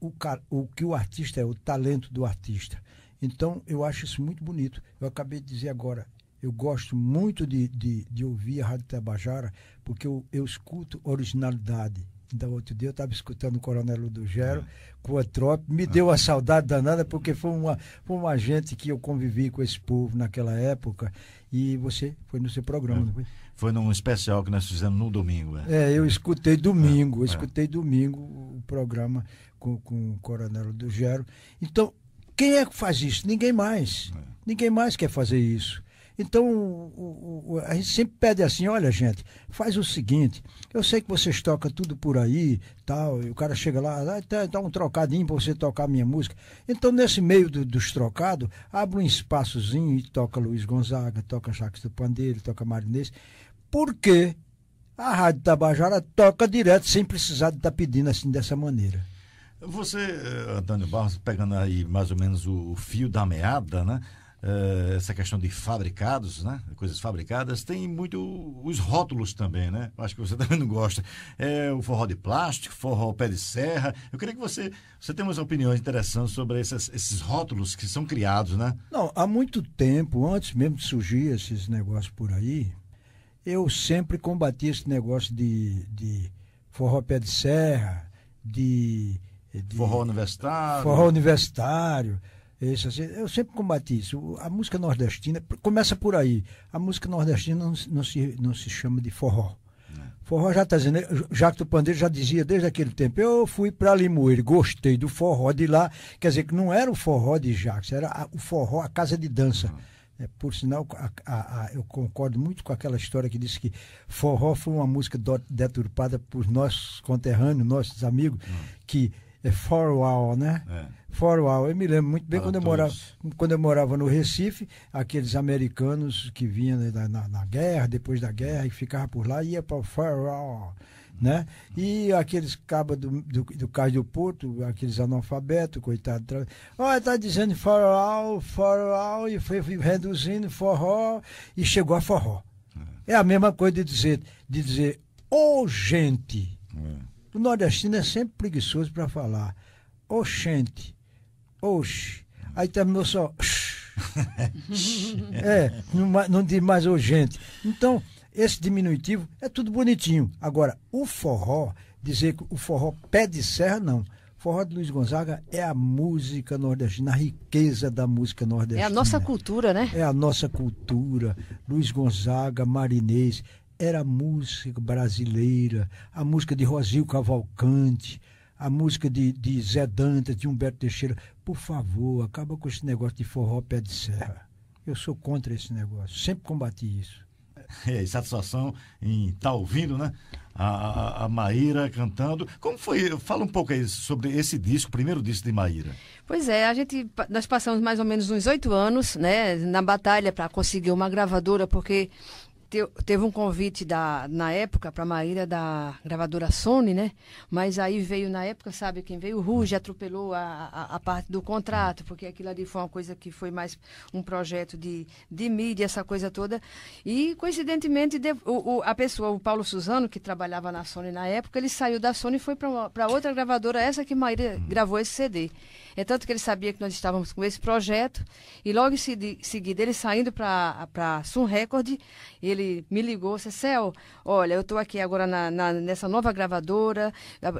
o, o que o artista é, o talento do artista. Então, eu acho isso muito bonito. Eu acabei de dizer agora, eu gosto muito de, de, de ouvir a Rádio Tabajara, porque eu, eu escuto originalidade da outro dia eu estava escutando o Coronel Ludogero é. com o Trop, me é. deu a saudade danada, porque foi uma, foi uma gente que eu convivi com esse povo naquela época. E você foi no seu programa, é. não foi? Foi num especial que nós fizemos no domingo. É, é eu escutei domingo, é, eu escutei é. domingo o programa com, com o Coronel Gero Então, quem é que faz isso? Ninguém mais. É. Ninguém mais quer fazer isso. Então, o, o, a gente sempre pede assim, olha, gente, faz o seguinte, eu sei que vocês tocam tudo por aí, tal, e o cara chega lá, ah, dá, tá, dá um trocadinho para você tocar minha música. Então, nesse meio do, dos trocados, abre um espaçozinho e toca Luiz Gonzaga, toca Jacques do Pandeiro, toca Marinês. Por quê? A Rádio Tabajara toca direto, sem precisar de estar tá pedindo assim dessa maneira. Você, eh, Antônio Barros, pegando aí mais ou menos o, o fio da meada, né? uh, essa questão de fabricados, né? Coisas fabricadas, tem muito os rótulos também, né? Acho que você <laughs> também não gosta. É, o forró de plástico, forró pé de serra. Eu queria que você, você tem umas opiniões interessantes sobre essas, esses rótulos que são criados, né? Não, há muito tempo, antes mesmo de surgir esses negócios por aí, eu sempre combati esse negócio de, de forró pé de serra, de, de forró universitário. Forró universitário. Esse, assim, eu sempre combati isso. A música nordestina, começa por aí. A música nordestina não, não se, não se chama de forró. É. Forró já está dizendo, eh, Jacques do Pandeiro já dizia desde aquele tempo, eu fui para Limoeiro, gostei do forró de lá, quer dizer que não era o forró de Jacques, era a, o forró, a casa de dança. É, por sinal, a, a, eu concordo muito com aquela história que disse que forró foi uma música do, deturpada por nossos conterrâneos, nossos amigos, que é eh, forró, né? É. Farwell. Eu me lembro muito bem ah, quando eu, morava, quando eu morava no Recife, aqueles americanos que vinham na, na, na guerra, depois da guerra, e ficavam por lá, ia para Farwell. Né? E aqueles cabos do, do, do Cais do Porto, aqueles analfabetos, coitado. Tra... Olha, está dizendo farol, farol, e foi reduzindo forró, e chegou a forró. É, é a mesma coisa de dizer, de dizer, ô oh, gente. É. O nordestino é sempre preguiçoso para falar. Ô oh, gente. Oxi. Aí terminou só. é, não, não diz mais urgente. Então, esse diminutivo é tudo bonitinho. Agora, o forró, dizer que o forró pé de serra, não. Forró de Luiz Gonzaga é a música nordestina, a riqueza da música nordestina. É a nossa cultura, né? É a nossa cultura. Luiz Gonzaga, Marinês, era a música brasileira, a música de Rosil Cavalcante, a música de, de Zé Dantas, de Humberto Teixeira. Por favor, acaba com esse negócio de forró pé de serra. Eu sou contra esse negócio, sempre combati isso. É, <laughs> satisfação em estar tá ouvindo, né? A, a, a, Maíra cantando. Como foi? Fala um pouco aí sobre esse disco, o primeiro disco de Maíra. Pois é, a gente, nós passamos mais ou menos uns oito anos, né, na batalha para conseguir uma gravadora, porque te, teve um convite da, na época para Maíra da gravadora Sony, né? Mas aí veio na época, sabe quem veio? O Ruge atropelou a, a, a, parte do contrato, porque aquilo ali foi uma coisa que foi mais um projeto de, de mídia, essa coisa toda. E coincidentemente, de, o, o, a pessoa, o Paulo Suzano, que trabalhava na Sony na época, ele saiu da Sony e foi para outra gravadora, essa que Maíra gravou esse CD. É tanto que ele sabia que nós estávamos com esse projeto, e logo em seguida, ele saindo para a Sun Record, ele ele me ligou, Céu, olha, eu estou aqui agora na, na, nessa nova gravadora,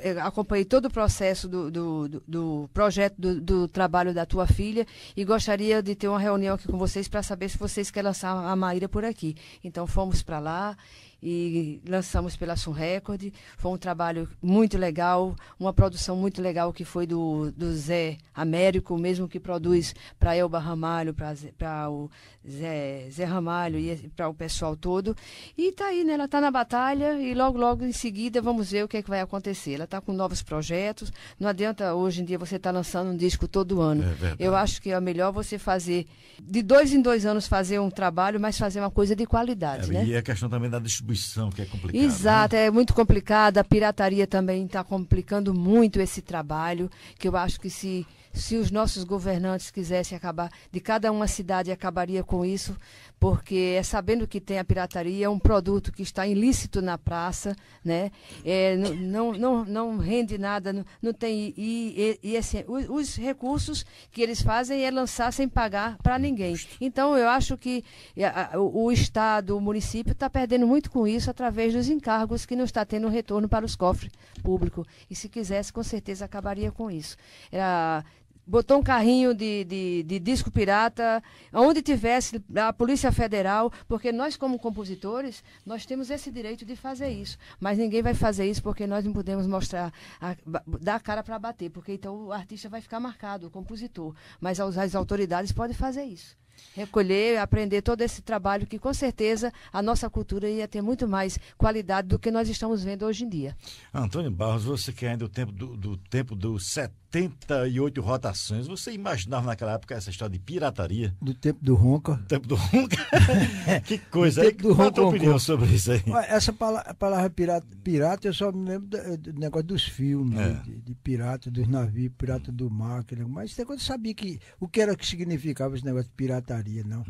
eh, acompanhei todo o processo do, do, do, do projeto, do, do, trabalho da tua filha e gostaria de ter uma reunião aqui com vocês para saber se vocês querem lançar a Maíra por aqui. Então fomos para lá e lançamos pela Sun Record. Foi um trabalho muito legal, uma produção muito legal que foi do, do Zé Américo, mesmo que produz para Elba Ramalho, para o Zé, Zé Ramalho e para o pessoal todo. E está aí, né? Ela está na batalha e logo, logo em seguida vamos ver o que, é que vai acontecer. Ela está com novos projetos. Não adianta hoje em dia você estar tá lançando um disco todo ano. É Eu acho que é melhor você fazer, de dois em dois anos, fazer um trabalho, mas fazer uma coisa de qualidade, é, né? E a é questão também da distribuição distribuição que é complicada. Exato, né? é muito complicada. A pirataria também está complicando muito esse trabalho, que eu acho que se se os nossos governantes quisessem acabar, de cada uma cidade acabaria com isso, porque é sabendo que tem a pirataria, é um produto que está ilícito na praça, né? É, não, não, não rende nada, não, não tem. E, e, e assim, os, os, recursos que eles fazem é lançar sem pagar para ninguém. Então, eu acho que a, o, o Estado, o município, está perdendo muito com isso através dos encargos que não está tendo retorno para os cofres públicos. E se quisesse, com certeza acabaria com isso. Era botou um carrinho de, de, de, disco pirata, onde tivesse a Polícia Federal, porque nós, como compositores, nós temos esse direito de fazer isso. Mas ninguém vai fazer isso porque nós não podemos mostrar, a, dar a cara para bater, porque então o artista vai ficar marcado, o compositor. Mas as, as autoridades podem fazer isso. Recolher, aprender todo esse trabalho que, com certeza, a nossa cultura ia ter muito mais qualidade do que nós estamos vendo hoje em dia. Antônio Barros, você quer é ainda o tempo do, do tempo do set 78 rotações. Você imaginava naquela época essa história de pirataria? Do tempo do Ronca. Do tempo do Ronca? <laughs> que coisa. Do aí, Qual a tua opinião sobre isso aí? Essa palavra, pirata, pirata, eu só me lembro do, do negócio dos filmes, é. de, de, pirata, dos navios, pirata do mar. Aquele, mas você é quando sabia que, o que era que significava esse negócio de pirataria, não. Hum.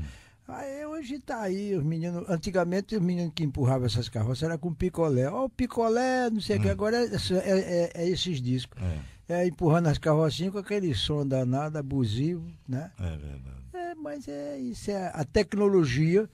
Aí hoje tá aí, os meninos. Antigamente os meninos que empurravam essas carroças era com picolé. Ó, oh, picolé, não sei o hum. que, agora é, é, é, é, esses discos. É. é empurrando as carrocinhas com aquele som danado, abusivo, né? É verdade. É, mas é isso, é a tecnologia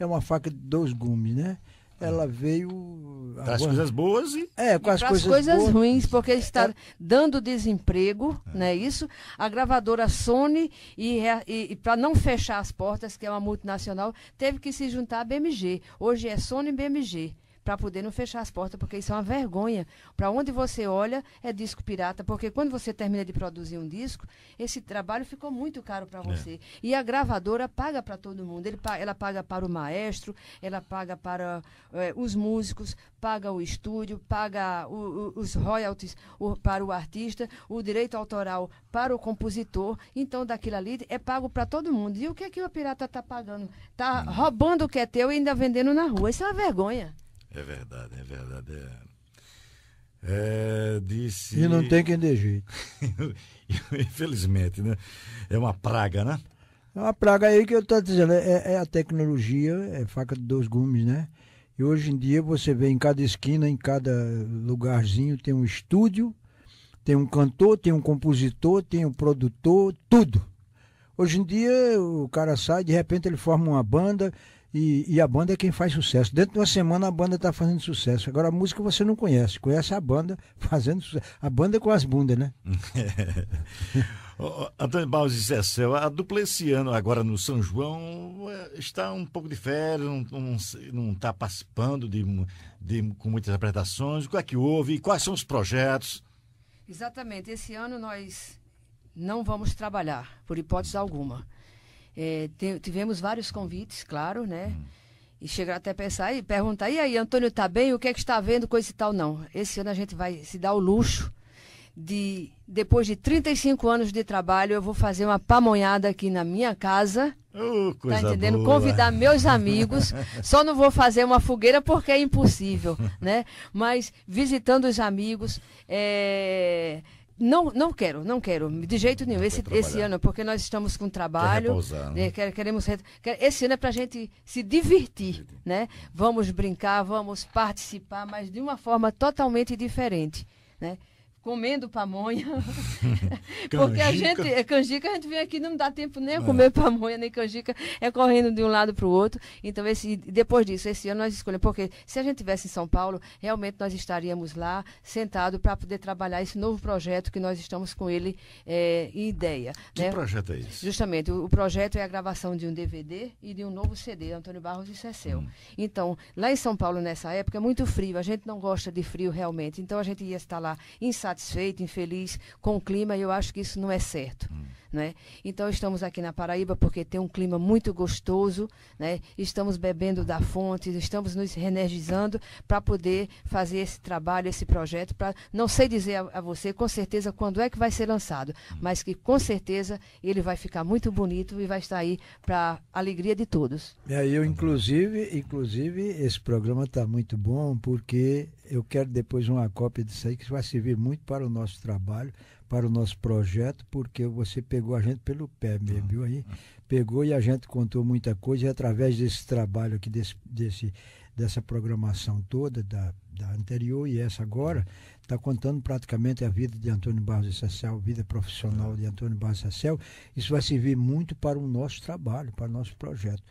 é uma faca de dois gumes, né? ela hum. veio. Agora... as coisas boas e. É, com as coisas, coisas boas. ruins, porque está é. dando desemprego, é. não é isso? A gravadora Sony, e, e, e para não fechar as portas, que é uma multinacional, teve que se juntar à BMG. Hoje é Sony e BMG para poder não fechar as portas, porque isso é uma vergonha. Para onde você olha é disco pirata, porque quando você termina de produzir um disco, esse trabalho ficou muito caro para é. você. É. E a gravadora paga para todo mundo. Ele, ela paga para o maestro, ela paga para é, os músicos, paga o estúdio, paga o, o, os royalties o, para o artista, o direito autoral para o compositor. Então, daquilo ali é pago para todo mundo. E o que é que o pirata está pagando? Está hum. roubando o que é teu e ainda vendendo na rua. Isso é uma vergonha. É verdade, é verdade. É... É, disse... E não tem quem dê jeito. <laughs> Infelizmente, né? É uma praga, né? É uma praga aí que eu estou dizendo, é, é, a tecnologia, é faca de dois gumes, né? E hoje em dia você vê em cada esquina, em cada lugarzinho, tem um estúdio, tem um cantor, tem um compositor, tem um produtor, tudo. Hoje em dia o cara sai, de repente ele forma uma banda, e, e, a banda é quem faz sucesso. Dentro de uma semana a banda está fazendo sucesso. Agora a música você não conhece, conhece a banda <laughs> fazendo sucesso. A banda com as bundas, né? <laughs> Antônio Baus e Céu, a dupla esse ano, agora no São João, é, está um pouco de férias, não está participando de, de, com muitas apresentações. O que é que houve? Quais são os projetos? Exatamente. Esse ano nós não vamos trabalhar, por hipótese alguma. É, tivemos vários convites, claro, né? Hum. E chegar até pensar e perguntar, e aí, Antônio, tá bem? O que é que está vendo com esse tal? Não. Esse ano a gente vai se dar o luxo de, depois de 35 anos de trabalho, eu vou fazer uma pamonhada aqui na minha casa. Uh, tá entendendo? Boa. Convidar meus <laughs> amigos. Só não vou fazer uma fogueira porque é impossível, né? Mas visitando os amigos, é não, não quero, não quero, de jeito nenhum. Esse, esse ano, porque nós estamos com trabalho. Né, eh, queremos Esse ano é para a gente se divertir, né? Vamos brincar, vamos participar, mas de uma forma totalmente diferente, né? comendo pamonha. <laughs> Porque a gente, é canjica, a gente vem aqui não dá tempo nem a é. comer é. pamonha, nem canjica, é correndo de um lado para o outro. Então, esse, depois disso, esse ano nós escolhemos, porque se a gente tivesse em São Paulo, realmente nós estaríamos lá, sentado, para poder trabalhar esse novo projeto que nós estamos com ele é, em ideia. Que né? projeto é esse? Justamente, o, o, projeto é a gravação de um DVD e de um novo CD, Antônio Barros e Cecel. Hum. Então, lá em São Paulo, nessa época, é muito frio, a gente não gosta de frio realmente. Então, a gente ia estar lá ensaiando insatisfeito, infeliz com o clima, e eu acho que isso não é certo. Hum. Né? Então estamos aqui na Paraíba porque tem um clima muito gostoso, né? estamos bebendo da fonte, estamos nos reenergizando para poder fazer esse trabalho, esse projeto, para não sei dizer a, a, você com certeza quando é que vai ser lançado, mas que com certeza ele vai ficar muito bonito e vai estar aí para alegria de todos. É, eu inclusive, inclusive esse programa está muito bom porque eu quero depois uma cópia disso aí que vai servir muito para o nosso trabalho para o nosso projeto, porque você pegou a gente pelo pé mesmo, ah, viu aí? Ah. Pegou e a gente contou muita coisa, e através desse trabalho aqui, desse, desse dessa programação toda, da, da anterior e essa agora, está contando praticamente a vida de Antônio Barros de Sassel, a vida profissional ah. de Antônio Barros de Sassel. Isso vai servir muito para o nosso trabalho, para o nosso projeto.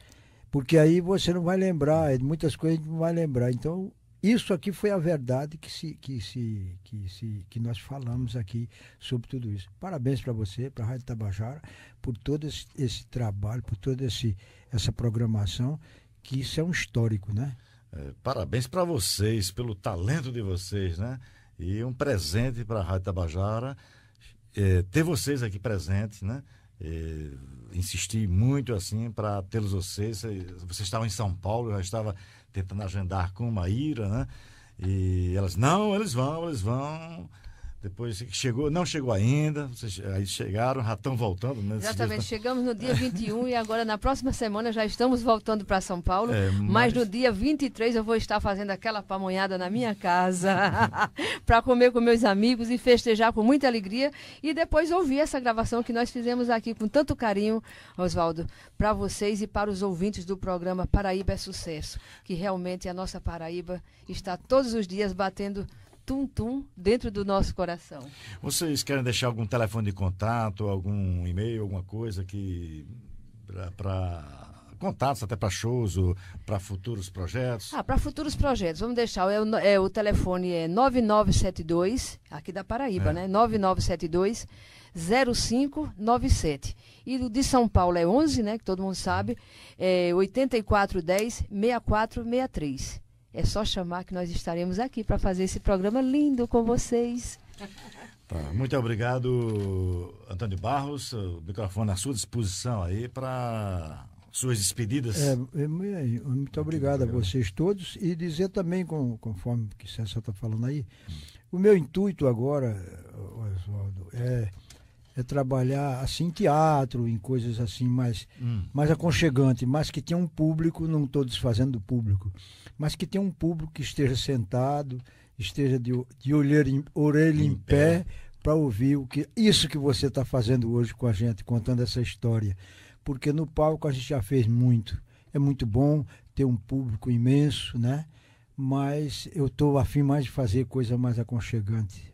Porque aí você não vai lembrar, muitas coisas não vai lembrar. Então, isso aqui foi a verdade que, se, que, se, que, se, que nós falamos aqui sobre tudo isso. Parabéns para você, para a Rádio Tabajara, por todo esse, esse trabalho, por toda essa programação, que isso é um histórico, né? É, parabéns para vocês, pelo talento de vocês, né? E um presente para a Rádio Tabajara, é, ter vocês aqui presentes, né? Eh, insisti muito assim para tê-los vocês. Vocês estavam em São Paulo, eu já estava tentando agendar com Maíra, né? E elas, não, eles vão, eles vão. Depois chegou, não chegou ainda, vocês, aí chegaram, já estão voltando, né? Exatamente, tá chegamos no dia 21 e agora na próxima semana já estamos voltando para São Paulo, é, mas... mas... no dia 23 eu vou estar fazendo aquela pamonhada na minha casa <laughs> para comer com meus amigos e festejar com muita alegria e depois ouvir essa gravação que nós fizemos aqui com tanto carinho, Oswaldo, para vocês e para os ouvintes do programa Paraíba é Sucesso, que realmente a nossa Paraíba está todos os dias batendo tum-tum dentro do nosso coração. Vocês querem deixar algum telefone de contato, algum e-mail, alguma coisa que. para contatos até para shows, para futuros projetos? Ah, para futuros projetos. Vamos deixar. É o, é, o telefone é 9972, aqui da Paraíba, é. né? 9972 0597. E o de São Paulo é 11, né? Que todo mundo sabe. É 8410 6463. É só chamar que nós estaremos aqui para fazer esse programa lindo com vocês. Tá, muito obrigado, Antônio Barros. O microfone à sua disposição aí para suas despedidas. É, é, é muito obrigado a vocês todos e dizer também, com, conforme o que César está falando aí, o meu intuito agora, Oswaldo, é, é trabalhar assim em teatro, em coisas assim mais, hum. mais aconchegante, mas que tenha um público, não estou desfazendo do público, mas que tenha um público que esteja sentado, esteja de, de em, orelha em, em pé, pé para ouvir o que isso que você está fazendo hoje com a gente, contando essa história. Porque no palco a gente já fez muito. É muito bom ter um público imenso, né? Mas eu estou afim mais de fazer coisa mais aconchegante.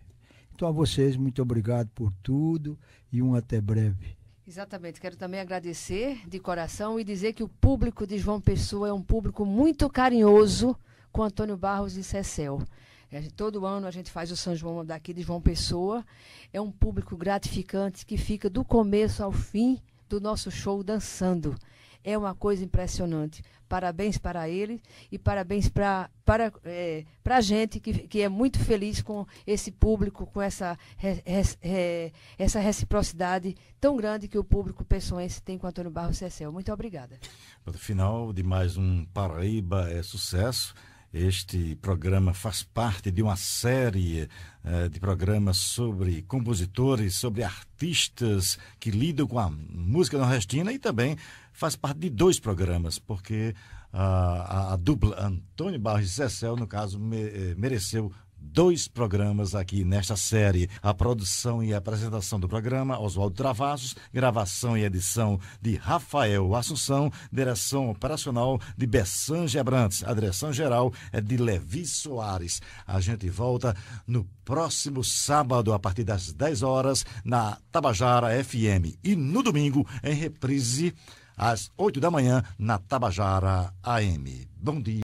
Então a vocês, muito obrigado por tudo e um até breve. Exatamente. Quero também agradecer de coração e dizer que o público de João Pessoa é um público muito carinhoso com Antônio Barros e Cecel. Todo ano a gente faz o São João daqui de João Pessoa. É um público gratificante que fica do começo ao fim do nosso show dançando é uma coisa impressionante. Parabéns para ele e parabéns pra, para é, a gente que, que é muito feliz com esse público, com essa, essa reciprocidade tão grande que o público pessoense tem com Antônio Barros Cecel. Muito obrigada. No final de mais um Paraíba é Sucesso. Este programa faz parte de uma série é, de programas sobre compositores, sobre artistas que lidam com a música nordestina e também faz parte de dois programas, porque a, a, dupla Antônio Barros e Cecel, no caso, me, eh, mereceu dois programas aqui nesta série. A produção e apresentação do programa, Oswaldo Travassos, gravação e edição de Rafael Assunção, direção operacional de Bessange Abrantes, a direção geral é de Levi Soares. A gente volta no próximo sábado, a partir das 10 horas, na Tabajara FM. E no domingo, em reprise às 8 da manhã, na Tabajara AM. Bom dia.